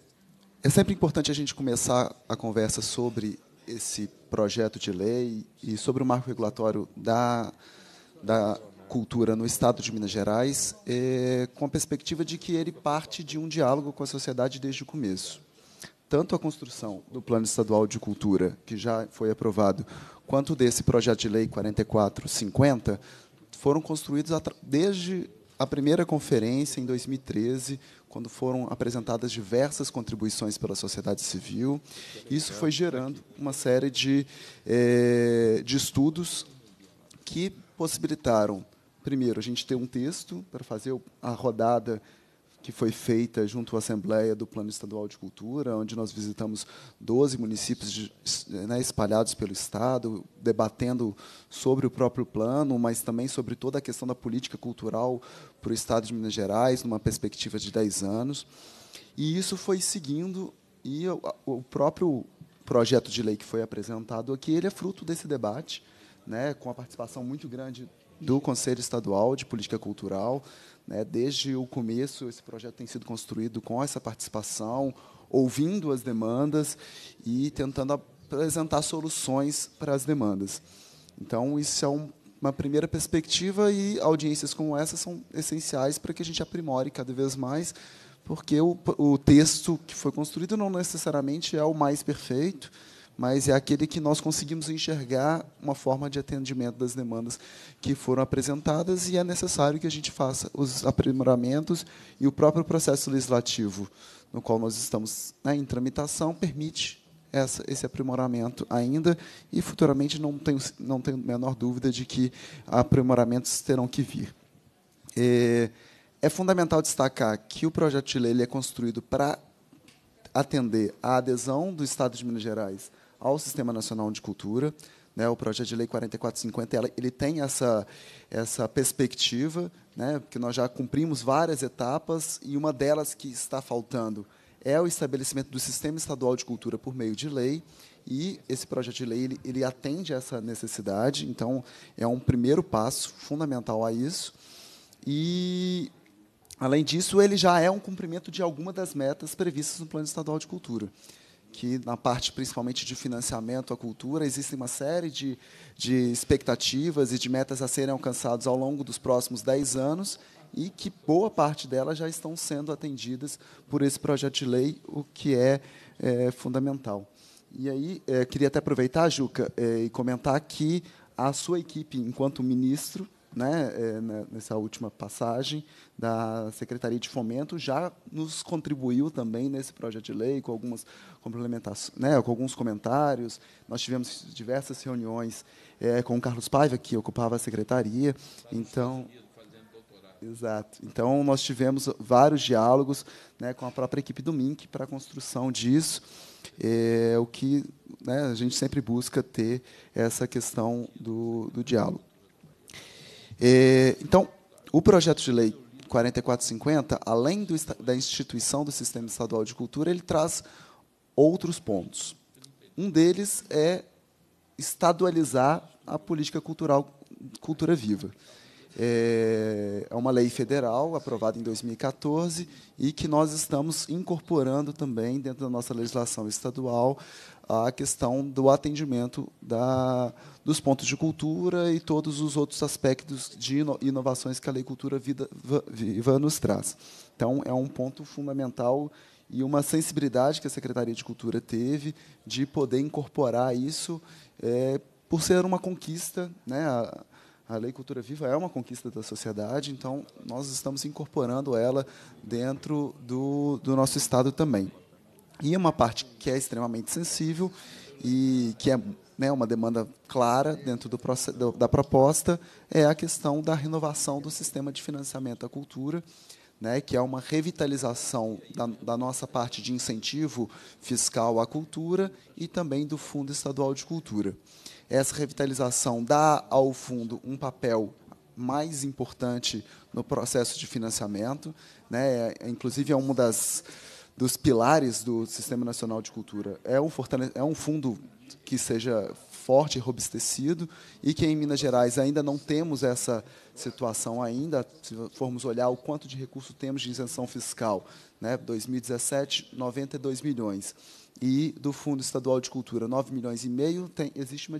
é sempre importante a gente começar a conversa sobre esse projeto de lei e sobre o marco regulatório da, da cultura no Estado de Minas Gerais, é, com a perspectiva de que ele parte de um diálogo com a sociedade desde o começo. Tanto a construção do Plano Estadual de Cultura, que já foi aprovado, quanto desse projeto de lei 4450, foram construídos desde a primeira conferência, em 2013, quando foram apresentadas diversas contribuições pela sociedade civil. Isso foi gerando uma série de, é, de estudos que possibilitaram, primeiro, a gente ter um texto para fazer a rodada que foi feita junto à Assembleia do Plano Estadual de Cultura, onde nós visitamos 12 municípios de, né, espalhados pelo Estado, debatendo sobre o próprio plano, mas também sobre toda a questão da política cultural para o Estado de Minas Gerais, numa perspectiva de 10 anos. E isso foi seguindo, e o próprio projeto de lei que foi apresentado aqui, ele é fruto desse debate, né, com a participação muito grande do Conselho Estadual de Política Cultural, né, desde o começo, esse projeto tem sido construído com essa participação, ouvindo as demandas e tentando apresentar soluções para as demandas. Então, isso é um, uma primeira perspectiva e audiências como essa são essenciais para que a gente aprimore cada vez mais, porque o, o texto que foi construído não necessariamente é o mais perfeito, mas é aquele que nós conseguimos enxergar uma forma de atendimento das demandas que foram apresentadas e é necessário que a gente faça os aprimoramentos e o próprio processo legislativo no qual nós estamos né, em tramitação permite essa, esse aprimoramento ainda e futuramente não tenho não tenho a menor dúvida de que aprimoramentos terão que vir. É, é fundamental destacar que o projeto de lei é construído para atender à adesão do Estado de Minas Gerais ao Sistema Nacional de Cultura. Né, o projeto de lei 4450 ela, ele tem essa, essa perspectiva, né, porque nós já cumprimos várias etapas e uma delas que está faltando é o estabelecimento do sistema estadual de cultura por meio de lei e esse projeto de lei ele, ele atende essa necessidade, então é um primeiro passo fundamental a isso e além disso ele já é um cumprimento de alguma das metas previstas no plano estadual de cultura que na parte principalmente de financiamento à cultura, existe uma série de, de expectativas e de metas a serem alcançadas ao longo dos próximos 10 anos e que boa parte delas já estão sendo atendidas por esse projeto de lei, o que é, é fundamental. E aí, é, queria até aproveitar, Juca, é, e comentar que a sua equipe, enquanto ministro, né, é, né, nessa última passagem da Secretaria de Fomento, já nos contribuiu também nesse projeto de lei com algumas complementações, né, com alguns comentários. Nós tivemos diversas reuniões é, com o Carlos Paiva, que ocupava a secretaria. Então, Exato. Então, nós tivemos vários diálogos né, com a própria equipe do MINC para a construção disso, é, o que né, a gente sempre busca ter essa questão do, do diálogo. É, então, o projeto de lei 4450, além do, da instituição do Sistema Estadual de Cultura, ele traz outros pontos. Um deles é estadualizar a política cultural Cultura Viva. É, é uma lei federal aprovada em 2014 e que nós estamos incorporando também dentro da nossa legislação estadual a questão do atendimento da, dos pontos de cultura e todos os outros aspectos de inovações que a Lei Cultura Vida, Viva nos traz. Então, é um ponto fundamental e uma sensibilidade que a Secretaria de Cultura teve de poder incorporar isso, é, por ser uma conquista. Né, a, a Lei Cultura Viva é uma conquista da sociedade, então nós estamos incorporando ela dentro do, do nosso Estado também. E uma parte que é extremamente sensível e que é né, uma demanda clara dentro do, da proposta é a questão da renovação do sistema de financiamento à cultura, né, que é uma revitalização da, da, nossa parte de incentivo fiscal à cultura e também do Fundo Estadual de Cultura. Essa revitalização dá ao fundo um papel mais importante no processo de financiamento, né, é, inclusive é uma das dos pilares do Sistema Nacional de Cultura. É um, é um fundo que seja forte, robustecido, e que em Minas Gerais ainda não temos essa situação ainda, se formos olhar o quanto de recurso temos de isenção fiscal, né? 2017, 92 milhões. E do Fundo Estadual de Cultura, 9 milhões e meio, tem, existe uma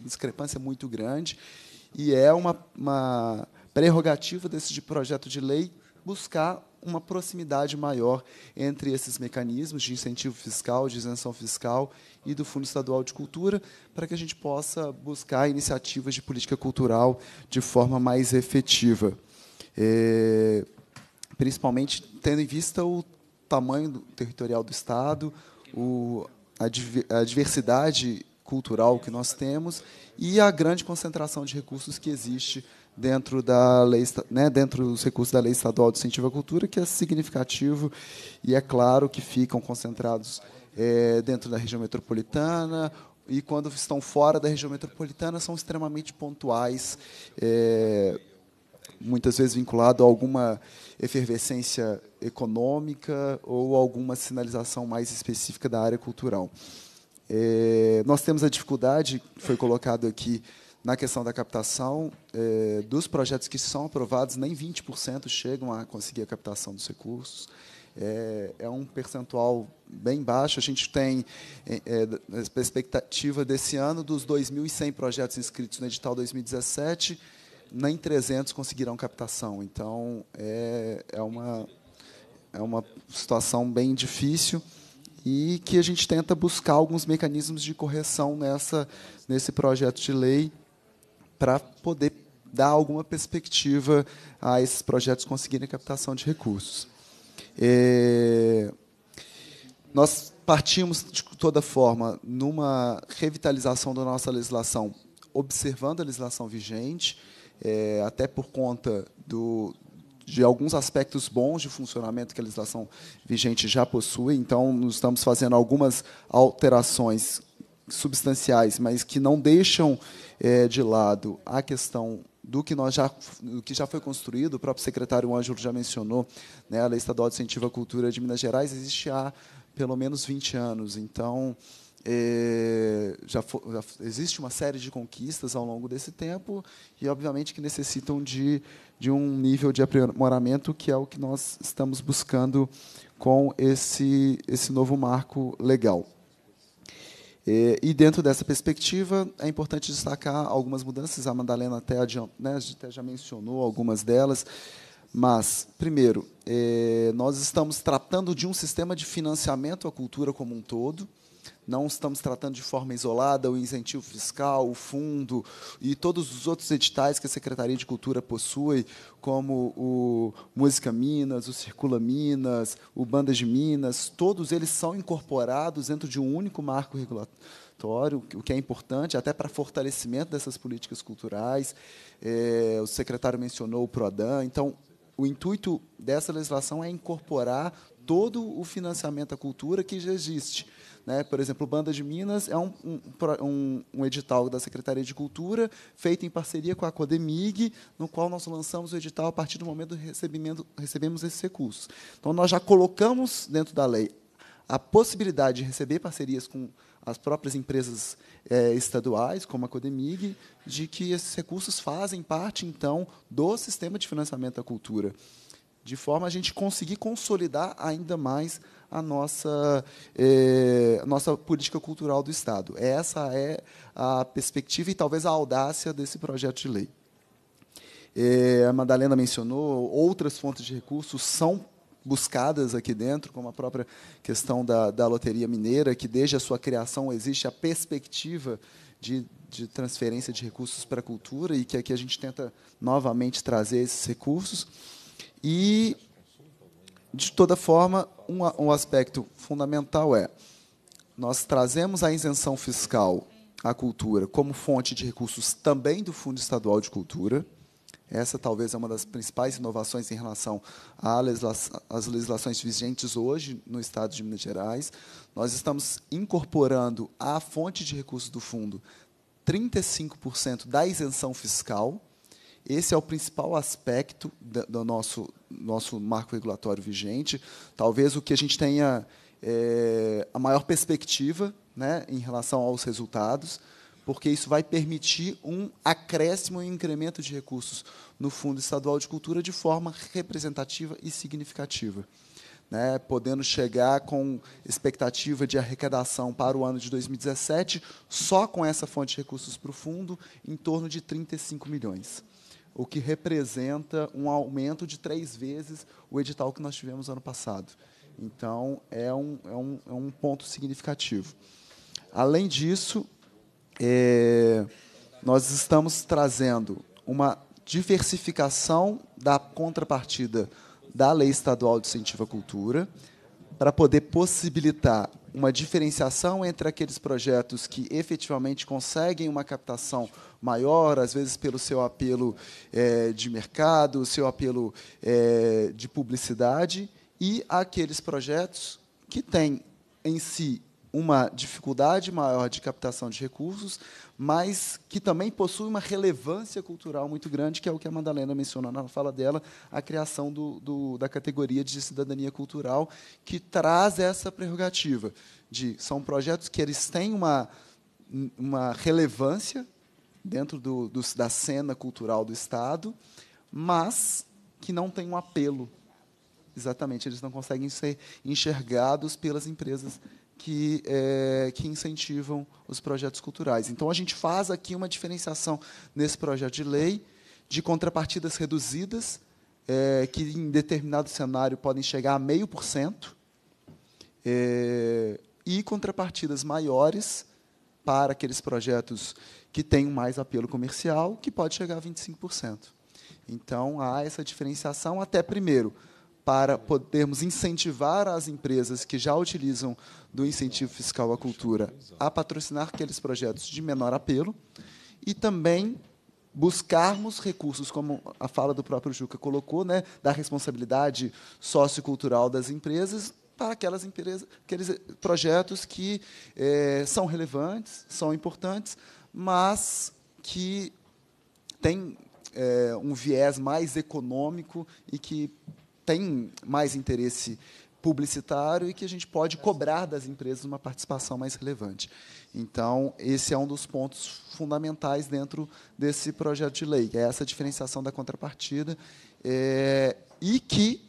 discrepância muito grande, e é uma, uma prerrogativa desse projeto de lei buscar uma proximidade maior entre esses mecanismos de incentivo fiscal, de isenção fiscal e do Fundo Estadual de Cultura, para que a gente possa buscar iniciativas de política cultural de forma mais efetiva. É, principalmente tendo em vista o tamanho territorial do Estado, o, a, diversidade cultural que nós temos e a grande concentração de recursos que existe dentro da lei, né, dentro dos recursos da lei estadual de incentivo à cultura, que é significativo e é claro que ficam concentrados é, dentro da região metropolitana e quando estão fora da região metropolitana são extremamente pontuais, é, muitas vezes vinculado a alguma efervescência econômica ou alguma sinalização mais específica da área cultural. É, nós temos a dificuldade, foi colocado aqui na questão da captação, é, dos projetos que são aprovados, nem 20% chegam a conseguir a captação dos recursos. É, é um percentual bem baixo. A gente tem é, é a expectativa desse ano, dos 2.100 projetos inscritos no edital 2017, nem 300 conseguirão captação. Então, é, é, uma, é uma situação bem difícil e que a gente tenta buscar alguns mecanismos de correção nessa, nesse projeto de lei para poder dar alguma perspectiva a esses projetos conseguirem captação de recursos. É... Nós partimos, de toda forma, numa revitalização da nossa legislação, observando a legislação vigente, é, até por conta do, de alguns aspectos bons de funcionamento que a legislação vigente já possui. Então, estamos fazendo algumas alterações substanciais, mas que não deixam é, de lado a questão do que nós já do que já foi construído, o próprio secretário Ângelo já mencionou, né, a Lei Estadual de Incentivo à Cultura de Minas Gerais existe há pelo menos 20 anos. Então, é, já, for, já, existe uma série de conquistas ao longo desse tempo e, obviamente, que necessitam de, de um nível de aprimoramento que é o que nós estamos buscando com esse, esse novo marco legal. E dentro dessa perspectiva, é importante destacar algumas mudanças. A Madalena até, né, até já mencionou algumas delas. Mas, primeiro, eh, nós estamos tratando de um sistema de financiamento à cultura como um todo. Não estamos tratando de forma isolada o incentivo fiscal, o fundo e todos os outros editais que a Secretaria de Cultura possui, como o Música Minas, o Circula Minas, o Bandas de Minas, todos eles são incorporados dentro de um único marco regulatório, o que é importante até para fortalecimento dessas políticas culturais. É, o secretário mencionou o PRODAN. Então, o intuito dessa legislação é incorporar todo o financiamento à cultura que já existe. Né? Por exemplo, Banda de Minas é um, um, um edital da Secretaria de Cultura, feito em parceria com a Codemig, no qual nós lançamos o edital a partir do momento que recebemos esses recursos. Então, nós já colocamos dentro da lei a possibilidade de receber parcerias com as próprias empresas eh, estaduais, como a Codemig, de que esses recursos fazem parte, então, do sistema de financiamento da cultura, de forma a gente conseguir consolidar ainda mais a nossa, eh, a nossa política cultural do Estado. Essa é a perspectiva e talvez a audácia desse projeto de lei. Eh, a Madalena mencionou, outras fontes de recursos são buscadas aqui dentro, como a própria questão da, da loteria mineira, que desde a sua criação existe a perspectiva de, de, transferência de recursos para a cultura e que aqui a gente tenta novamente trazer esses recursos. E de toda forma, um, um aspecto fundamental é nós trazemos a isenção fiscal à cultura como fonte de recursos também do Fundo Estadual de Cultura. Essa talvez é uma das principais inovações em relação às legislações vigentes hoje no Estado de Minas Gerais. Nós estamos incorporando à fonte de recursos do fundo 35% da isenção fiscal esse é o principal aspecto do nosso, nosso marco regulatório vigente. Talvez o que a gente tenha é, a maior perspectiva né, em relação aos resultados, porque isso vai permitir um acréscimo e um incremento de recursos no Fundo Estadual de Cultura de forma representativa e significativa. Né, podendo chegar com expectativa de arrecadação para o ano de 2017, só com essa fonte de recursos para o fundo, em torno de 35 milhões o que representa um aumento de três vezes o edital que nós tivemos ano passado. Então, é um, é um, é um ponto significativo. Além disso, é, nós estamos trazendo uma diversificação da contrapartida da Lei Estadual de Incentivo à Cultura, para poder possibilitar uma diferenciação entre aqueles projetos que efetivamente conseguem uma captação maior, às vezes pelo seu apelo é, de mercado, seu apelo é, de publicidade, e aqueles projetos que têm em si uma dificuldade maior de captação de recursos, mas que também possui uma relevância cultural muito grande, que é o que a Madalena mencionou na fala dela, a criação do, do, da categoria de cidadania cultural, que traz essa prerrogativa de são projetos que eles têm uma, uma relevância dentro do, do, da cena cultural do Estado, mas que não tem um apelo. Exatamente, eles não conseguem ser enxergados pelas empresas que, é, que incentivam os projetos culturais. Então, a gente faz aqui uma diferenciação nesse projeto de lei de contrapartidas reduzidas, é, que em determinado cenário podem chegar a meio por cento, é, e contrapartidas maiores para aqueles projetos que tem mais apelo comercial, que pode chegar a 25%. Então, há essa diferenciação até primeiro para podermos incentivar as empresas que já utilizam do incentivo fiscal à cultura a patrocinar aqueles projetos de menor apelo e também buscarmos recursos, como a fala do próprio Juca colocou, né, da responsabilidade sociocultural das empresas para aquelas empresas, aqueles projetos que eh, são relevantes, são importantes, mas que tem é, um viés mais econômico e que tem mais interesse publicitário e que a gente pode cobrar das empresas uma participação mais relevante. Então, esse é um dos pontos fundamentais dentro desse projeto de lei, é essa diferenciação da contrapartida. É, e que,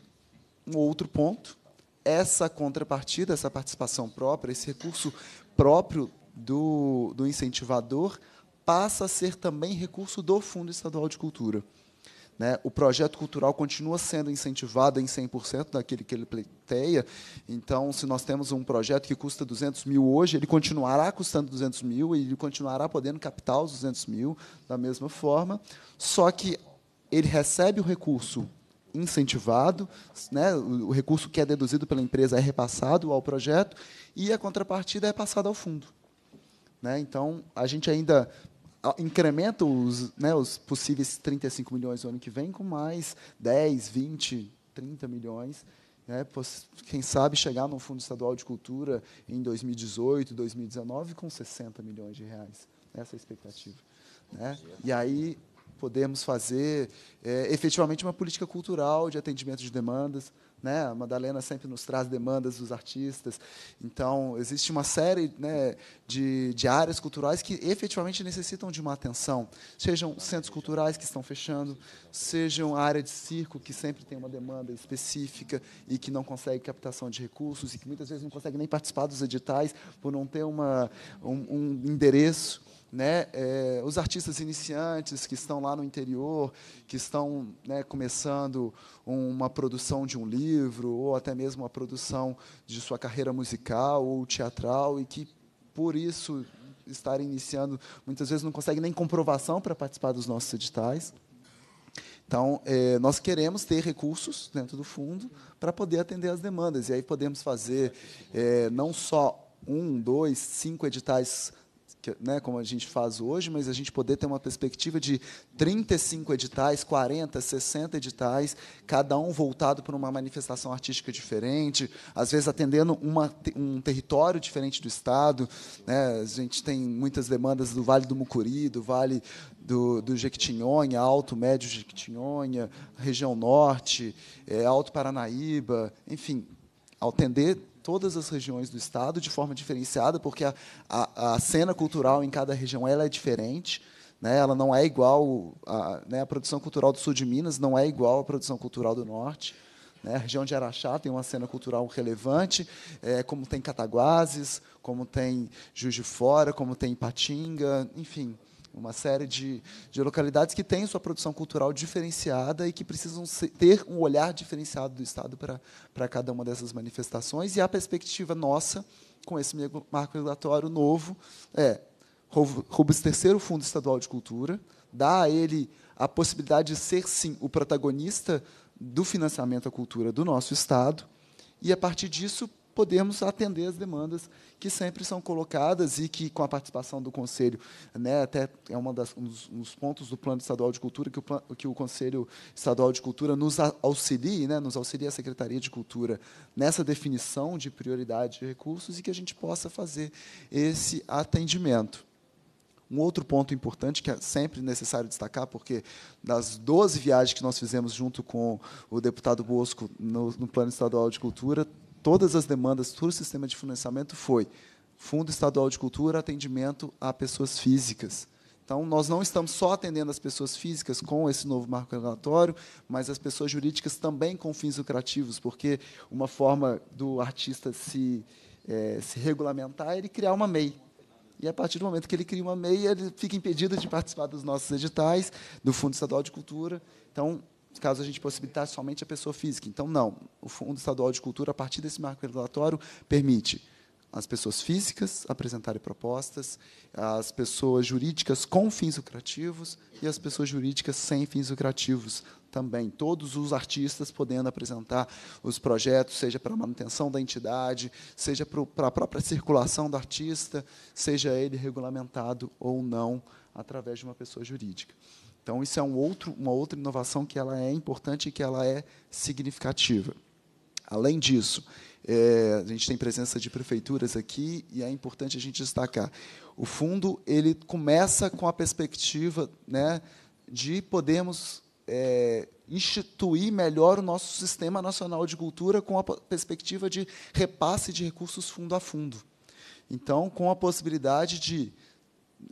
um outro ponto, essa contrapartida, essa participação própria, esse recurso próprio do, do incentivador passa a ser também recurso do Fundo Estadual de Cultura. Né? O projeto cultural continua sendo incentivado em 100% daquele que ele pleiteia. Então, se nós temos um projeto que custa 200 mil hoje, ele continuará custando 200 mil e ele continuará podendo captar os 200 mil da mesma forma. Só que ele recebe o recurso incentivado, né? o recurso que é deduzido pela empresa é repassado ao projeto e a contrapartida é passada ao fundo. Né? Então, a gente ainda incrementa os, né, os possíveis 35 milhões no ano que vem com mais 10, 20, 30 milhões. Né? Quem sabe chegar no Fundo Estadual de Cultura em 2018, 2019, com 60 milhões de reais. Essa é a expectativa. Né? E aí podemos fazer é, efetivamente uma política cultural de atendimento de demandas, né? A Madalena sempre nos traz demandas dos artistas. Então, existe uma série né, de, de áreas culturais que efetivamente necessitam de uma atenção. Sejam centros culturais que estão fechando, sejam a área de circo, que sempre tem uma demanda específica e que não consegue captação de recursos e que muitas vezes não consegue nem participar dos editais por não ter uma, um, um endereço né, é, os artistas iniciantes que estão lá no interior, que estão né, começando uma produção de um livro, ou até mesmo a produção de sua carreira musical ou teatral, e que, por isso, estarem iniciando, muitas vezes não conseguem nem comprovação para participar dos nossos editais. Então, é, nós queremos ter recursos dentro do fundo para poder atender as demandas. E aí podemos fazer é, não só um, dois, cinco editais né, como a gente faz hoje, mas a gente poder ter uma perspectiva de 35 editais, 40, 60 editais, cada um voltado para uma manifestação artística diferente, às vezes atendendo uma, um território diferente do Estado. Né? A gente tem muitas demandas do Vale do Mucuri, do Vale do, do Jequitinhonha, Alto Médio Jequitinhonha, região Norte, é, Alto Paranaíba, enfim, atender todas as regiões do Estado de forma diferenciada, porque a, a, a cena cultural em cada região ela é diferente. Né? Ela não é igual... A, né? a produção cultural do sul de Minas não é igual à produção cultural do norte. Né? A região de Araxá tem uma cena cultural relevante, é, como tem Cataguases, como tem Juiz de Fora, como tem Patinga, enfim uma série de, de localidades que têm sua produção cultural diferenciada e que precisam ter um olhar diferenciado do Estado para cada uma dessas manifestações. E a perspectiva nossa, com esse marco regulatório novo, é robustecer o Fundo Estadual de Cultura, dar a ele a possibilidade de ser, sim, o protagonista do financiamento à cultura do nosso Estado, e, a partir disso, podermos atender as demandas que sempre são colocadas e que, com a participação do Conselho, né, até é uma das, um, dos, um dos pontos do Plano Estadual de Cultura, que o, que o Conselho Estadual de Cultura nos auxilie, né, nos auxilie a Secretaria de Cultura nessa definição de prioridade de recursos e que a gente possa fazer esse atendimento. Um outro ponto importante que é sempre necessário destacar, porque das 12 viagens que nós fizemos junto com o deputado Bosco no, no Plano Estadual de Cultura, todas as demandas, todo o sistema de financiamento foi Fundo Estadual de Cultura, atendimento a pessoas físicas. Então, nós não estamos só atendendo as pessoas físicas com esse novo marco regulatório, mas as pessoas jurídicas também com fins lucrativos, porque uma forma do artista se, é, se regulamentar é ele criar uma MEI. E a partir do momento que ele cria uma MEI, ele fica impedido de participar dos nossos editais, do Fundo Estadual de Cultura. Então, caso a gente possibilitasse somente a pessoa física. Então, não. O Fundo Estadual de Cultura, a partir desse marco regulatório, permite as pessoas físicas apresentarem propostas, as pessoas jurídicas com fins lucrativos e as pessoas jurídicas sem fins lucrativos também. Todos os artistas podendo apresentar os projetos, seja para a manutenção da entidade, seja para a própria circulação do artista, seja ele regulamentado ou não através de uma pessoa jurídica. Então, isso é um outro, uma outra inovação que ela é importante e que ela é significativa. Além disso, é, a gente tem presença de prefeituras aqui e é importante a gente destacar. O fundo ele começa com a perspectiva né, de podermos é, instituir melhor o nosso sistema nacional de cultura com a perspectiva de repasse de recursos fundo a fundo. Então, com a possibilidade de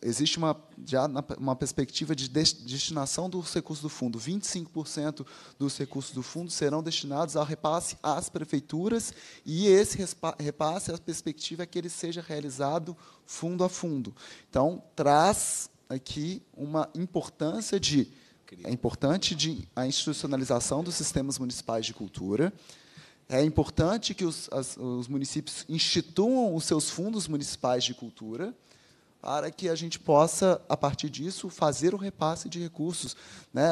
existe uma, já uma perspectiva de, de destinação dos recursos do fundo. 25% dos recursos do fundo serão destinados ao repasse às prefeituras e esse repasse, a perspectiva é que ele seja realizado fundo a fundo. Então, traz aqui uma importância de... É importante de, a institucionalização dos sistemas municipais de cultura, é importante que os, as, os municípios instituam os seus fundos municipais de cultura, para que a gente possa, a partir disso, fazer o repasse de recursos. Né?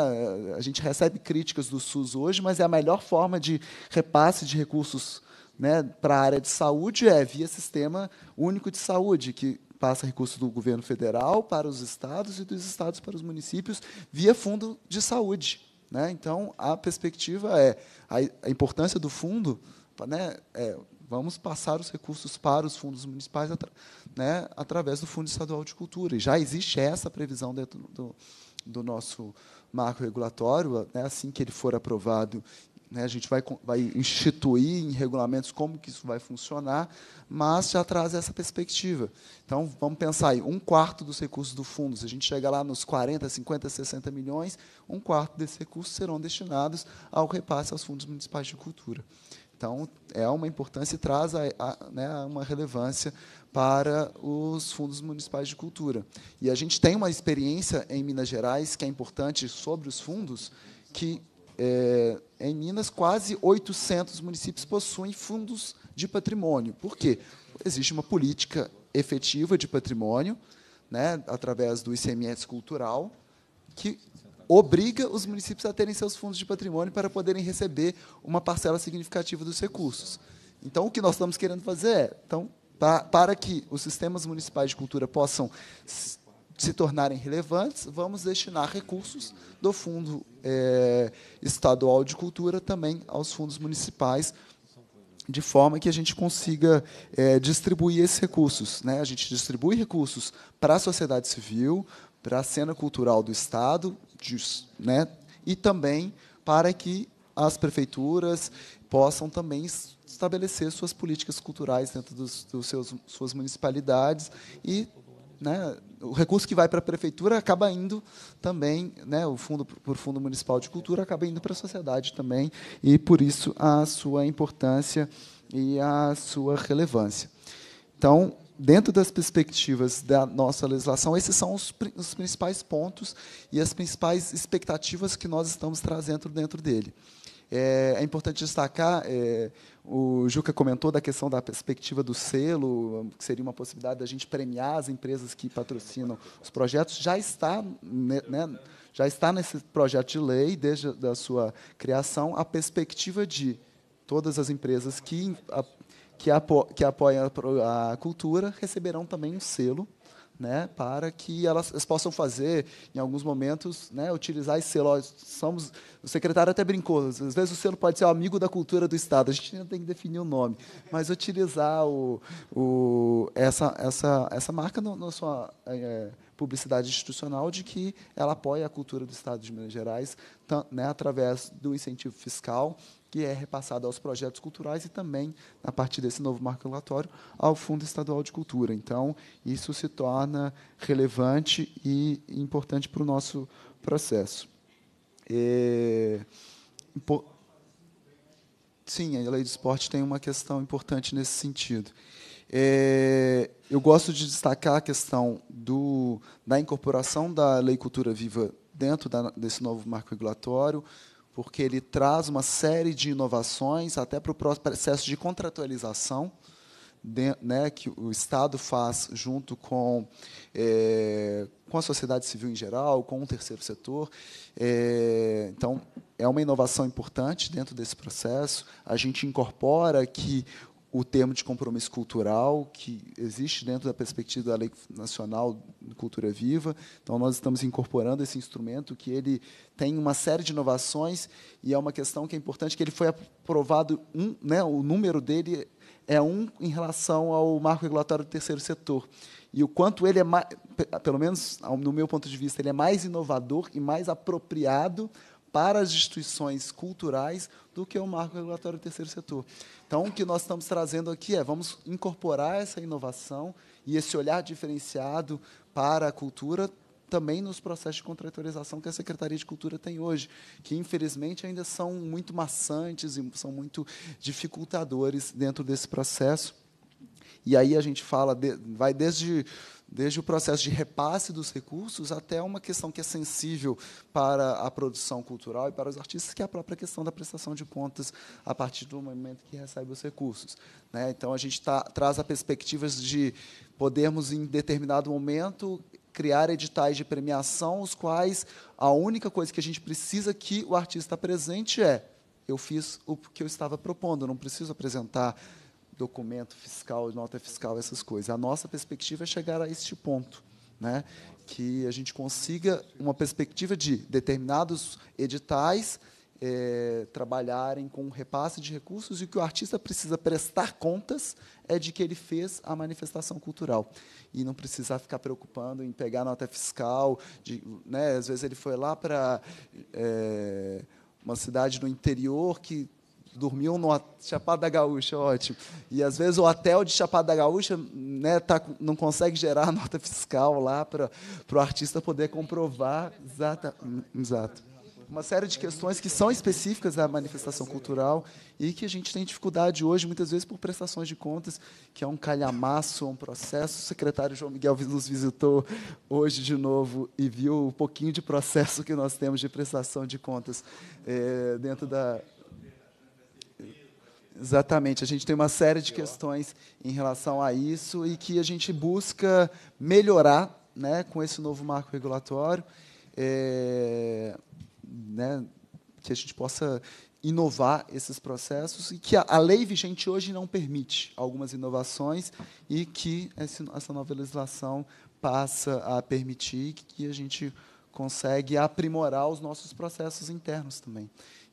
A gente recebe críticas do SUS hoje, mas é a melhor forma de repasse de recursos né, para a área de saúde é via sistema único de saúde, que passa recursos do governo federal para os estados e dos estados para os municípios via fundo de saúde. Né? Então, a perspectiva é a, a importância do fundo né, é, Vamos passar os recursos para os fundos municipais atra, né, através do Fundo Estadual de Cultura. E já existe essa previsão dentro do, do nosso marco regulatório. Né, assim que ele for aprovado, né, a gente vai, vai instituir em regulamentos como que isso vai funcionar, mas já traz essa perspectiva. Então, vamos pensar aí, um quarto dos recursos do fundo, se a gente chegar lá nos 40, 50, 60 milhões, um quarto desses recursos serão destinados ao repasse aos fundos municipais de cultura. Então, é uma importância e traz a, a, né, uma relevância para os fundos municipais de cultura. E a gente tem uma experiência em Minas Gerais que é importante sobre os fundos, que é, em Minas quase 800 municípios possuem fundos de patrimônio. Por quê? Existe uma política efetiva de patrimônio, né, através do ICMS cultural, que obriga os municípios a terem seus fundos de patrimônio para poderem receber uma parcela significativa dos recursos. Então, o que nós estamos querendo fazer é, então, para que os sistemas municipais de cultura possam se tornarem relevantes, vamos destinar recursos do Fundo é, Estadual de Cultura também aos fundos municipais, de forma que a gente consiga é, distribuir esses recursos. Né? A gente distribui recursos para a sociedade civil, para a cena cultural do Estado, de, né, e também para que as prefeituras possam também estabelecer suas políticas culturais dentro dos, dos seus, suas municipalidades e né, o recurso que vai para a prefeitura acaba indo também, né, o fundo por fundo municipal de cultura acaba indo para a sociedade também e por isso a sua importância e a sua relevância. Então, dentro das perspectivas da nossa legislação, esses são os, os, principais pontos e as principais expectativas que nós estamos trazendo dentro dele. É, é importante destacar, é, o Juca comentou da questão da perspectiva do selo, que seria uma possibilidade da gente premiar as empresas que patrocinam os projetos, já está, né, né já está nesse projeto de lei, desde a da sua criação, a perspectiva de todas as empresas que a, que, apo que apoiam a, cultura receberão também um selo né, para que elas, elas, possam fazer, em alguns momentos, né, utilizar esse selo. Somos, o secretário até brincou, às vezes o selo pode ser o amigo da cultura do Estado, a gente ainda tem que definir o nome, mas utilizar o, o, essa, essa, essa marca no, na sua é, publicidade institucional de que ela apoia a cultura do Estado de Minas Gerais, né, através do incentivo fiscal que é repassado aos projetos culturais e também, a partir desse novo marco regulatório, ao Fundo Estadual de Cultura. Então, isso se torna relevante e importante para o nosso processo. É... Sim, a lei de esporte tem uma questão importante nesse sentido. É, eu gosto de destacar a questão do, da incorporação da Lei Cultura Viva dentro da, desse novo marco regulatório, porque ele traz uma série de inovações até para o processo de contratualização de, né, que o Estado faz junto com, é, com a sociedade civil em geral, com o terceiro setor. É, então, é uma inovação importante dentro desse processo. A gente incorpora que o termo de compromisso cultural que existe dentro da perspectiva da lei nacional Cultura Viva. Então, nós estamos incorporando esse instrumento que ele tem uma série de inovações e é uma questão que é importante que ele foi aprovado um, né, o número dele é um em relação ao marco regulatório do terceiro setor e o quanto ele é mais, pelo menos no meu ponto de vista, ele é mais inovador e mais apropriado para as instituições culturais do que o marco regulatório do terceiro setor. Então, o que nós estamos trazendo aqui é vamos incorporar essa inovação e esse olhar diferenciado para a cultura também nos processos de contratualização que a Secretaria de Cultura tem hoje, que infelizmente ainda são muito maçantes e são muito dificultadores dentro desse processo. E aí a gente fala, de, vai desde desde o processo de repasse dos recursos até uma questão que é sensível para a produção cultural e para os artistas, que é a própria questão da prestação de contas a partir do momento que recebe os recursos. Né? Então, a gente tá, traz a perspectivas de podermos, em determinado momento, criar editais de premiação, os quais a única coisa que a gente precisa que o artista presente é eu fiz o que eu estava propondo, eu não preciso apresentar documento fiscal, nota fiscal, essas coisas. A nossa perspectiva é chegar a este ponto, né? que a gente consiga uma perspectiva de determinados editais é, trabalharem com repasse de recursos e o que o artista precisa prestar contas é de que ele fez a manifestação cultural e não precisar ficar preocupando em pegar nota fiscal, de, né, às vezes ele foi lá para é, uma cidade no interior que dormiu no Chapada Gaúcha, ótimo. E às vezes o hotel de Chapada Gaúcha né, tá, não consegue gerar nota fiscal lá para o artista poder comprovar. Exata, hum, exato uma série de questões que são específicas da manifestação cultural e que a gente tem dificuldade hoje, muitas vezes por prestações de contas, que é um calhamaço, um processo. O secretário João Miguel nos visitou hoje de novo e viu o pouquinho de processo que nós temos de prestação de contas é, dentro da. Exatamente, a gente tem uma série de questões em relação a isso e que a gente busca melhorar né, com esse novo marco regulatório. É, né, que a gente possa inovar esses processos e que a, a lei vigente hoje não permite algumas inovações e que esse, essa nova legislação passa a permitir que a gente consegue aprimorar os nossos processos internos também.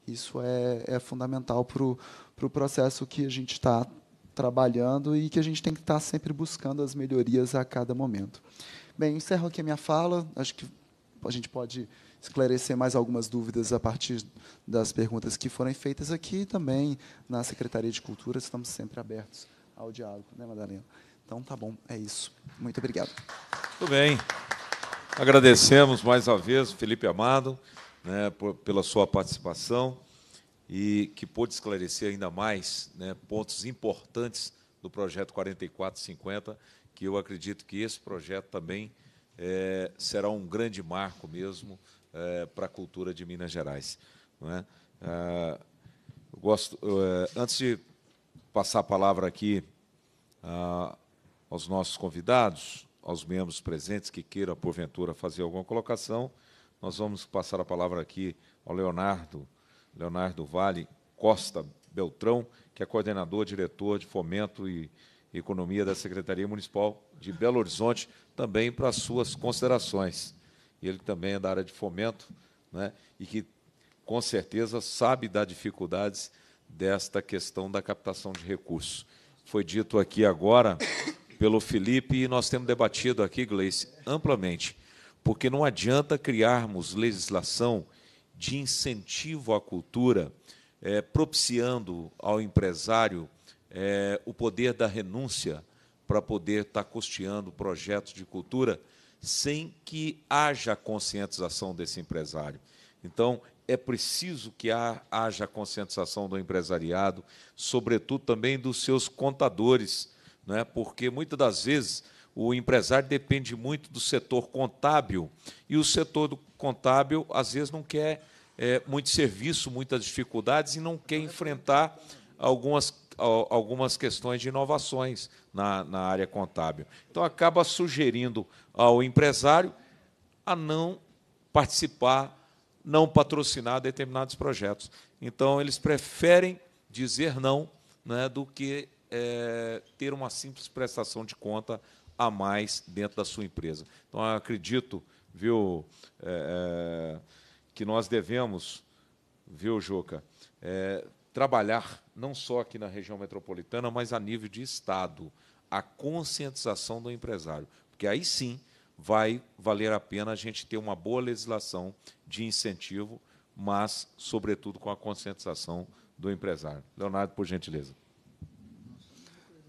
Isso é, é fundamental para o pro processo que a gente está trabalhando e que a gente tem que estar tá sempre buscando as melhorias a cada momento. Bem, encerro aqui a minha fala. Acho que a gente pode esclarecer mais algumas dúvidas a partir das perguntas que forem feitas aqui também na Secretaria de Cultura. Estamos sempre abertos ao diálogo, né, Madalena? Então, tá bom, é isso. Muito obrigado. Muito bem. Agradecemos mais uma vez o Felipe Amado né, por, pela sua participação e que pôde esclarecer ainda mais né, pontos importantes do projeto 4450, que eu acredito que esse projeto também é, será um grande marco mesmo é, para a cultura de Minas Gerais. Não é? é eu gosto, é, antes de passar a palavra aqui ah, aos nossos convidados, aos membros presentes que queiram, porventura, fazer alguma colocação, nós vamos passar a palavra aqui ao Leonardo, Leonardo Vale Costa Beltrão, que é coordenador, diretor de fomento e economia da Secretaria Municipal de Belo Horizonte, também para suas considerações ele também é da área de fomento, né, e que com certeza sabe das dificuldades desta questão da captação de recursos. Foi dito aqui agora pelo Felipe e nós temos debatido aqui, Gleice, amplamente, porque não adianta criarmos legislação de incentivo à cultura, é, propiciando ao empresário é, o poder da renúncia para poder estar tá custeando projetos de cultura sem que haja conscientização desse empresário. Então, é preciso que haja conscientização do empresariado, sobretudo também dos seus contadores, né? porque muitas das vezes o empresário depende muito do setor contábil e o setor contábil às vezes não quer é, muito serviço, muitas dificuldades e não quer enfrentar algumas algumas questões de inovações na, na área contábil. Então, acaba sugerindo ao empresário a não participar, não patrocinar determinados projetos. Então, eles preferem dizer não né, do que é, ter uma simples prestação de conta a mais dentro da sua empresa. Então, acredito, viu, é, é, que nós devemos, viu, Juca, é, trabalhar não só aqui na região metropolitana, mas a nível de Estado, a conscientização do empresário. Porque aí sim vai valer a pena a gente ter uma boa legislação de incentivo, mas, sobretudo, com a conscientização do empresário. Leonardo, por gentileza.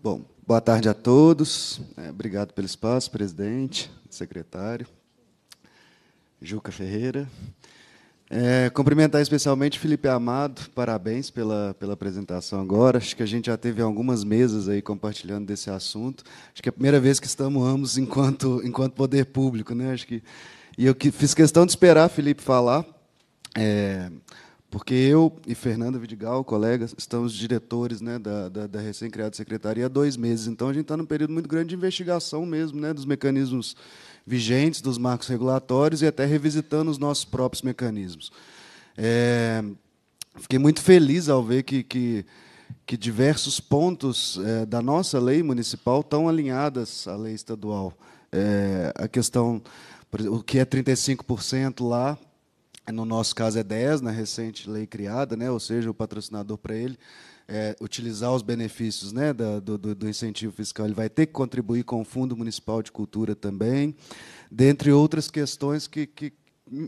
Bom, boa tarde a todos. É, obrigado pelo espaço, presidente, secretário, Juca Ferreira. É, cumprimentar especialmente Felipe Amado, parabéns pela, pela apresentação agora. Acho que a gente já teve algumas mesas aí compartilhando desse assunto. Acho que é a primeira vez que estamos ambos enquanto, enquanto poder público. Né? Acho que, e eu que, fiz questão de esperar Felipe falar, é, porque eu e Fernanda Vidigal, colegas, estamos diretores né, da, da, da recém-criada secretaria há dois meses. Então, a gente está num período muito grande de investigação mesmo né, dos mecanismos vigentes dos marcos regulatórios e até revisitando os nossos próprios mecanismos. É, fiquei muito feliz ao ver que, que, que diversos pontos é, da nossa lei municipal estão alinhadas à lei estadual. É, a questão, o que é 35% lá, no nosso caso é 10%, na recente lei criada, né, ou seja, o patrocinador para ele é, utilizar os benefícios né, da, do, do, incentivo fiscal, ele vai ter que contribuir com o Fundo Municipal de Cultura também, dentre outras questões que, que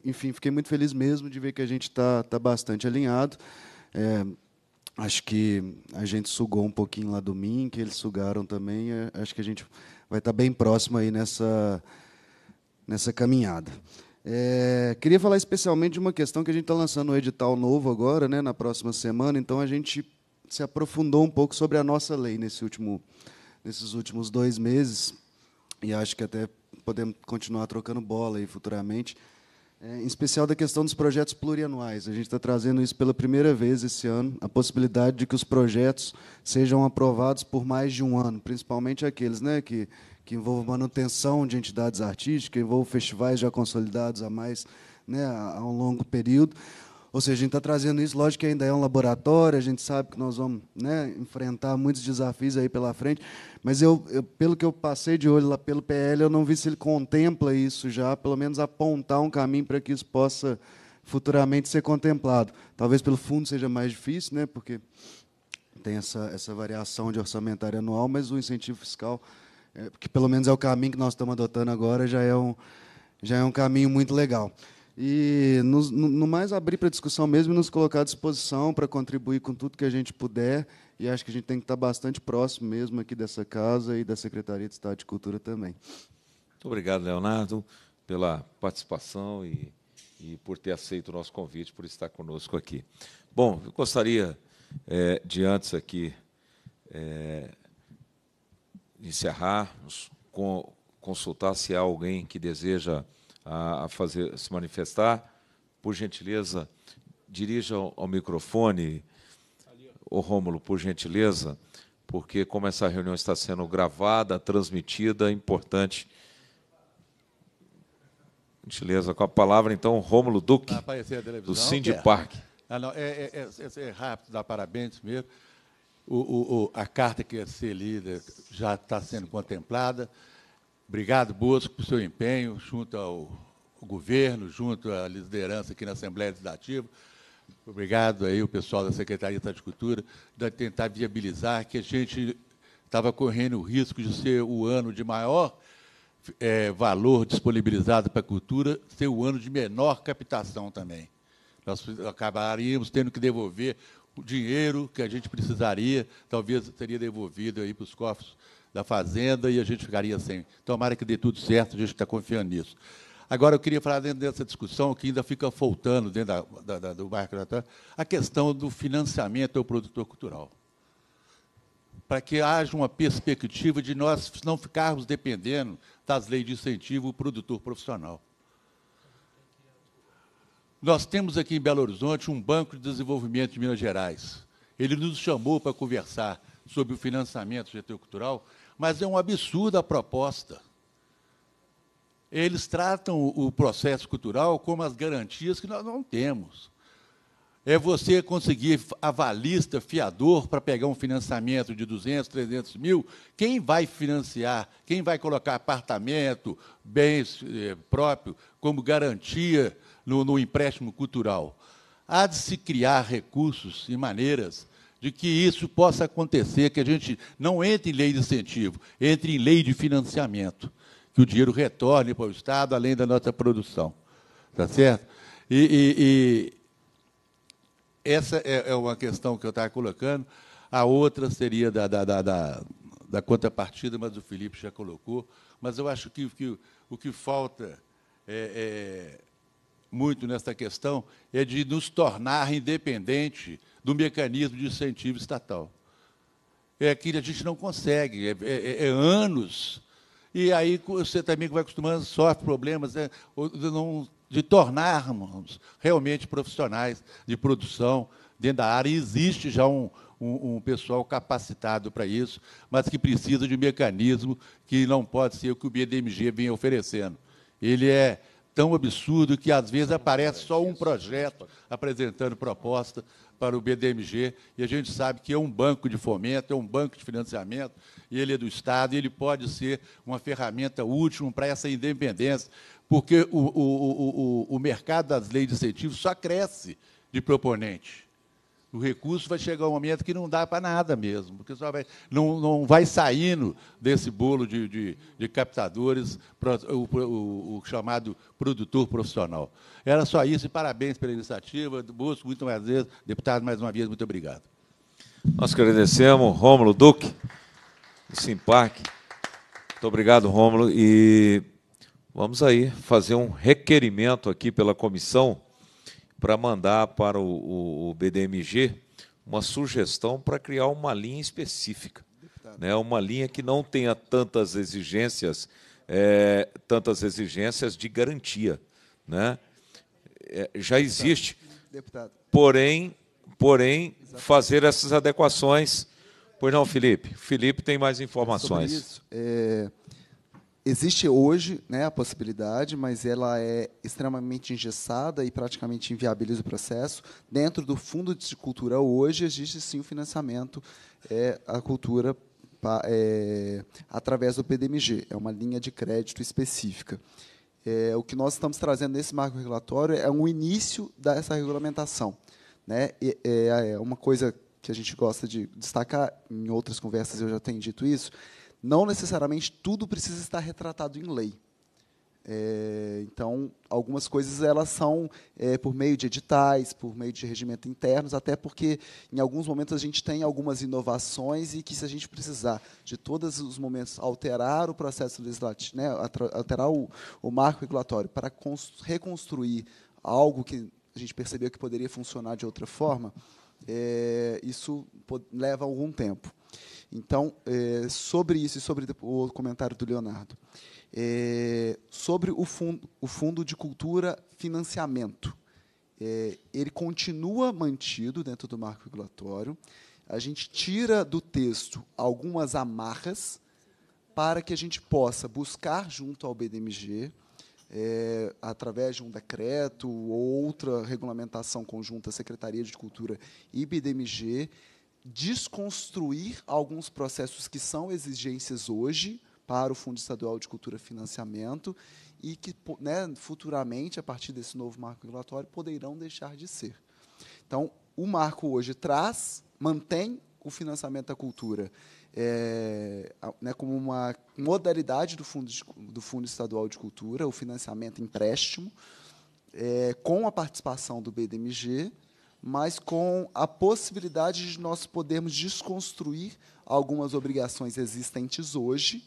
enfim, fiquei muito feliz mesmo de ver que a gente está tá bastante alinhado. É, acho que a gente sugou um pouquinho lá do MIN, que eles sugaram também. É, acho que a gente vai estar tá bem próximo aí nessa, nessa caminhada. É, queria falar especialmente de uma questão que a gente está lançando um edital novo agora, né, na próxima semana. Então, a gente se aprofundou um pouco sobre a nossa lei nesse último, nesses últimos dois meses, e acho que até podemos continuar trocando bola aí futuramente, é, em especial da questão dos projetos plurianuais. A gente está trazendo isso pela primeira vez esse ano, a possibilidade de que os projetos sejam aprovados por mais de um ano, principalmente aqueles né, que, que envolvam manutenção de entidades artísticas, envolvam festivais já consolidados há mais né, a um longo período, ou seja, a gente está trazendo isso, lógico que ainda é um laboratório, a gente sabe que nós vamos né, enfrentar muitos desafios aí pela frente, mas eu, eu, pelo que eu passei de olho lá pelo PL, eu não vi se ele contempla isso já, pelo menos apontar um caminho para que isso possa futuramente ser contemplado. Talvez pelo fundo seja mais difícil, né, porque tem essa, essa variação de orçamentária anual, mas o incentivo fiscal, é, que pelo menos é o caminho que nós estamos adotando agora, já é um, já é um caminho muito legal e nos, no, mais abrir para discussão mesmo e nos colocar à disposição para contribuir com tudo que a gente puder. E acho que a gente tem que estar bastante próximo mesmo aqui dessa casa e da Secretaria de Estado de Cultura também. Muito obrigado, Leonardo, pela participação e, e por ter aceito o nosso convite, por estar conosco aqui. Bom, eu gostaria é, de antes aqui é, encerrar, consultar se há alguém que deseja a, a fazer se manifestar, por gentileza, dirija ao, ao microfone, o Rômulo, por gentileza, porque como essa reunião está sendo gravada, transmitida, é importante. Gentileza, com a palavra, então, Rômulo Duque, do Sindipark. É. Ah, não, é é é, é, é, é, rápido, dá parabéns mesmo. O, o, o, a carta que ia ser lida já está sendo contemplada. Obrigado, Bosco, por seu empenho junto ao, governo, junto à liderança aqui na Assembleia Legislativa. Obrigado aí o pessoal da Secretaria de Cultura de tentar viabilizar que a gente estava correndo o risco de ser o ano de maior é, valor disponibilizado para a cultura, ser o ano de menor captação também. Nós acabaríamos tendo que devolver o dinheiro que a gente precisaria, talvez teria devolvido aí para os cofres da Fazenda e a gente ficaria sem. Tomara que dê tudo certo, a gente está confiando nisso. Agora, eu queria falar dentro dessa discussão que ainda fica faltando dentro da, da, do marco da a questão do financiamento ao produtor cultural. Para que haja uma perspectiva de nós não ficarmos dependendo das leis de incentivo ao produtor profissional. Nós temos aqui em Belo Horizonte um Banco de Desenvolvimento de Minas Gerais. Ele nos chamou para conversar sobre o financiamento do setor cultural mas é um absurdo a proposta. Eles tratam o processo cultural como as garantias que nós não temos. É você conseguir avalista, fiador, para pegar um financiamento de 200, 300 mil. Quem vai financiar? Quem vai colocar apartamento, bens eh, próprios, como garantia no, no empréstimo cultural? Há de se criar recursos e maneiras de que isso possa acontecer, que a gente não entre em lei de incentivo, entre em lei de financiamento, que o dinheiro retorne para o Estado além da nossa produção. Está certo? E, e, e essa é, é uma questão que eu estava colocando. A outra seria da, da, da, da, da contrapartida, mas o Felipe já colocou. Mas eu acho que, que o que falta é, é muito nessa questão é de nos tornar independente do mecanismo de incentivo estatal. É que a gente não consegue, é, é, é, é anos. E aí você também vai acostumando, sofre problemas né, de, não, de tornarmos realmente profissionais de produção dentro da área. E existe já um, um, um pessoal capacitado para isso, mas que precisa de um mecanismo que não pode ser o que o BDMG vem oferecendo. Ele é tão absurdo que às vezes aparece só um projeto apresentando proposta para o BDMG e a gente sabe que é um banco de fomento, é um banco de financiamento, e ele é do Estado, e ele pode ser uma ferramenta útil para essa independência, porque o, o, o, o mercado das leis de incentivo só cresce de proponente. O recurso vai chegar um momento que não dá para nada mesmo, porque só vai, não, não vai saindo desse bolo de, de, de captadores o, o, o, chamado produtor profissional. Era só isso e parabéns pela iniciativa. Busco muito mais vezes. Deputado, mais uma vez, muito obrigado. Nós agradecemos, Rômulo Duque, do Simparque. Muito obrigado, Rômulo. E vamos aí fazer um requerimento aqui pela comissão para mandar para o, o, o, BDMG uma sugestão para criar uma linha específica, né? uma linha que não tenha tantas exigências, é, tantas exigências de garantia. Né? É, já existe. Deputado. Porém, porém Exatamente. fazer essas adequações. Pois não, Felipe. Felipe tem mais informações. Sobre isso, é, existe hoje né, a possibilidade, mas ela é extremamente engessada e praticamente inviabiliza o processo. Dentro do Fundo de Cultura, hoje, existe sim o financiamento é, à cultura é, através do PDMG, é uma linha de crédito específica. É, o que nós estamos trazendo nesse marco regulatório é um início dessa regulamentação. Né? E, é, é uma coisa que a gente gosta de destacar, em outras conversas eu já tenho dito isso, não necessariamente tudo precisa estar retratado em lei. É, então, algumas coisas elas são é, por meio de editais, por meio de regimentos internos, até porque em alguns momentos a gente tem algumas inovações e que se a gente precisar de todos os momentos alterar o processo legislativo, né, alterar o, o marco regulatório para reconstruir algo que a gente percebeu que poderia funcionar de outra forma, é, isso leva algum tempo. Então, é, sobre isso e sobre o comentário do Leonardo, é, sobre o fundo, o fundo de cultura financiamento, é, ele continua mantido dentro do marco regulatório. A gente tira do texto algumas amarras para que a gente possa buscar junto ao BDMG é, através de um decreto ou outra regulamentação conjunta Secretaria de Cultura e BDMG, desconstruir alguns processos que são exigências hoje para o Fundo Estadual de Cultura Financiamento e que né, futuramente, a partir desse novo marco regulatório, poderão deixar de ser. Então, o marco hoje traz, mantém o financiamento da cultura é, né, como uma modalidade do fundo, de, do fundo Estadual de Cultura, o financiamento empréstimo, é, com a participação do BDMG, mas com a possibilidade de nós podermos desconstruir algumas obrigações existentes hoje,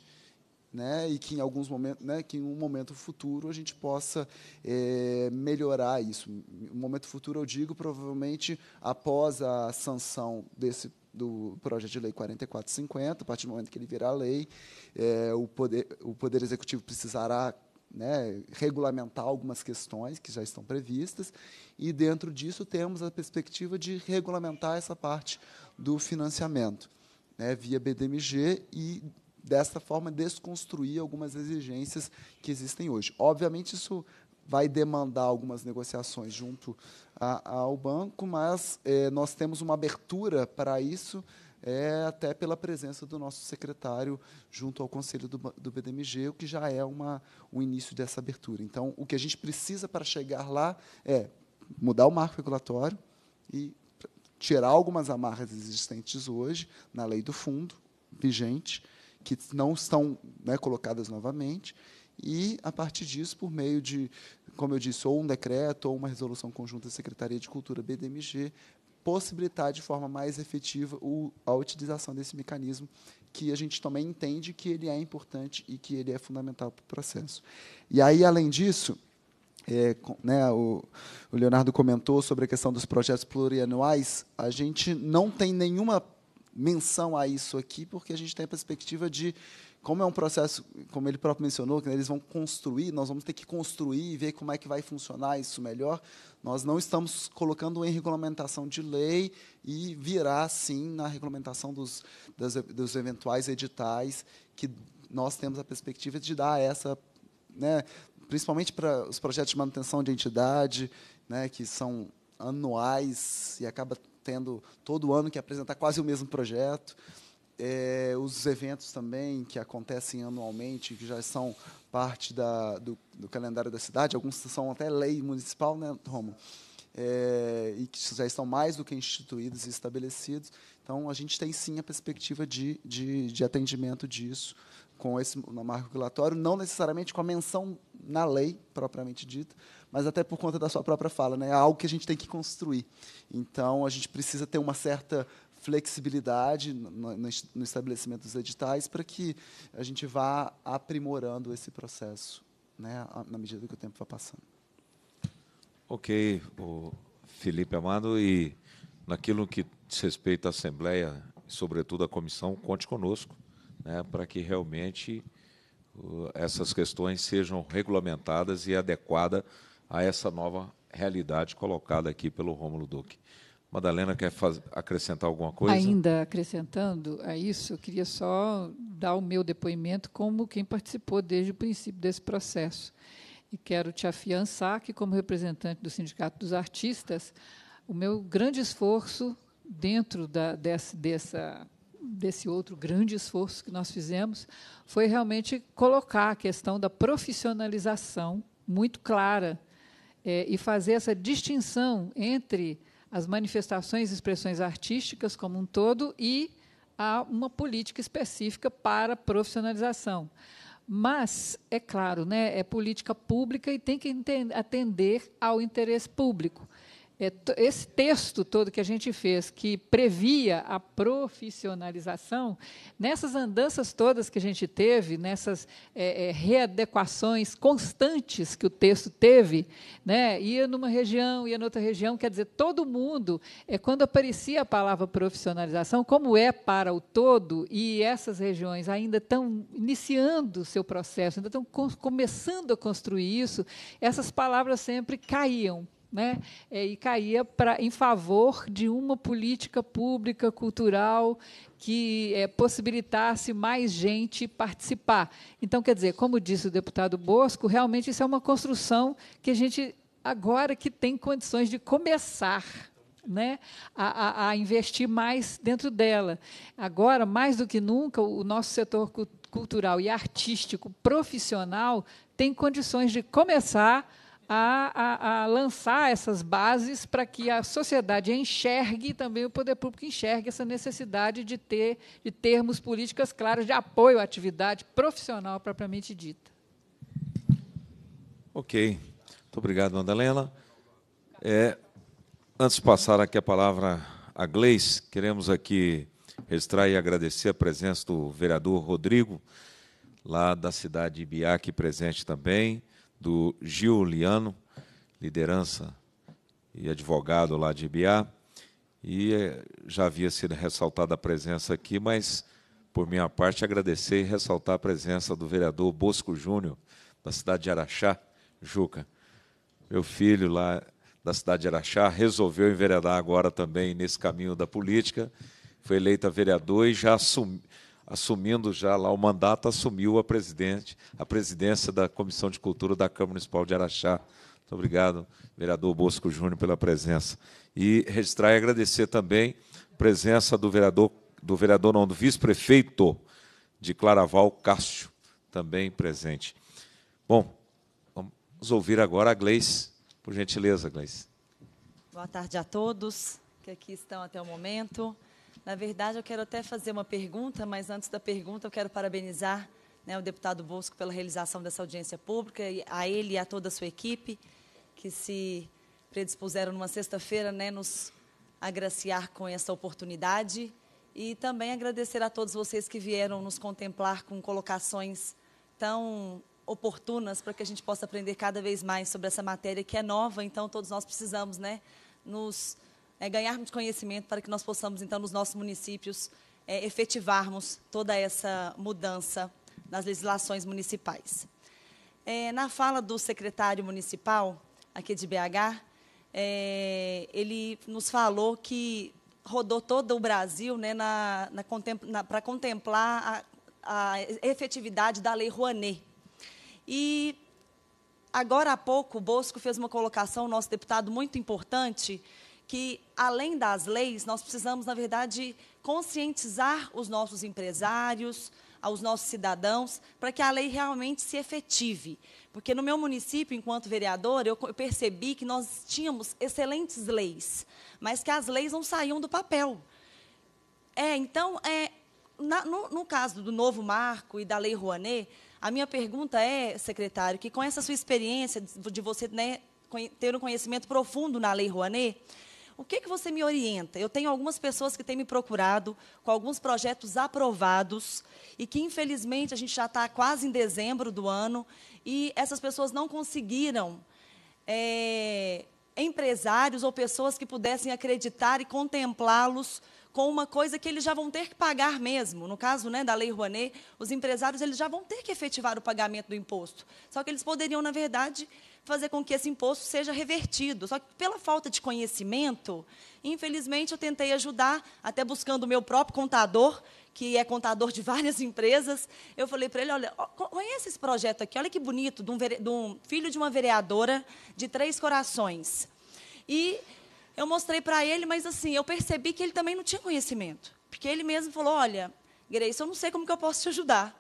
né, e que em alguns momentos, né, que em um momento futuro a gente possa é, melhorar isso. Um momento futuro, eu digo, provavelmente após a sanção desse do projeto de lei 4450, a partir do momento que ele virar lei, é, o poder o poder executivo precisará né, regulamentar algumas questões que já estão previstas, e dentro disso temos a perspectiva de regulamentar essa parte do financiamento né, via BDMG e desta forma desconstruir algumas exigências que existem hoje. Obviamente isso vai demandar algumas negociações junto a, ao banco, mas eh, nós temos uma abertura para isso é até pela presença do nosso secretário junto ao Conselho do, do BDMG, o que já é uma, o início dessa abertura. Então, o que a gente precisa para chegar lá é mudar o marco regulatório e tirar algumas amarras existentes hoje na lei do fundo vigente, que não estão né, colocadas novamente, e, a partir disso, por meio de, como eu disse, ou um decreto ou uma resolução conjunta da Secretaria de Cultura BDMG, possibilitar de forma mais efetiva o, a utilização desse mecanismo que a gente também entende que ele é importante e que ele é fundamental para o processo. E aí, além disso, é, né, o, o, Leonardo comentou sobre a questão dos projetos plurianuais. A gente não tem nenhuma menção a isso aqui, porque a gente tem a perspectiva de como é um processo, como ele próprio mencionou, que né, eles vão construir, nós vamos ter que construir e ver como é que vai funcionar isso melhor. Nós não estamos colocando em regulamentação de lei e virá, sim, na regulamentação dos, das, dos eventuais editais, que nós temos a perspectiva de dar essa, né, principalmente para os projetos de manutenção de entidade, né, que são anuais e acaba tendo todo ano que apresentar quase o mesmo projeto é, os eventos também que acontecem anualmente, que já são parte da, do, do, calendário da cidade, alguns são até lei municipal, né, Romo? É, e que já estão mais do que instituídos e estabelecidos. Então, a gente tem sim a perspectiva de, de, de atendimento disso com esse no marco regulatório, não necessariamente com a menção na lei propriamente dita, mas até por conta da sua própria fala, né? É algo que a gente tem que construir. Então, a gente precisa ter uma certa flexibilidade no, no estabelecimento dos editais para que a gente vá aprimorando esse processo, né, na medida que o tempo vai passando. Ok, o Felipe Amado, e naquilo que diz respeito à Assembleia, sobretudo à comissão, conte conosco, né, para que realmente essas questões sejam regulamentadas e adequadas a essa nova realidade colocada aqui pelo Rômulo Duque. Madalena quer acrescentar alguma coisa? Ainda acrescentando a isso, eu queria só dar o meu depoimento como quem participou desde o princípio desse processo. E quero te afiançar que, como representante do Sindicato dos Artistas, o meu grande esforço dentro da, desse, dessa desse outro grande esforço que nós fizemos foi realmente colocar a questão da profissionalização muito clara é, e fazer essa distinção entre as manifestações e expressões artísticas como um todo e a uma política específica para profissionalização. Mas, é claro, né, é política pública e tem que atender ao interesse público. É, esse texto todo que a gente fez, que previa a profissionalização, nessas andanças todas que a gente teve, nessas é, é, readequações constantes que o texto teve, né, ia numa região, ia noutra região, quer dizer, todo mundo, é, quando aparecia a palavra profissionalização, como é para o todo, e essas regiões ainda estão iniciando o seu processo, ainda estão começando a construir isso, essas palavras sempre caíam né? É, e caía pra, em favor de uma política pública cultural que é, possibilitasse mais gente participar. Então, quer dizer, como disse o deputado Bosco, realmente isso é uma construção que a gente agora que tem condições de começar. Né, a, a, a investir mais dentro dela. Agora, mais do que nunca, o nosso setor cultural e artístico profissional tem condições de começar a, a, a lançar essas bases para que a sociedade enxergue também o poder público enxergue essa necessidade de ter de termos políticas claras de apoio à atividade profissional propriamente dita. Ok, muito obrigado, Madalena. É, antes de passar aqui a palavra a Gleis, queremos aqui registrar e agradecer a presença do vereador Rodrigo, lá da cidade de Ibiá, aqui presente também, do Giuliano, liderança e advogado lá de Ibiá, e eh, já havia sido ressaltada a presença aqui, mas por minha parte agradecer e ressaltar a presença do vereador Bosco Júnior, da cidade de Araxá, Juca. Meu filho lá da cidade de Araxá resolveu enveredar agora também nesse caminho da política, foi eleito vereador e já assumiu assumindo já lá o mandato, assumiu a, presidente, a presidência da Comissão de Cultura da Câmara Municipal de Araxá. Muito obrigado, vereador Bosco Júnior, pela presença. E registrar e agradecer também a presença do vereador, do vereador não, do vice-prefeito de Claraval, Cássio, também presente. Bom, vamos ouvir agora a Gleice. Por gentileza, Gleice. Boa tarde a todos que aqui estão até o momento. Na verdade, eu quero até fazer uma pergunta, mas antes da pergunta, eu quero parabenizar né, o deputado Bosco pela realização dessa audiência pública, a ele e a toda a sua equipe, que se predispuseram numa sexta-feira né, nos agraciar com essa oportunidade. E também agradecer a todos vocês que vieram nos contemplar com colocações tão oportunas para que a gente possa aprender cada vez mais sobre essa matéria que é nova, então todos nós precisamos né, nos é, ganharmos conhecimento para que nós possamos, então, nos nossos municípios, é, efetivarmos toda essa mudança nas legislações municipais. É, na fala do secretário municipal, aqui de BH, é, ele nos falou que rodou todo o Brasil né, na, na, na para contemplar a, a efetividade da Lei Rouanet. E agora há pouco, o Bosco fez uma colocação, nosso deputado, muito importante, que, além das leis, nós precisamos, na verdade, conscientizar os nossos empresários, aos nossos cidadãos, para que a lei realmente se efetive. Porque no meu município, enquanto vereadora, eu percebi que nós tínhamos excelentes leis, mas que as leis não saíam do papel. É, então, é, na, no, no, caso do novo marco e da Lei Rouanet, a minha pergunta é, secretário, que com essa sua experiência de, de você né, ter um conhecimento profundo na Lei Rouanet, o que, que você me orienta? Eu tenho algumas pessoas que têm me procurado com alguns projetos aprovados e que, infelizmente, a gente já está quase em dezembro do ano e essas pessoas não conseguiram é, empresários ou pessoas que pudessem acreditar e contemplá-los com uma coisa que eles já vão ter que pagar mesmo. No caso né, da Lei Rouanet, os empresários eles já vão ter que efetivar o pagamento do imposto. Só que eles poderiam, na verdade, fazer com que esse imposto seja revertido. Só que, pela falta de conhecimento, infelizmente, eu tentei ajudar, até buscando o meu próprio contador, que é contador de várias empresas. Eu falei para ele: olha, conhece esse projeto aqui, olha que bonito, de um, vere... de um filho de uma vereadora de Três Corações. E eu mostrei para ele, mas assim, eu percebi que ele também não tinha conhecimento. Porque ele mesmo falou: olha, Grace, eu não sei como que eu posso te ajudar.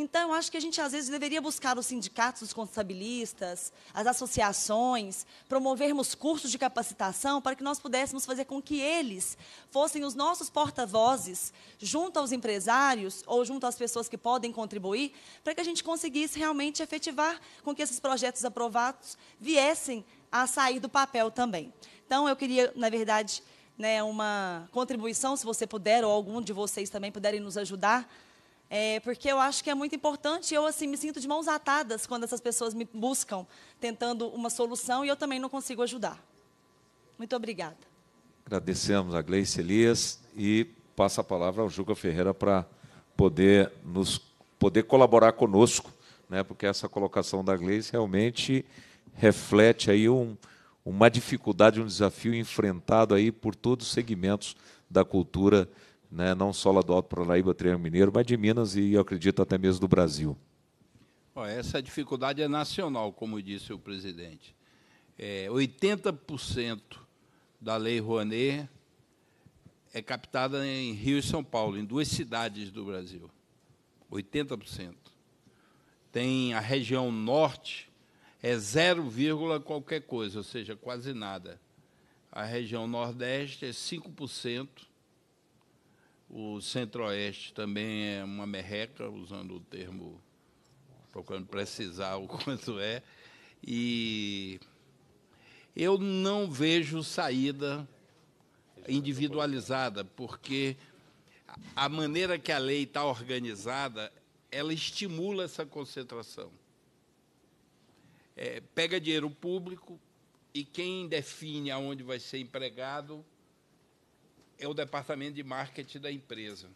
Então, eu acho que a gente, às vezes, deveria buscar os sindicatos os contabilistas, as associações, promovermos cursos de capacitação para que nós pudéssemos fazer com que eles fossem os nossos porta-vozes junto aos empresários ou junto às pessoas que podem contribuir, para que a gente conseguisse realmente efetivar com que esses projetos aprovados viessem a sair do papel também. Então, eu queria, na verdade, né, uma contribuição, se você puder, ou algum de vocês também puderem nos ajudar é, porque eu acho que é muito importante. Eu assim me sinto de mãos atadas quando essas pessoas me buscam tentando uma solução e eu também não consigo ajudar. Muito obrigada. Agradecemos a Gleice Elias e passa a palavra ao Juca Ferreira para poder nos poder colaborar conosco, né? Porque essa colocação da Gleice realmente reflete aí um, uma dificuldade, um desafio enfrentado aí por todos os segmentos da cultura né, não só lá do Alto Paranaíba, Triângulo Mineiro, mas de Minas e, eu acredito, até mesmo do Brasil. Essa dificuldade é nacional, como disse o presidente. É, 80% da Lei Rouanet é captada em Rio e São Paulo, em duas cidades do Brasil. 80%. Tem a região norte, é 0, qualquer coisa, ou seja, quase nada. A região nordeste é 5% o Centro-Oeste também é uma merreca, usando o termo, procurando precisar o quanto é. E eu não vejo saída individualizada, porque a maneira que a lei está organizada, ela estimula essa concentração. É, pega dinheiro público e quem define aonde vai ser empregado é o departamento de marketing da empresa.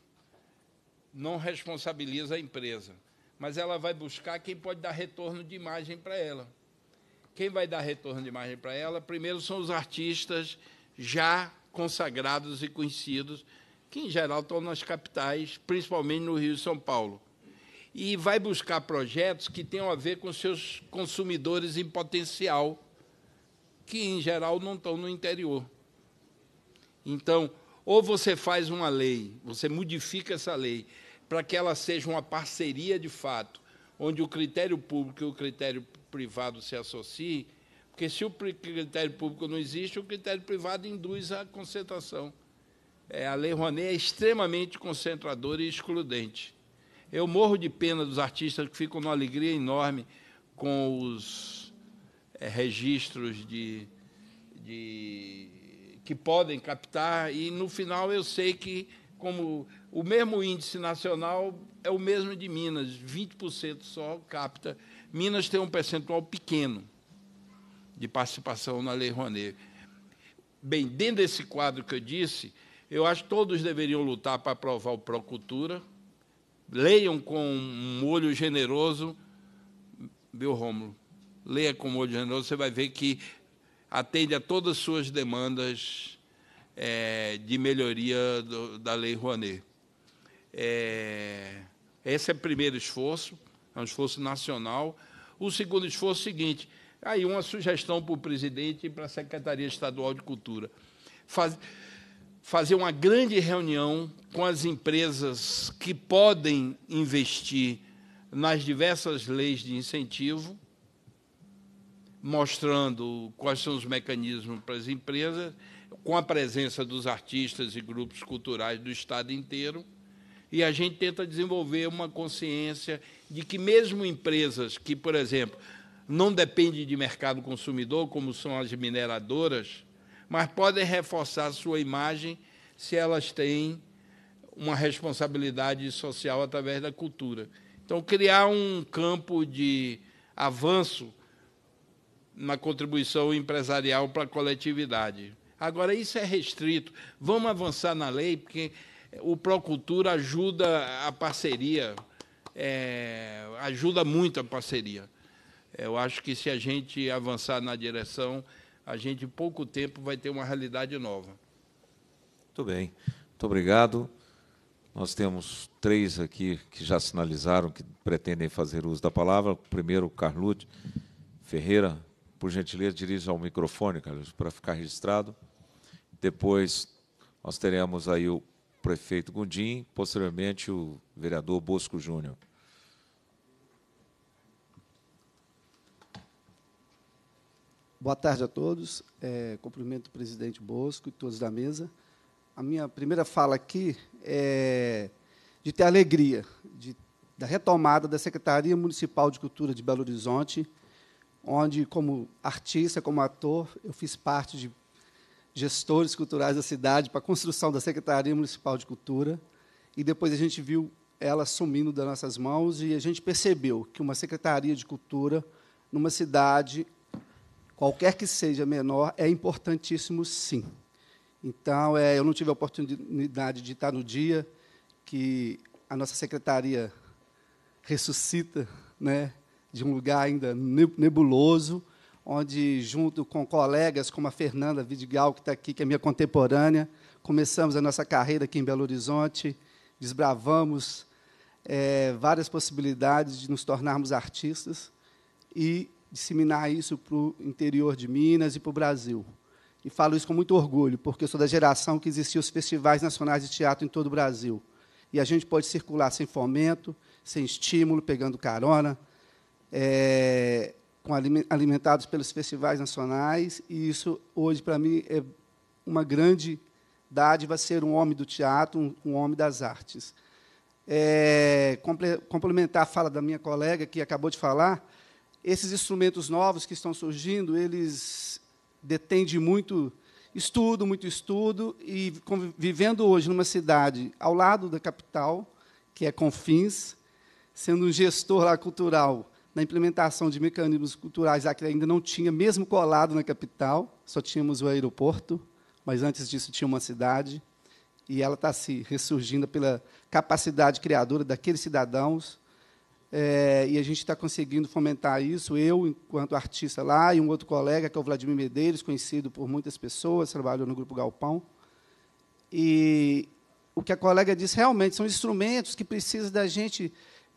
Não responsabiliza a empresa, mas ela vai buscar quem pode dar retorno de imagem para ela. Quem vai dar retorno de imagem para ela? Primeiro são os artistas já consagrados e conhecidos, que em geral estão nas capitais, principalmente no Rio e São Paulo. E vai buscar projetos que tenham a ver com seus consumidores em potencial, que em geral não estão no interior. Então, ou você faz uma lei, você modifica essa lei para que ela seja uma parceria de fato, onde o critério público e o critério privado se associem, porque se o critério público não existe, o critério privado induz a concentração. É, a Lei Rouanet é extremamente concentradora e excludente. Eu morro de pena dos artistas que ficam numa alegria enorme com os é, registros de, de que podem captar, e no final eu sei que, como o mesmo índice nacional é o mesmo de Minas, 20% só capta. Minas tem um percentual pequeno de participação na Lei Rouanet. Bem, dentro desse quadro que eu disse, eu acho que todos deveriam lutar para aprovar o Procultura. Leiam com um olho generoso, viu, Rômulo? Leia com um olho generoso, você vai ver que atende a todas as suas demandas é, de melhoria do, da Lei Rouanet. É, esse é o primeiro esforço, é um esforço nacional. O segundo esforço é o seguinte, aí uma sugestão para o presidente e para a Secretaria Estadual de Cultura. Faz, fazer uma grande reunião com as empresas que podem investir nas diversas leis de incentivo, mostrando quais são os mecanismos para as empresas, com a presença dos artistas e grupos culturais do Estado inteiro. E a gente tenta desenvolver uma consciência de que, mesmo empresas que, por exemplo, não dependem de mercado consumidor, como são as mineradoras, mas podem reforçar sua imagem se elas têm uma responsabilidade social através da cultura. Então, criar um campo de avanço na contribuição empresarial para a coletividade. Agora, isso é restrito. Vamos avançar na lei, porque o Procultura ajuda a parceria, é, ajuda muito a parceria. Eu acho que se a gente avançar na direção, a gente em pouco tempo vai ter uma realidade nova. Muito bem. Muito obrigado. Nós temos três aqui que já sinalizaram que pretendem fazer uso da palavra. O primeiro, Carlucci Ferreira, por gentileza, dirija ao microfone, Carlos, para ficar registrado. Depois nós teremos aí o prefeito Gundim, posteriormente o vereador Bosco Júnior. Boa tarde a todos. É, cumprimento o presidente Bosco e todos da mesa. A minha primeira fala aqui é de ter alegria de, da retomada da Secretaria Municipal de Cultura de Belo Horizonte, onde, como artista, como ator, eu fiz parte de gestores culturais da cidade para a construção da Secretaria Municipal de Cultura. E depois a gente viu ela sumindo das nossas mãos e a gente percebeu que uma Secretaria de Cultura, numa cidade, qualquer que seja menor, é importantíssimo, sim. Então, é, eu não tive a oportunidade de estar no dia que a nossa secretaria ressuscita, né? de um lugar ainda nebuloso, onde, junto com colegas como a Fernanda Vidigal, que está aqui, que é minha contemporânea, começamos a nossa carreira aqui em Belo Horizonte, desbravamos é, várias possibilidades de nos tornarmos artistas e disseminar isso para o interior de Minas e para o Brasil. E falo isso com muito orgulho, porque eu sou da geração que existia os festivais nacionais de teatro em todo o Brasil. E a gente pode circular sem fomento, sem estímulo, pegando carona, é, com, alimentados pelos festivais nacionais, e isso hoje, para mim, é uma grande dádiva ser um homem do teatro, um, um homem das artes. É, complementar a fala da minha colega, que acabou de falar, esses instrumentos novos que estão surgindo, eles detêm de muito estudo, muito estudo, e vivendo hoje numa cidade ao lado da capital, que é Confins, sendo um gestor lá cultural na implementação de mecanismos culturais, Acre ainda não tinha, mesmo colado na capital, só tínhamos o aeroporto, mas antes disso tinha uma cidade, e ela está se ressurgindo pela capacidade criadora daqueles cidadãos, é, e a gente está conseguindo fomentar isso, eu, enquanto artista lá, e um outro colega, que é o Vladimir Medeiros, conhecido por muitas pessoas, trabalhou no Grupo Galpão, e o que a colega disse realmente são instrumentos que precisa da gente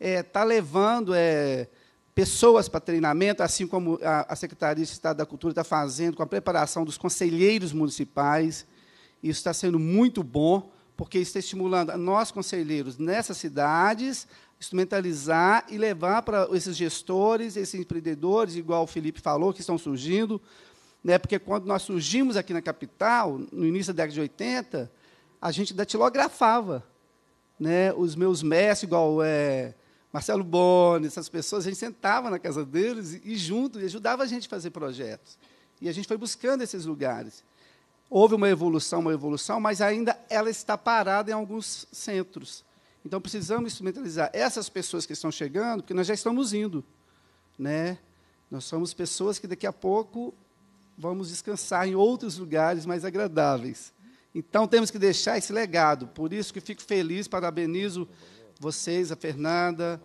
estar eh, é, tá levando... É, pessoas para treinamento, assim como a, a Secretaria de Estado da Cultura está fazendo com a preparação dos conselheiros municipais. Isso está sendo muito bom, porque está estimulando a nós, conselheiros, nessas cidades, instrumentalizar e levar para esses gestores, esses empreendedores, igual o Felipe falou, que estão surgindo, né? porque quando nós surgimos aqui na capital, no início da década de 80, a gente datilografava. Né? Os meus mestres, igual é, Marcelo Boni, essas pessoas, a gente sentava na casa deles e, e junto, e ajudava a gente a fazer projetos. E a gente foi buscando esses lugares. Houve uma evolução, uma evolução, mas ainda ela está parada em alguns centros. Então precisamos instrumentalizar essas pessoas que estão chegando, porque nós já estamos indo, né? Nós somos pessoas que daqui a pouco vamos descansar em outros lugares mais agradáveis. Então temos que deixar esse legado. Por isso que fico feliz, parabenizo vocês, a Fernanda,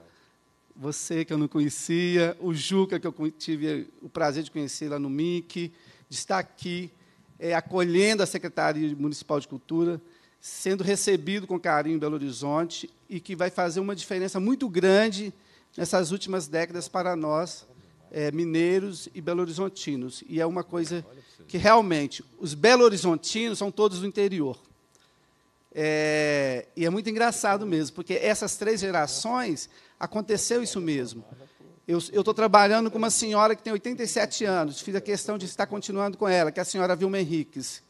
você que eu não conhecia, o Juca, que eu tive o prazer de conhecer lá no MIC, de estar aqui é, acolhendo a Secretaria Municipal de Cultura, sendo recebido com carinho em Belo Horizonte e que vai fazer uma diferença muito grande nessas últimas décadas para nós, é, mineiros e belo-horizontinos. E é uma coisa que realmente os belo-horizontinos são todos do interior. É, e é muito engraçado mesmo, porque essas três gerações aconteceu isso mesmo. Eu estou trabalhando com uma senhora que tem 87 anos, fiz a questão de estar continuando com ela, que é a senhora Vilma Henriques,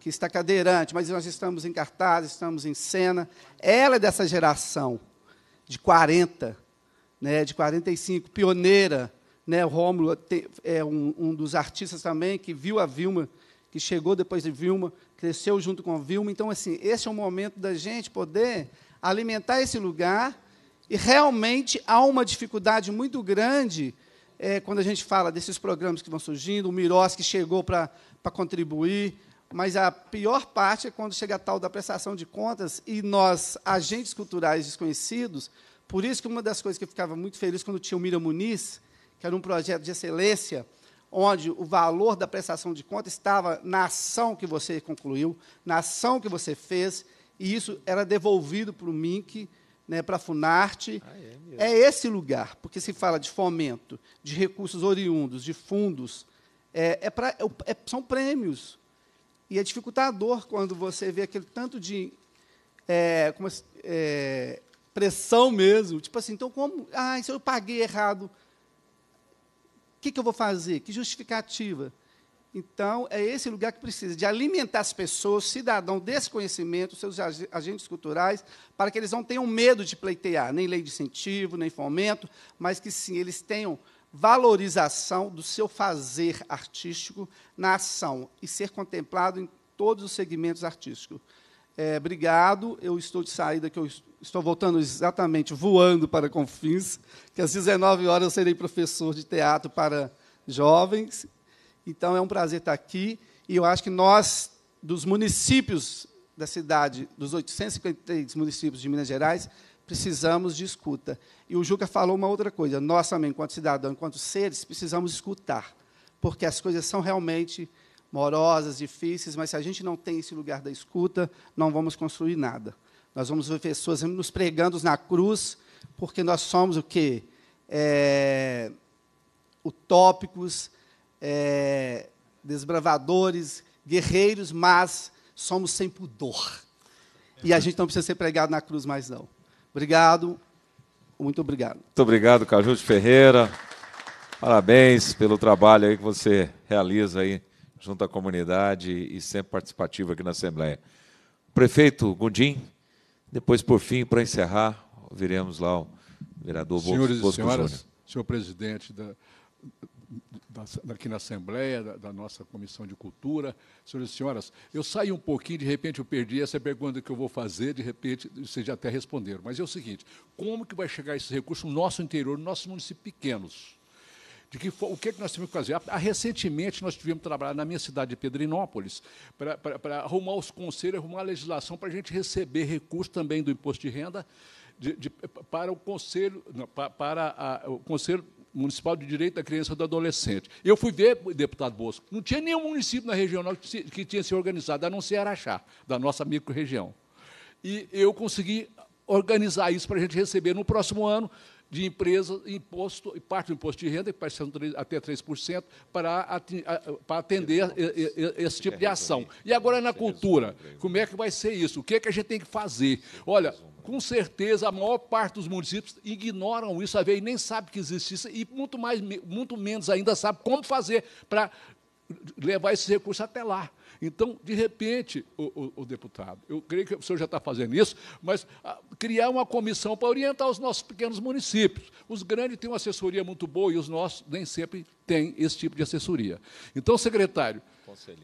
que está cadeirante, mas nós estamos em cartaz, estamos em cena. Ela é dessa geração, de 40, né, de 45, pioneira. Né, o Rômulo é um, um dos artistas também que viu a Vilma, que chegou depois de Vilma cresceu junto com Vilma. Então, assim, esse é o momento da gente poder alimentar esse lugar. E realmente há uma dificuldade muito grande é, quando a gente fala desses programas que vão surgindo, o Mirós que chegou para contribuir, mas a pior parte é quando chega a tal da prestação de contas e nós, agentes culturais desconhecidos, por isso que uma das coisas que eu ficava muito feliz quando tinha o Mira Muniz, que era um projeto de excelência, onde o valor da prestação de conta estava na ação que você concluiu, na ação que você fez, e isso era devolvido para o MINC, né, para a Funarte. Ah, é, é, esse lugar, porque se fala de fomento, de recursos oriundos, de fundos, é, é pra, é é, são prêmios. E é dificultador quando você vê aquele tanto de é, como, pressão mesmo. Tipo assim, então como. Ah, isso eu paguei errado que, que eu vou fazer? Que justificativa? Então, é esse lugar que precisa de alimentar as pessoas, cidadão, desse conhecimento, seus agentes culturais, para que eles não tenham medo de pleitear, nem lei de incentivo, nem fomento, mas que sim, eles tenham valorização do seu fazer artístico na ação e ser contemplado em todos os segmentos artísticos é, obrigado, eu estou de saída, que eu estou voltando exatamente voando para Confins, que às 19 horas eu serei professor de teatro para jovens. Então é um prazer estar aqui e eu acho que nós, dos municípios da cidade, dos 853 municípios de Minas Gerais, precisamos de escuta. E o Juca falou uma outra coisa, nós também, enquanto cidadão, enquanto seres, precisamos escutar, porque as coisas são realmente morosas, difíceis, mas se a gente não tem esse lugar da escuta, não vamos construir nada. Nós vamos ver pessoas nos pregando na cruz, porque nós somos o quê? É, utópicos, é, desbravadores, guerreiros, mas somos sem pudor. E a gente não precisa ser pregado na cruz mais, não. Obrigado, muito obrigado. Muito obrigado, Cajute Ferreira. Parabéns pelo trabalho aí que você realiza aí junto à comunidade e sempre participativo aqui na Assembleia. Prefeito Gundim, depois, por fim, para encerrar, viremos lá o vereador Senhores e senhoras, Júnior. Senhor presidente da, da, na Assembleia, da, da, nossa Comissão de Cultura. Senhoras e senhoras, eu saí um pouquinho, de repente eu perdi essa pergunta que eu vou fazer, de repente vocês já até responderam. Mas é o seguinte, como que vai chegar esse recurso no nosso interior, no nosso município pequenos? de que o que, é que nós temos que fazer. A ah, recentemente, nós tivemos que trabalhar na minha cidade de Pedrinópolis para arrumar os conselhos, arrumar a legislação para a gente receber recursos também do imposto de renda de, de, para o conselho, não, para, para a, o conselho Municipal de Direito da Criança e do Adolescente. Eu fui ver, deputado Bosco, não tinha nenhum município na região que, que tinha se organizado, a não ser Araxá, da nossa micro-região. E eu consegui organizar isso para a gente receber no próximo ano de empresas imposto, e parte do imposto de renda, que ser até 3%, para, para atender esse tipo de ação. E agora na cultura, como é que vai ser isso? O que, é que a gente tem que fazer? Olha, com certeza a maior parte dos municípios ignoram isso, a ver, nem sabe que existe isso, e muito, mais, muito menos ainda sabe como fazer para levar esse recurso até lá. Então, de repente, o, o, o deputado, eu creio que o senhor já está fazendo isso, mas a, ah, criar uma comissão para orientar os nossos pequenos municípios. Os grandes têm uma assessoria muito boa e os nossos nem sempre têm esse tipo de assessoria. Então, secretário,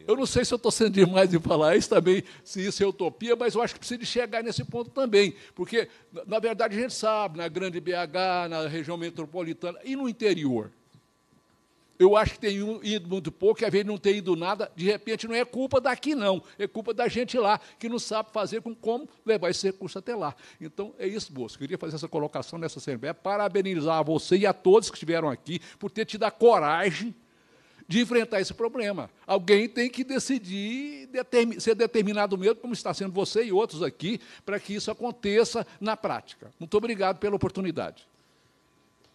eu não sei se eu estou sendo demais de falar isso também, se isso é utopia, mas eu acho que precisa chegar nesse ponto também, porque, na, na verdade, a gente sabe, na grande BH, na região metropolitana e no interior, eu acho que tem ido muito pouco, e às vezes não tem ido nada, de repente não é culpa daqui, não, é culpa da gente lá, que não sabe fazer com como levar esse recurso até lá. Então, é isso, moço. Queria fazer essa colocação nessa Assembleia, parabenizar a você e a todos que estiveram aqui por ter te dado coragem de enfrentar esse problema. Alguém tem que decidir ser determinado mesmo, como está sendo você e outros aqui, para que isso aconteça na prática. Muito obrigado pela oportunidade.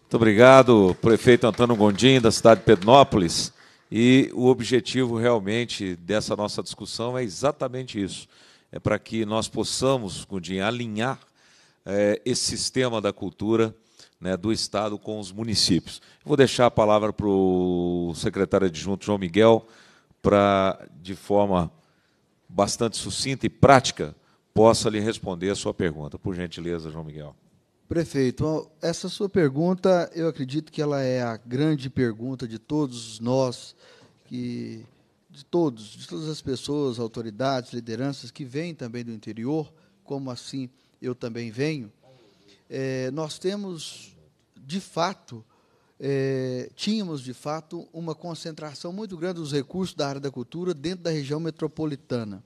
Muito obrigado, prefeito Antônio Gondim, da cidade de Pednópolis. E o objetivo realmente dessa nossa discussão é exatamente isso: é para que nós possamos, Gondim, alinhar é, esse sistema da cultura né, do Estado com os municípios. Vou deixar a palavra para o secretário adjunto João Miguel, para, de forma bastante sucinta e prática, possa lhe responder a sua pergunta. Por gentileza, João Miguel. Prefeito, essa sua pergunta, eu acredito que ela é a grande pergunta de todos nós, que, de todos, de todas as pessoas, autoridades, lideranças que vêm também do interior, como assim eu também venho. É, nós temos, de fato, é, tínhamos de fato uma concentração muito grande dos recursos da área da cultura dentro da região metropolitana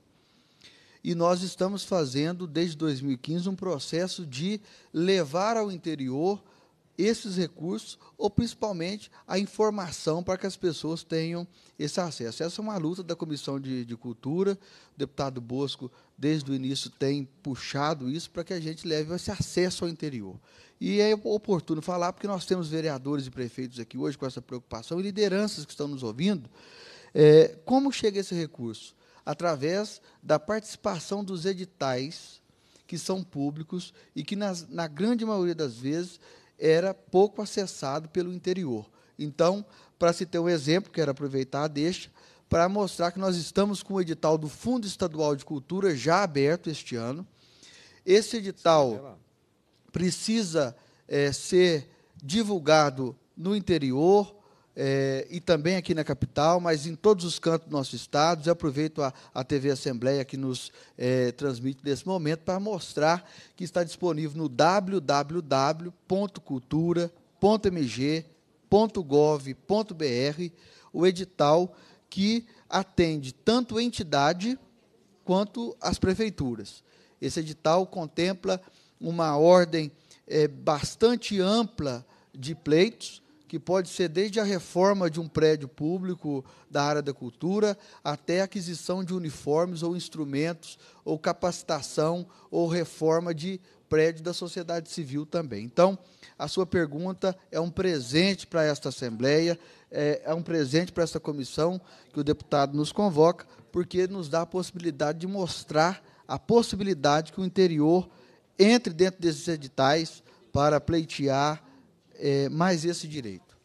e nós estamos fazendo, desde 2015, um processo de levar ao interior esses recursos, ou principalmente a informação para que as pessoas tenham esse acesso. Essa é uma luta da Comissão de, de Cultura. O deputado Bosco, desde o início, tem puxado isso para que a gente leve esse acesso ao interior. E é oportuno falar, porque nós temos vereadores e prefeitos aqui hoje com essa preocupação, e lideranças que estão nos ouvindo. É, como chega esse recurso? através da participação dos editais, que são públicos e que, nas, na grande maioria das vezes, era pouco acessado pelo interior. Então, para se ter um exemplo, quero aproveitar a deixa, para mostrar que nós estamos com o edital do Fundo Estadual de Cultura já aberto este ano. Esse edital precisa é, ser divulgado no interior, é, e também aqui na capital, mas em todos os cantos do nosso estado. Eu aproveito a, a TV Assembleia que nos é, transmite nesse momento para mostrar que está disponível no www.cultura.mg.gov.br o edital que atende tanto a entidade quanto as prefeituras. Esse edital contempla uma ordem é, bastante ampla de pleitos que pode ser desde a reforma de um prédio público da área da cultura até a aquisição de uniformes ou instrumentos, ou capacitação ou reforma de prédio da sociedade civil também. Então, a sua pergunta é um presente para esta Assembleia, é, é um presente para esta comissão que o deputado nos convoca, porque nos dá a possibilidade de mostrar a possibilidade que o interior entre dentro desses editais para pleitear é, mais esse direito.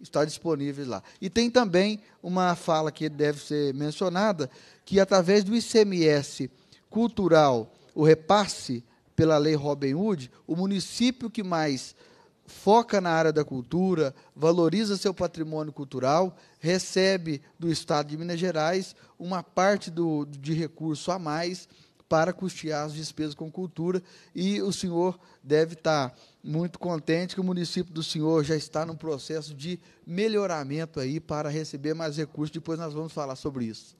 Está disponível lá. E tem também uma fala que deve ser mencionada, que através do ICMS cultural, o repasse pela lei Robin Hood, o município que mais foca na área da cultura, valoriza seu patrimônio cultural, recebe do Estado de Minas Gerais uma parte do, de recurso a mais para custear as despesas com cultura. E o senhor deve estar tá muito contente que o município do senhor já está num processo de melhoramento aí para receber mais recursos. Depois nós vamos falar sobre isso.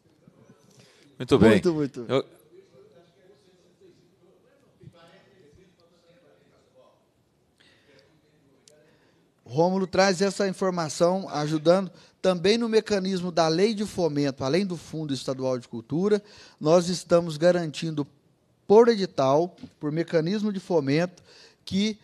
Muito bem. Muito, muito. Eu... Rômulo traz essa informação, ajudando também no mecanismo da lei de fomento, além do Fundo Estadual de Cultura, nós estamos garantindo por edital, por mecanismo de fomento, que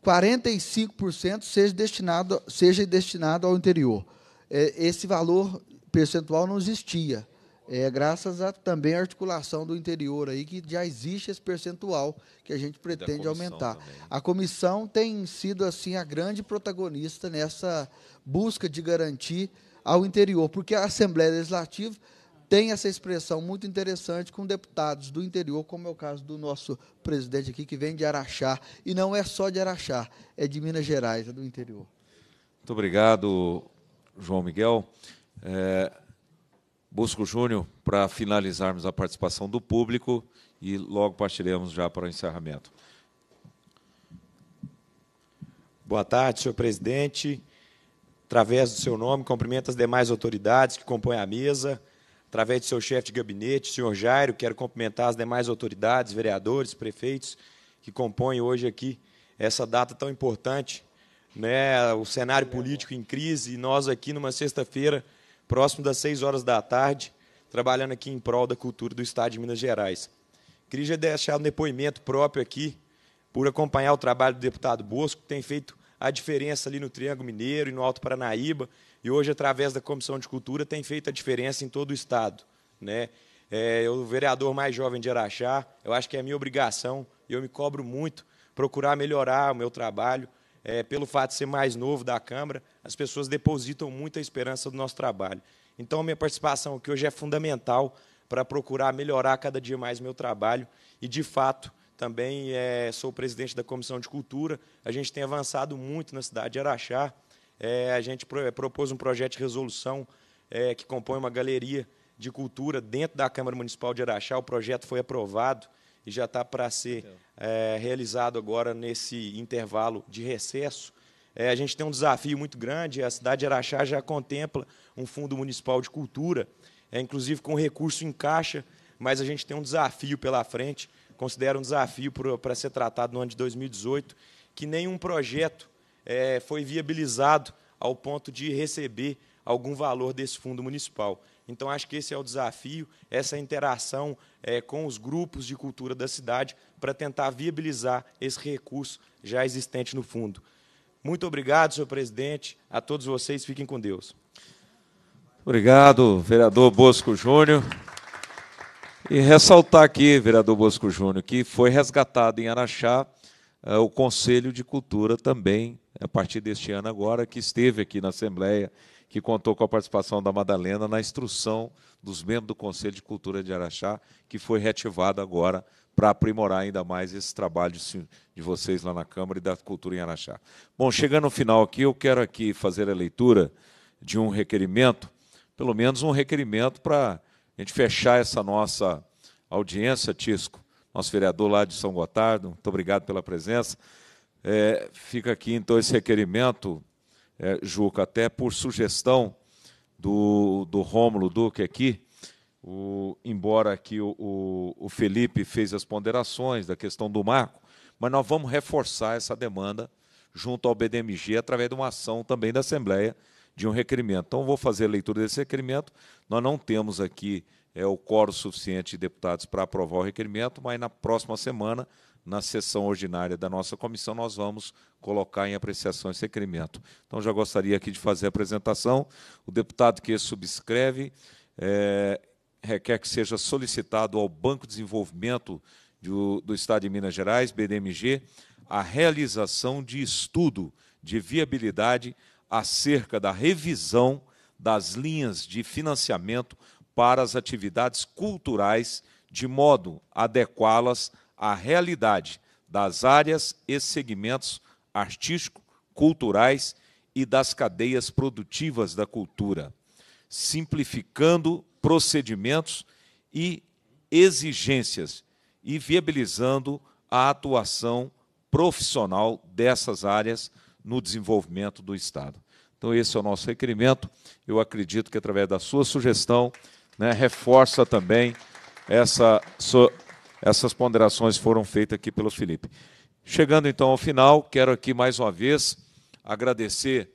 45% seja destinado, seja destinado ao interior. É, esse valor percentual não existia é, graças a também a articulação do interior aí, que já existe esse percentual que a gente pretende aumentar. Também. Né? A comissão tem sido assim a grande protagonista nessa busca de garantir ao interior, porque a Assembleia Legislativa tem essa expressão muito interessante com deputados do interior, como é o caso do nosso presidente aqui, que vem de Araxá, e não é só de Araxá, é de Minas Gerais, é do interior. Muito obrigado, João Miguel. É... Busco Júnior, para finalizarmos a participação do público e logo partiremos já para o encerramento. Boa tarde, senhor presidente. Através do seu nome, cumprimento as demais autoridades que compõem a mesa. Através do seu chefe de gabinete, senhor Jairo, quero cumprimentar as demais autoridades, vereadores, prefeitos que compõem hoje aqui essa data tão importante, né? O cenário político em crise e nós aqui numa sexta-feira próximo das 6 horas da tarde, trabalhando aqui em prol da cultura do Estado de Minas Gerais. Queria deixar um depoimento próprio aqui, por acompanhar o trabalho do deputado Bosco, que tem feito a diferença ali no Triângulo Mineiro e no Alto Paranaíba, e hoje, através da Comissão de Cultura, tem feito a diferença em todo o Estado. Né? É, o vereador mais jovem de Araxá, eu acho que é minha obrigação, e eu me cobro muito, procurar melhorar o meu trabalho é, pelo fato de ser mais novo da Câmara, as pessoas depositam muita esperança do nosso trabalho. Então, minha participação aqui hoje é fundamental para procurar melhorar cada dia mais meu trabalho e, de fato, também é, sou presidente da Comissão de Cultura. A gente tem avançado muito na cidade de Araxá. É, a gente pro, é, propôs um projeto de resolução é, que compõe uma galeria de cultura dentro da Câmara Municipal de Araxá. O projeto foi aprovado e já está para ser então. é, realizado agora nesse intervalo de recesso. É, a gente tem um desafio muito grande, a cidade de Araxá já contempla um fundo municipal de cultura, é, inclusive com recurso em caixa, mas a gente tem um desafio pela frente, considero um desafio para ser tratado no ano de 2018, que nenhum projeto é, foi viabilizado ao ponto de receber algum valor desse fundo municipal. Então, acho que esse é o desafio, essa interação é, com os grupos de cultura da cidade para tentar viabilizar esse recurso já existente no fundo. Muito obrigado, senhor presidente. A todos vocês, fiquem com Deus. Obrigado, vereador Bosco Júnior. E ressaltar aqui, vereador Bosco Júnior, que foi resgatado em Araxá é, o Conselho de Cultura também, a partir deste ano agora, que esteve aqui na Assembleia que contou com a participação da Madalena na instrução dos membros do Conselho de Cultura de Araxá, que foi reativado agora para aprimorar ainda mais esse trabalho de vocês lá na Câmara e da Cultura em Araxá. Bom, chegando ao final aqui, eu quero aqui fazer a leitura de um requerimento, pelo menos um requerimento para a gente fechar essa nossa audiência, Tisco, nosso vereador lá de São Gotardo, muito obrigado pela presença. É, fica aqui, então, esse requerimento é, Juca, até por sugestão do, do Rômulo Duque aqui, o, embora aqui o, o, o Felipe fez as ponderações da questão do marco, mas nós vamos reforçar essa demanda junto ao BDMG através de uma ação também da Assembleia de um requerimento. Então, vou fazer a leitura desse requerimento. Nós não temos aqui é, o quórum suficiente de deputados para aprovar o requerimento, mas na próxima semana na sessão ordinária da nossa comissão, nós vamos colocar em apreciação esse requerimento. Então, já gostaria aqui de fazer a apresentação. O deputado que subscreve é, requer que seja solicitado ao Banco de Desenvolvimento do Estado de Minas Gerais, BDMG, a realização de estudo de viabilidade acerca da revisão das linhas de financiamento para as atividades culturais, de modo a adequá-las a realidade das áreas e segmentos artístico, culturais e das cadeias produtivas da cultura, simplificando procedimentos e exigências e viabilizando a atuação profissional dessas áreas no desenvolvimento do Estado. Então, esse é o nosso requerimento. Eu acredito que, através da sua sugestão, né, reforça também essa. So essas ponderações foram feitas aqui pelo Felipe. Chegando então ao final, quero aqui mais uma vez agradecer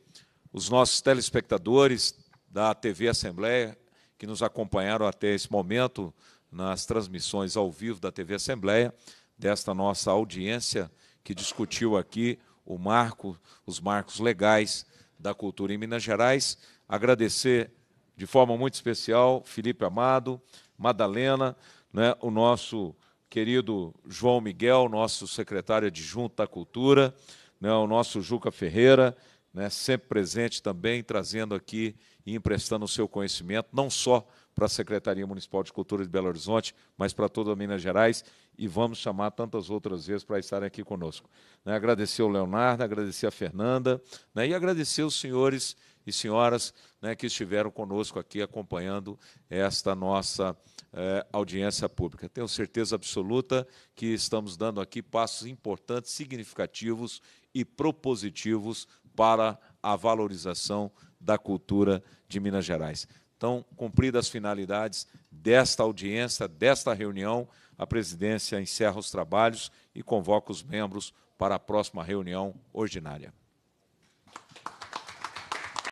os nossos telespectadores da TV Assembleia que nos acompanharam até esse momento nas transmissões ao vivo da TV Assembleia, desta nossa audiência que discutiu aqui o marco, os marcos legais da cultura em Minas Gerais. Agradecer de forma muito especial Felipe Amado, Madalena, né, o nosso querido João Miguel, nosso secretário adjunto da Cultura, né, o nosso Juca Ferreira, né, sempre presente também, trazendo aqui e emprestando o seu conhecimento, não só para a Secretaria Municipal de Cultura de Belo Horizonte, mas para toda Minas Gerais, e vamos chamar tantas outras vezes para estarem aqui conosco. Né, agradecer o Leonardo, agradecer a Fernanda, né, e agradecer os senhores e senhoras né, que estiveram conosco aqui acompanhando esta nossa eh, audiência pública. Tenho certeza absoluta que estamos dando aqui passos importantes, significativos e propositivos para a valorização da cultura de Minas Gerais. Então, cumpridas as finalidades desta audiência, desta reunião, a presidência encerra os trabalhos e convoca os membros para a próxima reunião ordinária.